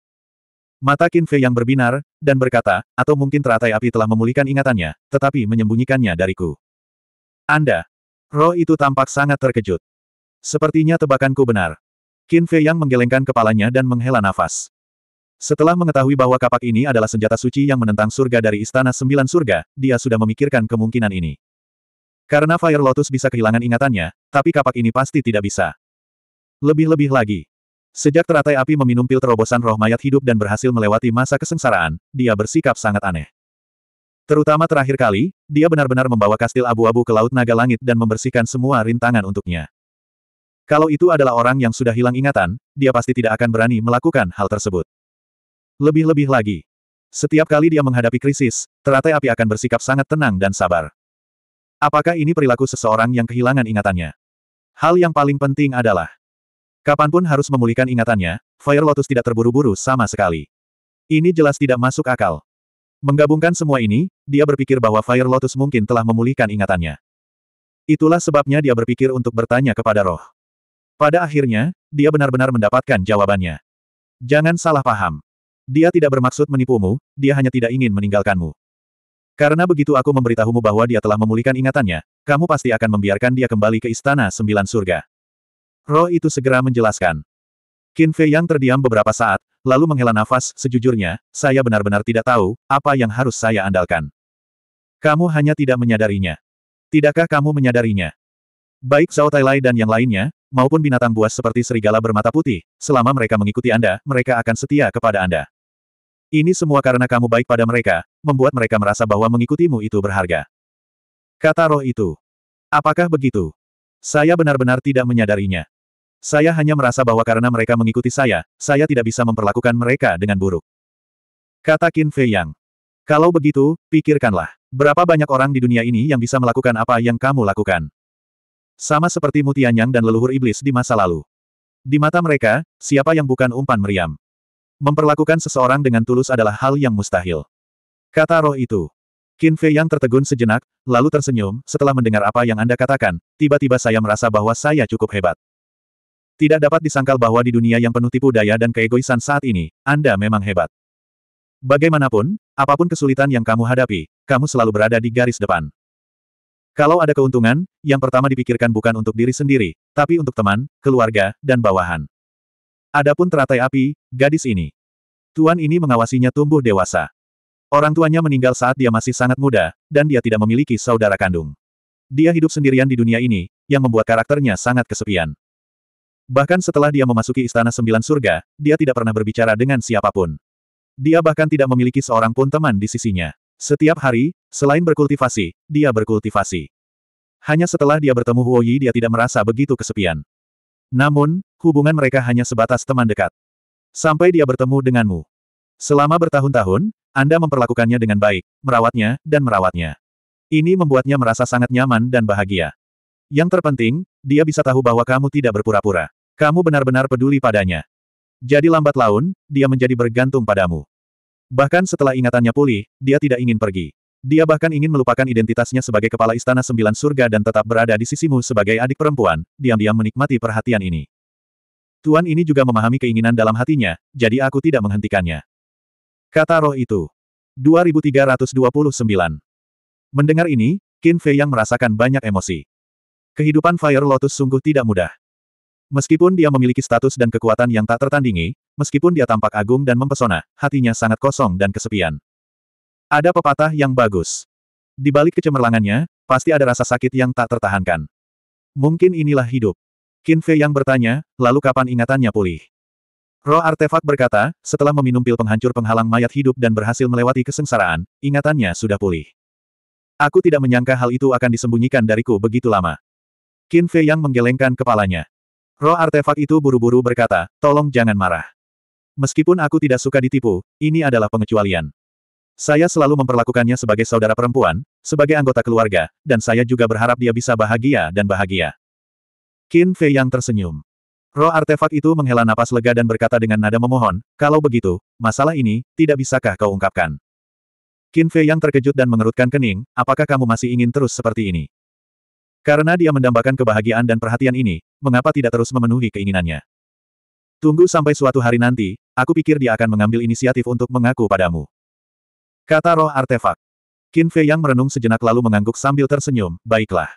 Mata Qin Fei yang berbinar, dan berkata, atau mungkin teratai api telah memulihkan ingatannya, tetapi menyembunyikannya dariku. Anda. Roh itu tampak sangat terkejut. Sepertinya tebakanku benar. Qin Fei yang menggelengkan kepalanya dan menghela nafas. Setelah mengetahui bahwa kapak ini adalah senjata suci yang menentang surga dari Istana Sembilan Surga, dia sudah memikirkan kemungkinan ini. Karena Fire Lotus bisa kehilangan ingatannya, tapi kapak ini pasti tidak bisa. Lebih-lebih lagi, Sejak teratai api meminum pil terobosan roh mayat hidup dan berhasil melewati masa kesengsaraan, dia bersikap sangat aneh. Terutama terakhir kali, dia benar-benar membawa kastil abu-abu ke Laut Naga Langit dan membersihkan semua rintangan untuknya. Kalau itu adalah orang yang sudah hilang ingatan, dia pasti tidak akan berani melakukan hal tersebut. Lebih-lebih lagi, setiap kali dia menghadapi krisis, teratai api akan bersikap sangat tenang dan sabar. Apakah ini perilaku seseorang yang kehilangan ingatannya? Hal yang paling penting adalah, Kapanpun harus memulihkan ingatannya, Fire Lotus tidak terburu-buru sama sekali. Ini jelas tidak masuk akal. Menggabungkan semua ini, dia berpikir bahwa Fire Lotus mungkin telah memulihkan ingatannya. Itulah sebabnya dia berpikir untuk bertanya kepada roh. Pada akhirnya, dia benar-benar mendapatkan jawabannya. Jangan salah paham. Dia tidak bermaksud menipumu, dia hanya tidak ingin meninggalkanmu. Karena begitu aku memberitahumu bahwa dia telah memulihkan ingatannya, kamu pasti akan membiarkan dia kembali ke Istana Sembilan Surga. Roh itu segera menjelaskan. Qin Fei yang terdiam beberapa saat, lalu menghela nafas, sejujurnya, saya benar-benar tidak tahu, apa yang harus saya andalkan. Kamu hanya tidak menyadarinya. Tidakkah kamu menyadarinya? Baik Zhao Tailai dan yang lainnya, maupun binatang buas seperti serigala bermata putih, selama mereka mengikuti Anda, mereka akan setia kepada Anda. Ini semua karena kamu baik pada mereka, membuat mereka merasa bahwa mengikutimu itu berharga. Kata roh itu. Apakah begitu? Saya benar-benar tidak menyadarinya. Saya hanya merasa bahwa karena mereka mengikuti saya, saya tidak bisa memperlakukan mereka dengan buruk. Kata Qin Fei Yang. Kalau begitu, pikirkanlah. Berapa banyak orang di dunia ini yang bisa melakukan apa yang kamu lakukan? Sama seperti Mutianyang dan leluhur iblis di masa lalu. Di mata mereka, siapa yang bukan umpan meriam? Memperlakukan seseorang dengan tulus adalah hal yang mustahil. Kata roh itu. Qin Fei Yang tertegun sejenak, lalu tersenyum, setelah mendengar apa yang Anda katakan, tiba-tiba saya merasa bahwa saya cukup hebat. Tidak dapat disangkal bahwa di dunia yang penuh tipu daya dan keegoisan saat ini, Anda memang hebat. Bagaimanapun, apapun kesulitan yang kamu hadapi, kamu selalu berada di garis depan. Kalau ada keuntungan, yang pertama dipikirkan bukan untuk diri sendiri, tapi untuk teman, keluarga, dan bawahan. Adapun teratai api, gadis ini. Tuan ini mengawasinya tumbuh dewasa. Orang tuanya meninggal saat dia masih sangat muda, dan dia tidak memiliki saudara kandung. Dia hidup sendirian di dunia ini, yang membuat karakternya sangat kesepian. Bahkan setelah dia memasuki Istana Sembilan Surga, dia tidak pernah berbicara dengan siapapun. Dia bahkan tidak memiliki seorang pun teman di sisinya. Setiap hari, selain berkultivasi, dia berkultivasi. Hanya setelah dia bertemu Huo Yi dia tidak merasa begitu kesepian. Namun, hubungan mereka hanya sebatas teman dekat. Sampai dia bertemu denganmu. Selama bertahun-tahun, Anda memperlakukannya dengan baik, merawatnya, dan merawatnya. Ini membuatnya merasa sangat nyaman dan bahagia. Yang terpenting, dia bisa tahu bahwa kamu tidak berpura-pura. Kamu benar-benar peduli padanya. Jadi lambat laun, dia menjadi bergantung padamu. Bahkan setelah ingatannya pulih, dia tidak ingin pergi. Dia bahkan ingin melupakan identitasnya sebagai kepala istana sembilan surga dan tetap berada di sisimu sebagai adik perempuan, diam-diam menikmati perhatian ini. Tuan ini juga memahami keinginan dalam hatinya, jadi aku tidak menghentikannya. Kata roh itu. 2329. Mendengar ini, Qin Fei yang merasakan banyak emosi. Kehidupan Fire Lotus sungguh tidak mudah. Meskipun dia memiliki status dan kekuatan yang tak tertandingi, meskipun dia tampak agung dan mempesona, hatinya sangat kosong dan kesepian. Ada pepatah yang bagus. Di balik kecemerlangannya, pasti ada rasa sakit yang tak tertahankan. Mungkin inilah hidup. Qin Fei yang bertanya, lalu kapan ingatannya pulih? Roh artefak berkata, setelah meminum pil penghancur penghalang mayat hidup dan berhasil melewati kesengsaraan, ingatannya sudah pulih. Aku tidak menyangka hal itu akan disembunyikan dariku begitu lama. Qin Fei yang menggelengkan kepalanya. Roh artefak itu buru-buru berkata, tolong jangan marah. Meskipun aku tidak suka ditipu, ini adalah pengecualian. Saya selalu memperlakukannya sebagai saudara perempuan, sebagai anggota keluarga, dan saya juga berharap dia bisa bahagia dan bahagia. Qin Fei yang tersenyum. Roh artefak itu menghela napas lega dan berkata dengan nada memohon, kalau begitu, masalah ini, tidak bisakah kau ungkapkan? Qin Fei yang terkejut dan mengerutkan kening, apakah kamu masih ingin terus seperti ini? Karena dia mendambakan kebahagiaan dan perhatian ini, mengapa tidak terus memenuhi keinginannya? Tunggu sampai suatu hari nanti, aku pikir dia akan mengambil inisiatif untuk mengaku padamu. Kata roh artefak. Qin Fei yang merenung sejenak lalu mengangguk sambil tersenyum, baiklah.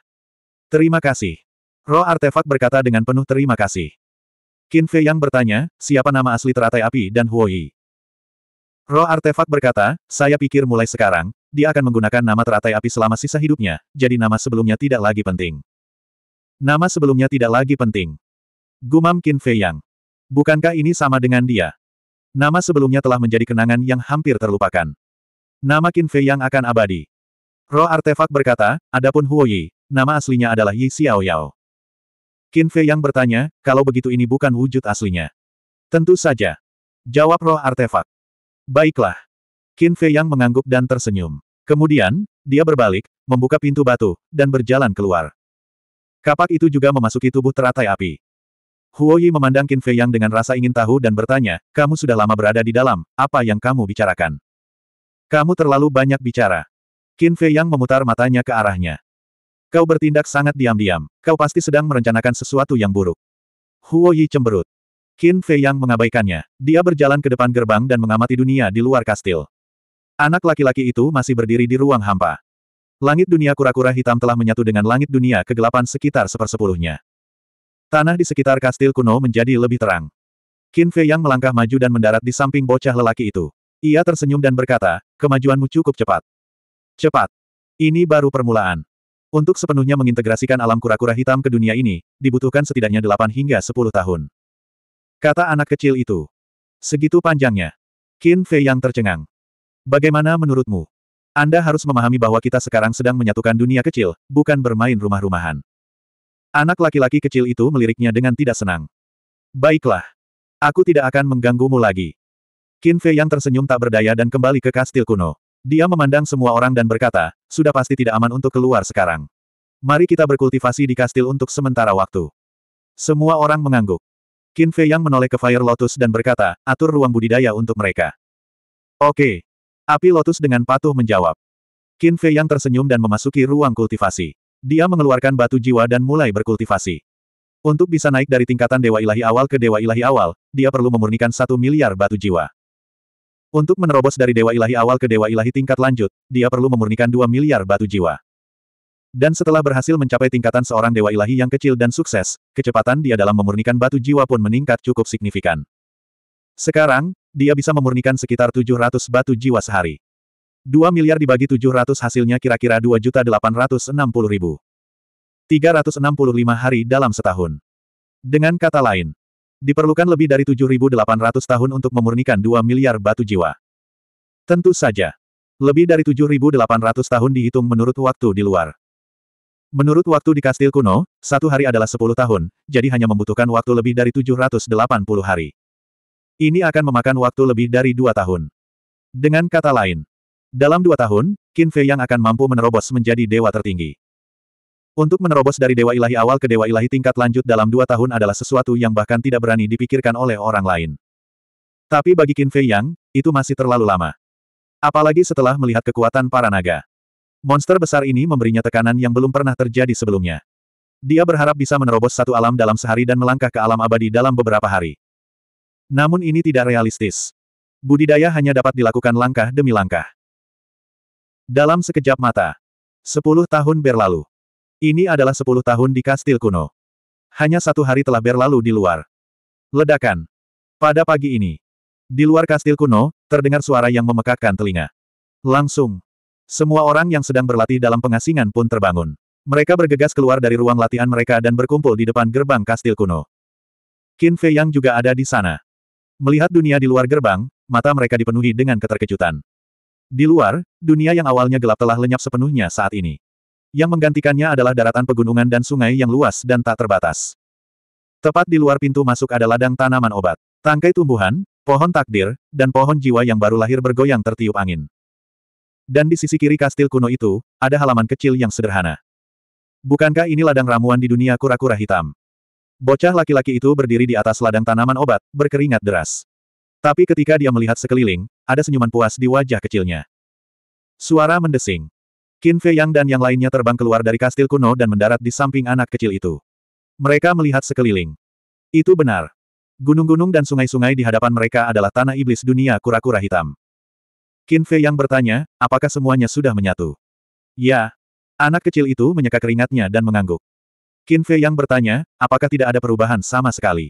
Terima kasih. Roh artefak berkata dengan penuh terima kasih. Qin Fei yang bertanya, siapa nama asli teratai api dan Huoyi? Roh artefak berkata, saya pikir mulai sekarang, dia akan menggunakan nama teratai api selama sisa hidupnya, jadi nama sebelumnya tidak lagi penting. Nama sebelumnya tidak lagi penting. Gumam Qin Fei Yang. Bukankah ini sama dengan dia? Nama sebelumnya telah menjadi kenangan yang hampir terlupakan. Nama Qin Fei Yang akan abadi. Roh artefak berkata, adapun Huo Yi, nama aslinya adalah Yi Xiao Yao. Qin Fei Yang bertanya, kalau begitu ini bukan wujud aslinya. Tentu saja. Jawab roh artefak. Baiklah. Qin Fei Yang mengangguk dan tersenyum. Kemudian, dia berbalik, membuka pintu batu, dan berjalan keluar. Kapak itu juga memasuki tubuh teratai api. Huo Yi memandang Qin Fei Yang dengan rasa ingin tahu dan bertanya, kamu sudah lama berada di dalam, apa yang kamu bicarakan? Kamu terlalu banyak bicara. Qin Fei Yang memutar matanya ke arahnya. Kau bertindak sangat diam-diam, kau pasti sedang merencanakan sesuatu yang buruk. Huo Yi cemberut. Qin Fei Yang mengabaikannya. Dia berjalan ke depan gerbang dan mengamati dunia di luar kastil. Anak laki-laki itu masih berdiri di ruang hampa. Langit dunia kura-kura hitam telah menyatu dengan langit dunia kegelapan sekitar sepersepuluhnya. Tanah di sekitar kastil kuno menjadi lebih terang. Qin Fei yang melangkah maju dan mendarat di samping bocah lelaki itu. Ia tersenyum dan berkata, kemajuanmu cukup cepat. Cepat. Ini baru permulaan. Untuk sepenuhnya mengintegrasikan alam kura-kura hitam ke dunia ini, dibutuhkan setidaknya 8 hingga 10 tahun. Kata anak kecil itu. Segitu panjangnya. Qin Fei yang tercengang. Bagaimana menurutmu? Anda harus memahami bahwa kita sekarang sedang menyatukan dunia kecil, bukan bermain rumah-rumahan. Anak laki-laki kecil itu meliriknya dengan tidak senang. Baiklah. Aku tidak akan mengganggumu lagi. Qin Fei yang tersenyum tak berdaya dan kembali ke kastil kuno. Dia memandang semua orang dan berkata, sudah pasti tidak aman untuk keluar sekarang. Mari kita berkultivasi di kastil untuk sementara waktu. Semua orang mengangguk. Qin Fei yang menoleh ke Fire Lotus dan berkata, atur ruang budidaya untuk mereka. Oke, Api lotus dengan patuh menjawab. Qin Fei yang tersenyum dan memasuki ruang kultivasi. Dia mengeluarkan batu jiwa dan mulai berkultivasi. Untuk bisa naik dari tingkatan Dewa Ilahi awal ke Dewa Ilahi awal, dia perlu memurnikan satu miliar batu jiwa. Untuk menerobos dari Dewa Ilahi awal ke Dewa Ilahi tingkat lanjut, dia perlu memurnikan dua miliar batu jiwa. Dan setelah berhasil mencapai tingkatan seorang Dewa Ilahi yang kecil dan sukses, kecepatan dia dalam memurnikan batu jiwa pun meningkat cukup signifikan. Sekarang, dia bisa memurnikan sekitar 700 batu jiwa sehari. 2 miliar dibagi 700 hasilnya kira-kira 2.860.000. 365 hari dalam setahun. Dengan kata lain, diperlukan lebih dari 7.800 tahun untuk memurnikan 2 miliar batu jiwa. Tentu saja. Lebih dari 7.800 tahun dihitung menurut waktu di luar. Menurut waktu di kastil kuno, satu hari adalah 10 tahun, jadi hanya membutuhkan waktu lebih dari 780 hari. Ini akan memakan waktu lebih dari dua tahun. Dengan kata lain, dalam dua tahun, Qin Fei yang akan mampu menerobos menjadi dewa tertinggi. Untuk menerobos dari dewa ilahi awal ke dewa ilahi tingkat lanjut dalam dua tahun adalah sesuatu yang bahkan tidak berani dipikirkan oleh orang lain. Tapi bagi Qin Fei Yang, itu masih terlalu lama. Apalagi setelah melihat kekuatan para naga. Monster besar ini memberinya tekanan yang belum pernah terjadi sebelumnya. Dia berharap bisa menerobos satu alam dalam sehari dan melangkah ke alam abadi dalam beberapa hari. Namun ini tidak realistis. Budidaya hanya dapat dilakukan langkah demi langkah. Dalam sekejap mata. Sepuluh tahun berlalu. Ini adalah sepuluh tahun di kastil kuno. Hanya satu hari telah berlalu di luar. Ledakan. Pada pagi ini. Di luar kastil kuno, terdengar suara yang memekakkan telinga. Langsung. Semua orang yang sedang berlatih dalam pengasingan pun terbangun. Mereka bergegas keluar dari ruang latihan mereka dan berkumpul di depan gerbang kastil kuno. Qin Fei Yang juga ada di sana. Melihat dunia di luar gerbang, mata mereka dipenuhi dengan keterkejutan. Di luar, dunia yang awalnya gelap telah lenyap sepenuhnya saat ini. Yang menggantikannya adalah daratan pegunungan dan sungai yang luas dan tak terbatas. Tepat di luar pintu masuk ada ladang tanaman obat, tangkai tumbuhan, pohon takdir, dan pohon jiwa yang baru lahir bergoyang tertiup angin. Dan di sisi kiri kastil kuno itu, ada halaman kecil yang sederhana. Bukankah ini ladang ramuan di dunia kura-kura hitam? Bocah laki-laki itu berdiri di atas ladang tanaman obat, berkeringat deras. Tapi ketika dia melihat sekeliling, ada senyuman puas di wajah kecilnya. Suara mendesing. Qin Fei Yang dan yang lainnya terbang keluar dari kastil kuno dan mendarat di samping anak kecil itu. Mereka melihat sekeliling. Itu benar. Gunung-gunung dan sungai-sungai di hadapan mereka adalah tanah iblis dunia kura-kura hitam. Qin Fei Yang bertanya, apakah semuanya sudah menyatu? Ya. Anak kecil itu menyeka keringatnya dan mengangguk. Qin Fei yang bertanya, apakah tidak ada perubahan sama sekali?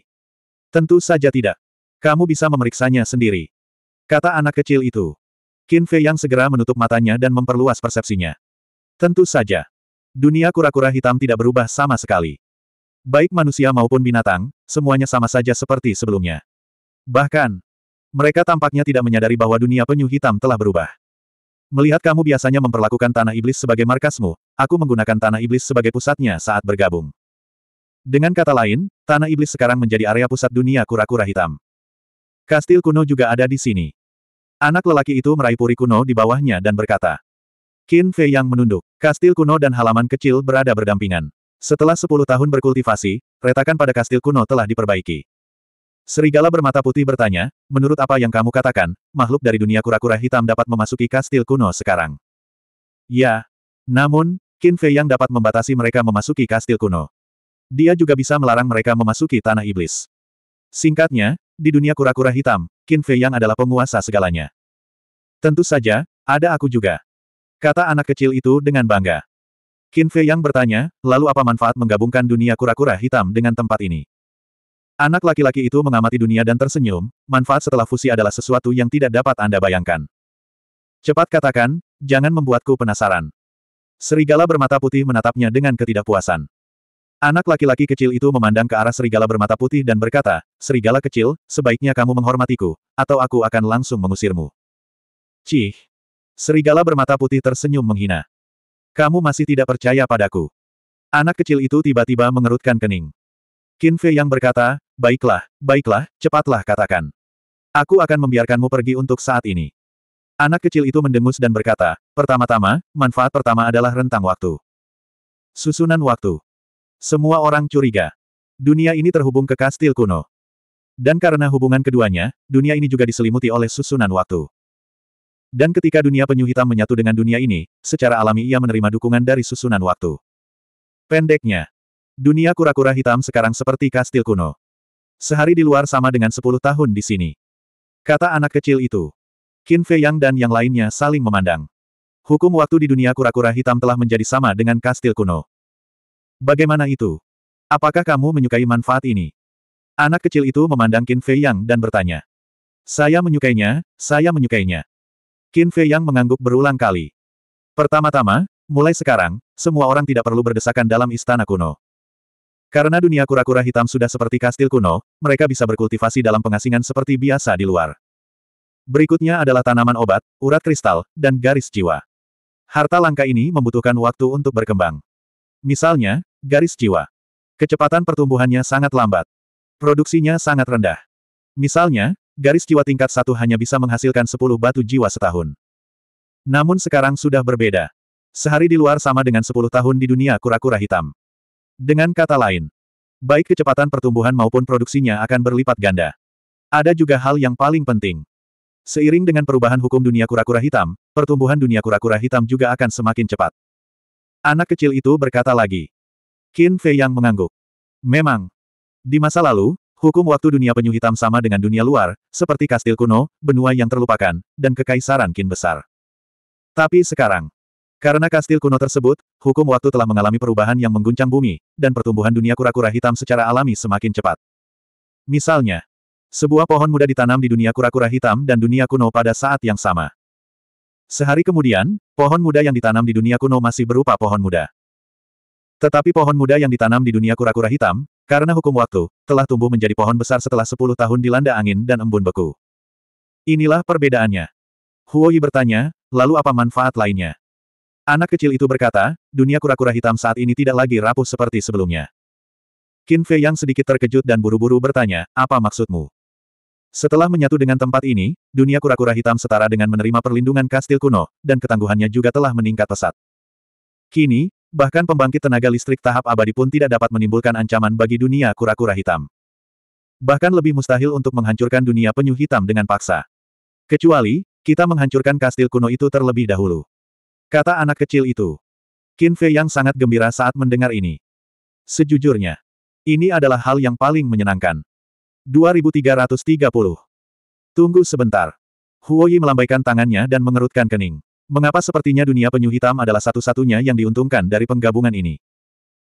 Tentu saja tidak. Kamu bisa memeriksanya sendiri. Kata anak kecil itu. Qin Fei yang segera menutup matanya dan memperluas persepsinya. Tentu saja. Dunia kura-kura hitam tidak berubah sama sekali. Baik manusia maupun binatang, semuanya sama saja seperti sebelumnya. Bahkan, mereka tampaknya tidak menyadari bahwa dunia penyu hitam telah berubah. Melihat kamu biasanya memperlakukan tanah iblis sebagai markasmu, aku menggunakan tanah iblis sebagai pusatnya saat bergabung. Dengan kata lain, tanah iblis sekarang menjadi area pusat dunia kura-kura hitam. Kastil kuno juga ada di sini. Anak lelaki itu meraih puri kuno di bawahnya dan berkata. Qin Fei yang menunduk, kastil kuno dan halaman kecil berada berdampingan. Setelah 10 tahun berkultivasi, retakan pada kastil kuno telah diperbaiki. Serigala bermata putih bertanya, menurut apa yang kamu katakan, makhluk dari dunia kura-kura hitam dapat memasuki kastil kuno sekarang. Ya. Namun, Qin Fei yang dapat membatasi mereka memasuki kastil kuno. Dia juga bisa melarang mereka memasuki tanah iblis. Singkatnya, di dunia kura-kura hitam, Qin Fei yang adalah penguasa segalanya. Tentu saja, ada aku juga. Kata anak kecil itu dengan bangga. Qin Fei yang bertanya, lalu apa manfaat menggabungkan dunia kura-kura hitam dengan tempat ini? Anak laki-laki itu mengamati dunia dan tersenyum, manfaat setelah fusi adalah sesuatu yang tidak dapat Anda bayangkan. Cepat katakan, jangan membuatku penasaran. Serigala bermata putih menatapnya dengan ketidakpuasan. Anak laki-laki kecil itu memandang ke arah serigala bermata putih dan berkata, Serigala kecil, sebaiknya kamu menghormatiku, atau aku akan langsung mengusirmu. Cih! Serigala bermata putih tersenyum menghina. Kamu masih tidak percaya padaku. Anak kecil itu tiba-tiba mengerutkan kening. Kinfe yang berkata, Baiklah, baiklah, cepatlah katakan. Aku akan membiarkanmu pergi untuk saat ini. Anak kecil itu mendengus dan berkata, pertama-tama, manfaat pertama adalah rentang waktu. Susunan waktu. Semua orang curiga. Dunia ini terhubung ke kastil kuno. Dan karena hubungan keduanya, dunia ini juga diselimuti oleh susunan waktu. Dan ketika dunia penyu hitam menyatu dengan dunia ini, secara alami ia menerima dukungan dari susunan waktu. Pendeknya, dunia kura-kura hitam sekarang seperti kastil kuno. Sehari di luar sama dengan sepuluh tahun di sini. Kata anak kecil itu. Qin Fei Yang dan yang lainnya saling memandang. Hukum waktu di dunia kura-kura hitam telah menjadi sama dengan kastil kuno. Bagaimana itu? Apakah kamu menyukai manfaat ini? Anak kecil itu memandang Qin Fei Yang dan bertanya. Saya menyukainya, saya menyukainya. Qin Fei Yang mengangguk berulang kali. Pertama-tama, mulai sekarang, semua orang tidak perlu berdesakan dalam istana kuno. Karena dunia kura-kura hitam sudah seperti kastil kuno, mereka bisa berkultivasi dalam pengasingan seperti biasa di luar. Berikutnya adalah tanaman obat, urat kristal, dan garis jiwa. Harta langka ini membutuhkan waktu untuk berkembang. Misalnya, garis jiwa. Kecepatan pertumbuhannya sangat lambat. Produksinya sangat rendah. Misalnya, garis jiwa tingkat satu hanya bisa menghasilkan 10 batu jiwa setahun. Namun sekarang sudah berbeda. Sehari di luar sama dengan 10 tahun di dunia kura-kura hitam. Dengan kata lain, baik kecepatan pertumbuhan maupun produksinya akan berlipat ganda. Ada juga hal yang paling penting. Seiring dengan perubahan hukum dunia kura-kura hitam, pertumbuhan dunia kura-kura hitam juga akan semakin cepat. Anak kecil itu berkata lagi. Qin Fei yang mengangguk. Memang. Di masa lalu, hukum waktu dunia penyu hitam sama dengan dunia luar, seperti kastil kuno, benua yang terlupakan, dan kekaisaran Qin besar. Tapi sekarang, karena kastil kuno tersebut, hukum waktu telah mengalami perubahan yang mengguncang bumi, dan pertumbuhan dunia kura-kura hitam secara alami semakin cepat. Misalnya, sebuah pohon muda ditanam di dunia kura-kura hitam dan dunia kuno pada saat yang sama. Sehari kemudian, pohon muda yang ditanam di dunia kuno masih berupa pohon muda. Tetapi pohon muda yang ditanam di dunia kura-kura hitam, karena hukum waktu, telah tumbuh menjadi pohon besar setelah 10 tahun dilanda angin dan embun beku. Inilah perbedaannya. Huoyi bertanya, lalu apa manfaat lainnya? Anak kecil itu berkata, dunia kura-kura hitam saat ini tidak lagi rapuh seperti sebelumnya. Qin Fei yang sedikit terkejut dan buru-buru bertanya, apa maksudmu? Setelah menyatu dengan tempat ini, dunia kura-kura hitam setara dengan menerima perlindungan kastil kuno, dan ketangguhannya juga telah meningkat pesat. Kini, bahkan pembangkit tenaga listrik tahap abadi pun tidak dapat menimbulkan ancaman bagi dunia kura-kura hitam. Bahkan lebih mustahil untuk menghancurkan dunia penyu hitam dengan paksa. Kecuali, kita menghancurkan kastil kuno itu terlebih dahulu. Kata anak kecil itu. Qin Fei yang sangat gembira saat mendengar ini. Sejujurnya, ini adalah hal yang paling menyenangkan. 2330. Tunggu sebentar. Huoyi melambaikan tangannya dan mengerutkan kening. Mengapa sepertinya dunia penyu hitam adalah satu-satunya yang diuntungkan dari penggabungan ini?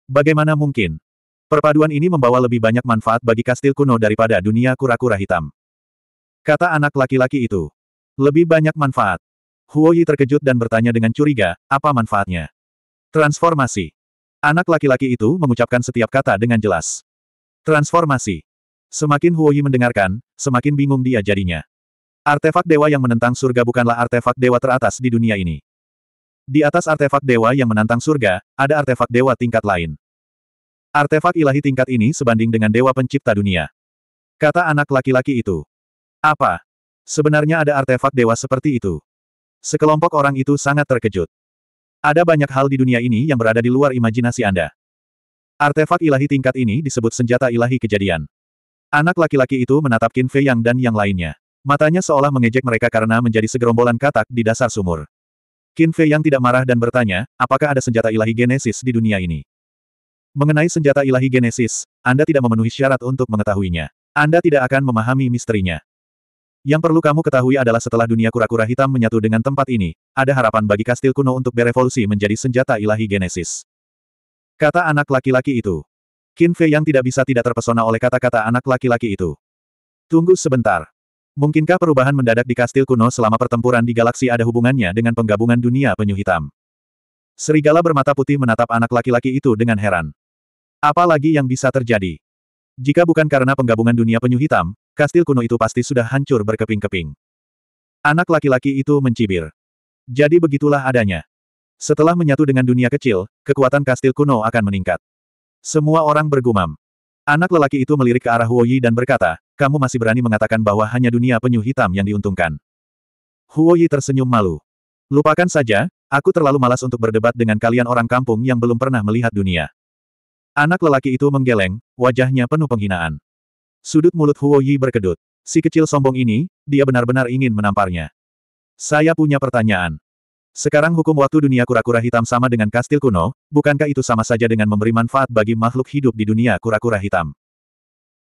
Bagaimana mungkin? Perpaduan ini membawa lebih banyak manfaat bagi kastil kuno daripada dunia kura-kura hitam. Kata anak laki-laki itu. Lebih banyak manfaat. Huo Yi terkejut dan bertanya dengan curiga, apa manfaatnya? Transformasi. Anak laki-laki itu mengucapkan setiap kata dengan jelas. Transformasi. Semakin Huo Yi mendengarkan, semakin bingung dia jadinya. Artefak dewa yang menentang surga bukanlah artefak dewa teratas di dunia ini. Di atas artefak dewa yang menantang surga, ada artefak dewa tingkat lain. Artefak ilahi tingkat ini sebanding dengan dewa pencipta dunia. Kata anak laki-laki itu. Apa? Sebenarnya ada artefak dewa seperti itu. Sekelompok orang itu sangat terkejut. Ada banyak hal di dunia ini yang berada di luar imajinasi Anda. Artefak ilahi tingkat ini disebut senjata ilahi kejadian. Anak laki-laki itu menatap Qin Fei Yang dan yang lainnya. Matanya seolah mengejek mereka karena menjadi segerombolan katak di dasar sumur. Qin Fei Yang tidak marah dan bertanya, apakah ada senjata ilahi genesis di dunia ini? Mengenai senjata ilahi genesis, Anda tidak memenuhi syarat untuk mengetahuinya. Anda tidak akan memahami misterinya. Yang perlu kamu ketahui adalah setelah dunia kura-kura hitam menyatu dengan tempat ini, ada harapan bagi kastil kuno untuk berevolusi menjadi senjata ilahi Genesis. Kata anak laki-laki itu. Qin Fei yang tidak bisa tidak terpesona oleh kata-kata anak laki-laki itu. Tunggu sebentar. Mungkinkah perubahan mendadak di kastil kuno selama pertempuran di galaksi ada hubungannya dengan penggabungan dunia penyu hitam? Serigala bermata putih menatap anak laki-laki itu dengan heran. Apa lagi yang bisa terjadi? Jika bukan karena penggabungan dunia penyu hitam, kastil kuno itu pasti sudah hancur berkeping-keping. Anak laki-laki itu mencibir. Jadi begitulah adanya. Setelah menyatu dengan dunia kecil, kekuatan kastil kuno akan meningkat. Semua orang bergumam. Anak lelaki itu melirik ke arah Huoyi dan berkata, kamu masih berani mengatakan bahwa hanya dunia penyu hitam yang diuntungkan. Huoyi tersenyum malu. Lupakan saja, aku terlalu malas untuk berdebat dengan kalian orang kampung yang belum pernah melihat dunia. Anak lelaki itu menggeleng, wajahnya penuh penghinaan. Sudut mulut Huo Yi berkedut. Si kecil sombong ini, dia benar-benar ingin menamparnya. Saya punya pertanyaan. Sekarang hukum waktu dunia kura-kura hitam sama dengan kastil kuno, bukankah itu sama saja dengan memberi manfaat bagi makhluk hidup di dunia kura-kura hitam?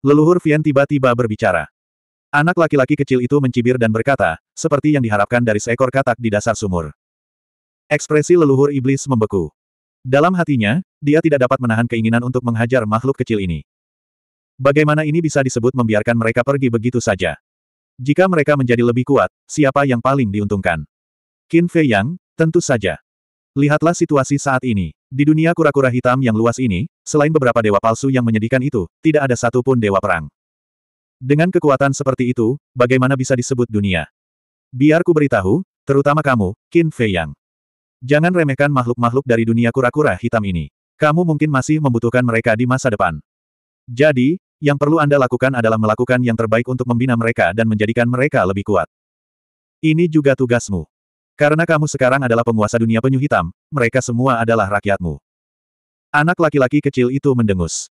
Leluhur Vian tiba-tiba berbicara. Anak laki-laki kecil itu mencibir dan berkata, seperti yang diharapkan dari seekor katak di dasar sumur. Ekspresi leluhur iblis membeku. Dalam hatinya, dia tidak dapat menahan keinginan untuk menghajar makhluk kecil ini. Bagaimana ini bisa disebut membiarkan mereka pergi begitu saja? Jika mereka menjadi lebih kuat, siapa yang paling diuntungkan? Qin Fei Yang, tentu saja. Lihatlah situasi saat ini. Di dunia kura-kura hitam yang luas ini, selain beberapa dewa palsu yang menyedihkan itu, tidak ada satupun dewa perang. Dengan kekuatan seperti itu, bagaimana bisa disebut dunia? Biar ku beritahu, terutama kamu, Qin Fei Yang. Jangan remehkan makhluk-makhluk dari dunia kura-kura hitam ini. Kamu mungkin masih membutuhkan mereka di masa depan. Jadi, yang perlu Anda lakukan adalah melakukan yang terbaik untuk membina mereka dan menjadikan mereka lebih kuat. Ini juga tugasmu. Karena kamu sekarang adalah penguasa dunia penyu hitam, mereka semua adalah rakyatmu. Anak laki-laki kecil itu mendengus.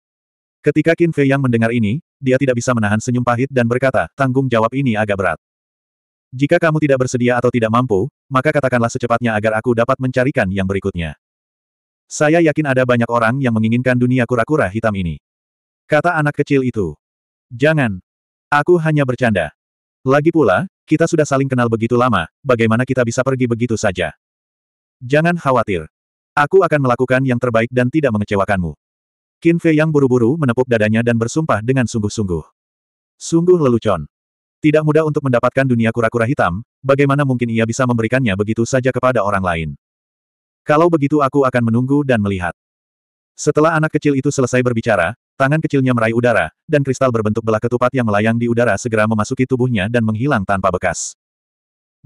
Ketika Qin Fei yang mendengar ini, dia tidak bisa menahan senyum pahit dan berkata, tanggung jawab ini agak berat. Jika kamu tidak bersedia atau tidak mampu, maka katakanlah secepatnya agar aku dapat mencarikan yang berikutnya. Saya yakin ada banyak orang yang menginginkan dunia kura-kura hitam ini. Kata anak kecil itu. Jangan. Aku hanya bercanda. Lagi pula, kita sudah saling kenal begitu lama, bagaimana kita bisa pergi begitu saja? Jangan khawatir. Aku akan melakukan yang terbaik dan tidak mengecewakanmu. Qin Fei yang buru-buru menepuk dadanya dan bersumpah dengan sungguh-sungguh. Sungguh lelucon. Tidak mudah untuk mendapatkan dunia kura-kura hitam, bagaimana mungkin ia bisa memberikannya begitu saja kepada orang lain. Kalau begitu aku akan menunggu dan melihat. Setelah anak kecil itu selesai berbicara, tangan kecilnya meraih udara, dan kristal berbentuk belah ketupat yang melayang di udara segera memasuki tubuhnya dan menghilang tanpa bekas.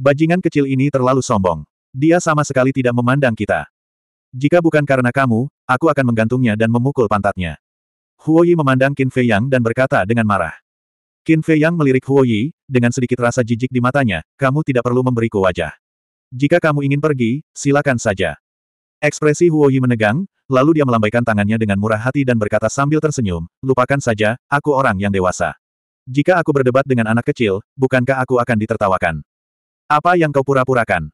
Bajingan kecil ini terlalu sombong. Dia sama sekali tidak memandang kita. Jika bukan karena kamu, aku akan menggantungnya dan memukul pantatnya. Huoyi memandang Qin Fei Yang dan berkata dengan marah. Qin Fei Yang melirik Huo Yi, dengan sedikit rasa jijik di matanya, kamu tidak perlu memberiku wajah. Jika kamu ingin pergi, silakan saja. Ekspresi Huo Yi menegang, lalu dia melambaikan tangannya dengan murah hati dan berkata sambil tersenyum, lupakan saja, aku orang yang dewasa. Jika aku berdebat dengan anak kecil, bukankah aku akan ditertawakan? Apa yang kau pura-purakan?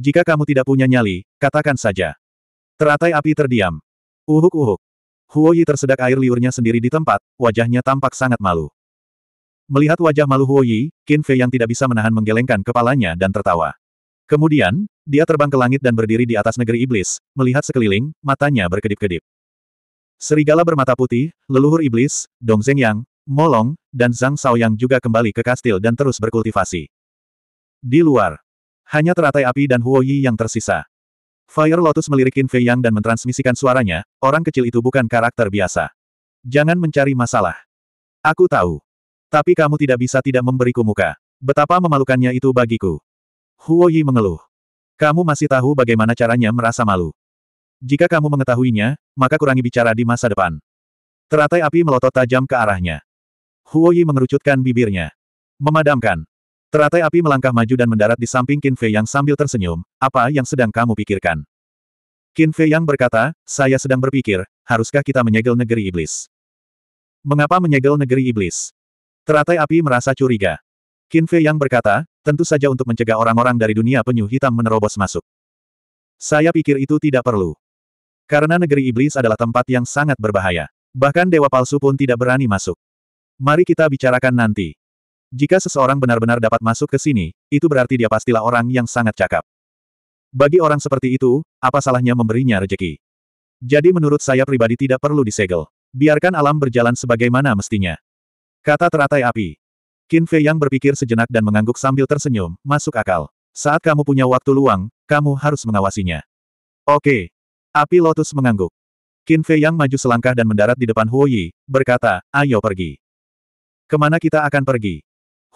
Jika kamu tidak punya nyali, katakan saja. Teratai api terdiam. Uhuk-uhuk. Huo Yi tersedak air liurnya sendiri di tempat, wajahnya tampak sangat malu. Melihat wajah malu Huo Yi, Qin Fei yang tidak bisa menahan menggelengkan kepalanya dan tertawa. Kemudian, dia terbang ke langit dan berdiri di atas negeri iblis, melihat sekeliling, matanya berkedip-kedip. Serigala bermata putih, leluhur iblis, Dong Zeng Yang, Molong, dan Zhang Shaoyang juga kembali ke kastil dan terus berkultivasi. Di luar, hanya teratai api dan Huo Yi yang tersisa. Fire Lotus melirik Qin Fei Yang dan mentransmisikan suaranya, orang kecil itu bukan karakter biasa. Jangan mencari masalah. Aku tahu. Tapi kamu tidak bisa tidak memberiku muka. Betapa memalukannya itu bagiku. Huo Yi mengeluh. Kamu masih tahu bagaimana caranya merasa malu. Jika kamu mengetahuinya, maka kurangi bicara di masa depan. Teratai api melotot tajam ke arahnya. Huo Yi mengerucutkan bibirnya. Memadamkan. Teratai api melangkah maju dan mendarat di samping Qin Fei Yang sambil tersenyum, apa yang sedang kamu pikirkan? Qin Fei Yang berkata, saya sedang berpikir, haruskah kita menyegel negeri iblis? Mengapa menyegel negeri iblis? Teratai api merasa curiga. Qin Fei yang berkata, tentu saja untuk mencegah orang-orang dari dunia penyu hitam menerobos masuk. Saya pikir itu tidak perlu. Karena negeri iblis adalah tempat yang sangat berbahaya. Bahkan dewa palsu pun tidak berani masuk. Mari kita bicarakan nanti. Jika seseorang benar-benar dapat masuk ke sini, itu berarti dia pastilah orang yang sangat cakap. Bagi orang seperti itu, apa salahnya memberinya rejeki? Jadi menurut saya pribadi tidak perlu disegel. Biarkan alam berjalan sebagaimana mestinya. Kata teratai api. Qin Fei yang berpikir sejenak dan mengangguk sambil tersenyum, masuk akal. Saat kamu punya waktu luang, kamu harus mengawasinya. Oke. Api Lotus mengangguk. Qin Fei yang maju selangkah dan mendarat di depan Huo Yi, berkata, ayo pergi. Kemana kita akan pergi?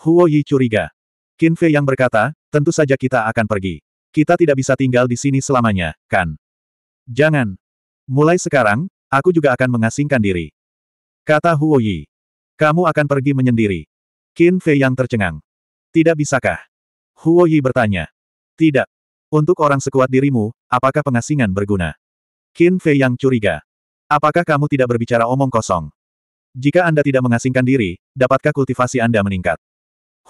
Huo Yi curiga. Qin Fei yang berkata, tentu saja kita akan pergi. Kita tidak bisa tinggal di sini selamanya, kan? Jangan. Mulai sekarang, aku juga akan mengasingkan diri. Kata Huo Yi. Kamu akan pergi menyendiri. Qin Fei yang tercengang. Tidak bisakah? Huo Yi bertanya. Tidak. Untuk orang sekuat dirimu, apakah pengasingan berguna? Qin Fei yang curiga. Apakah kamu tidak berbicara omong kosong? Jika Anda tidak mengasingkan diri, dapatkah kultivasi Anda meningkat?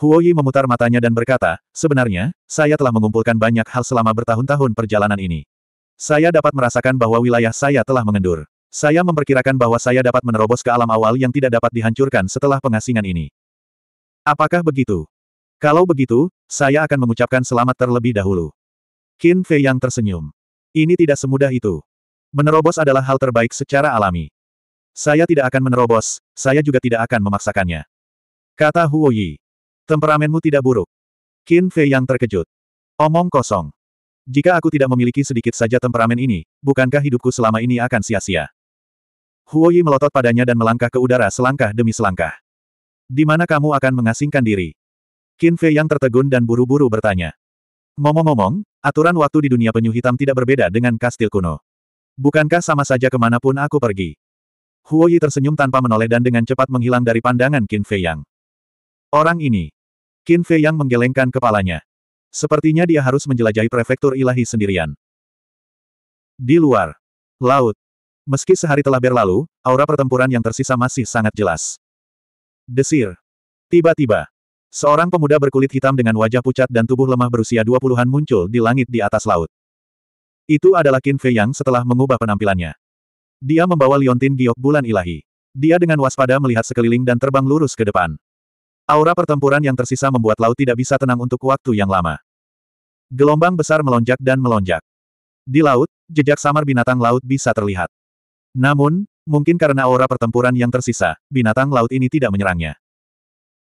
Huo Yi memutar matanya dan berkata, sebenarnya, saya telah mengumpulkan banyak hal selama bertahun-tahun perjalanan ini. Saya dapat merasakan bahwa wilayah saya telah mengendur. Saya memperkirakan bahwa saya dapat menerobos ke alam awal yang tidak dapat dihancurkan setelah pengasingan ini. Apakah begitu? Kalau begitu, saya akan mengucapkan selamat terlebih dahulu. Qin Fei yang tersenyum. Ini tidak semudah itu. Menerobos adalah hal terbaik secara alami. Saya tidak akan menerobos, saya juga tidak akan memaksakannya. Kata Huo Yi. Temperamenmu tidak buruk. Qin Fei yang terkejut. Omong kosong. Jika aku tidak memiliki sedikit saja temperamen ini, bukankah hidupku selama ini akan sia-sia? Huoyi melotot padanya dan melangkah ke udara selangkah demi selangkah. Di mana kamu akan mengasingkan diri? Qin Fei yang tertegun dan buru-buru bertanya. Ngomong-ngomong, aturan waktu di dunia penyu hitam tidak berbeda dengan kastil kuno. Bukankah sama saja kemanapun aku pergi? Huoyi tersenyum tanpa menoleh dan dengan cepat menghilang dari pandangan Qin Fei Yang. Orang ini. Qin Fei Yang menggelengkan kepalanya. Sepertinya dia harus menjelajahi prefektur ilahi sendirian. Di luar. Laut. Meski sehari telah berlalu, aura pertempuran yang tersisa masih sangat jelas. Desir. Tiba-tiba, seorang pemuda berkulit hitam dengan wajah pucat dan tubuh lemah berusia dua puluhan muncul di langit di atas laut. Itu adalah Qin Fei Yang setelah mengubah penampilannya. Dia membawa liontin giok bulan ilahi. Dia dengan waspada melihat sekeliling dan terbang lurus ke depan. Aura pertempuran yang tersisa membuat laut tidak bisa tenang untuk waktu yang lama. Gelombang besar melonjak dan melonjak. Di laut, jejak samar binatang laut bisa terlihat. Namun, mungkin karena aura pertempuran yang tersisa, binatang laut ini tidak menyerangnya.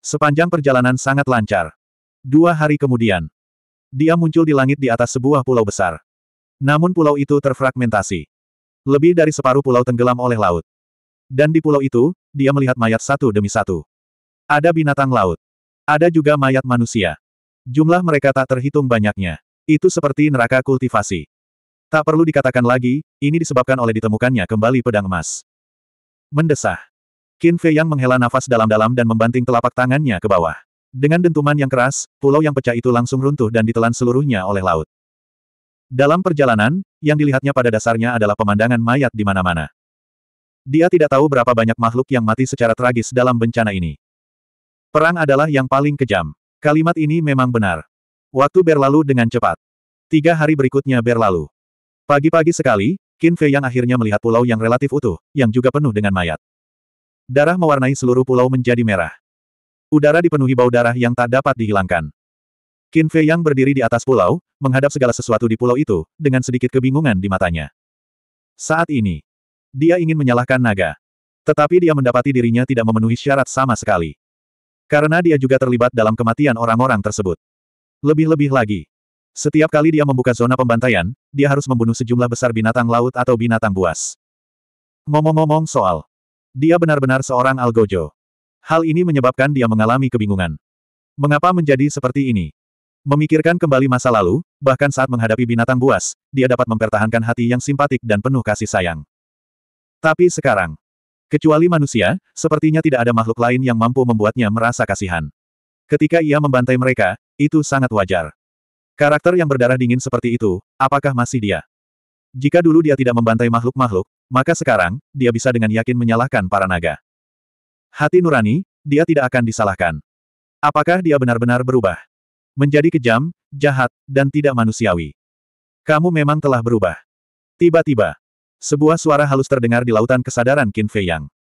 Sepanjang perjalanan sangat lancar. Dua hari kemudian, dia muncul di langit di atas sebuah pulau besar. Namun pulau itu terfragmentasi. Lebih dari separuh pulau tenggelam oleh laut. Dan di pulau itu, dia melihat mayat satu demi satu. Ada binatang laut. Ada juga mayat manusia. Jumlah mereka tak terhitung banyaknya. Itu seperti neraka kultivasi. Tak perlu dikatakan lagi, ini disebabkan oleh ditemukannya kembali pedang emas. Mendesah. Qin Fei yang menghela nafas dalam-dalam dan membanting telapak tangannya ke bawah. Dengan dentuman yang keras, pulau yang pecah itu langsung runtuh dan ditelan seluruhnya oleh laut. Dalam perjalanan, yang dilihatnya pada dasarnya adalah pemandangan mayat di mana-mana. Dia tidak tahu berapa banyak makhluk yang mati secara tragis dalam bencana ini. Perang adalah yang paling kejam. Kalimat ini memang benar. Waktu berlalu dengan cepat. Tiga hari berikutnya berlalu. Pagi-pagi sekali, Qin Fei yang akhirnya melihat pulau yang relatif utuh, yang juga penuh dengan mayat. Darah mewarnai seluruh pulau menjadi merah. Udara dipenuhi bau darah yang tak dapat dihilangkan. Qin Fei yang berdiri di atas pulau, menghadap segala sesuatu di pulau itu, dengan sedikit kebingungan di matanya. Saat ini, dia ingin menyalahkan naga. Tetapi dia mendapati dirinya tidak memenuhi syarat sama sekali. Karena dia juga terlibat dalam kematian orang-orang tersebut. Lebih-lebih lagi, setiap kali dia membuka zona pembantaian, dia harus membunuh sejumlah besar binatang laut atau binatang buas. Ngomong-ngomong soal, dia benar-benar seorang algojo. Hal ini menyebabkan dia mengalami kebingungan. Mengapa menjadi seperti ini? Memikirkan kembali masa lalu, bahkan saat menghadapi binatang buas, dia dapat mempertahankan hati yang simpatik dan penuh kasih sayang. Tapi sekarang, kecuali manusia, sepertinya tidak ada makhluk lain yang mampu membuatnya merasa kasihan. Ketika ia membantai mereka, itu sangat wajar. Karakter yang berdarah dingin seperti itu, apakah masih dia? Jika dulu dia tidak membantai makhluk-makhluk, maka sekarang, dia bisa dengan yakin menyalahkan para naga. Hati nurani, dia tidak akan disalahkan. Apakah dia benar-benar berubah? Menjadi kejam, jahat, dan tidak manusiawi. Kamu memang telah berubah. Tiba-tiba, sebuah suara halus terdengar di lautan kesadaran Qin Fei Yang.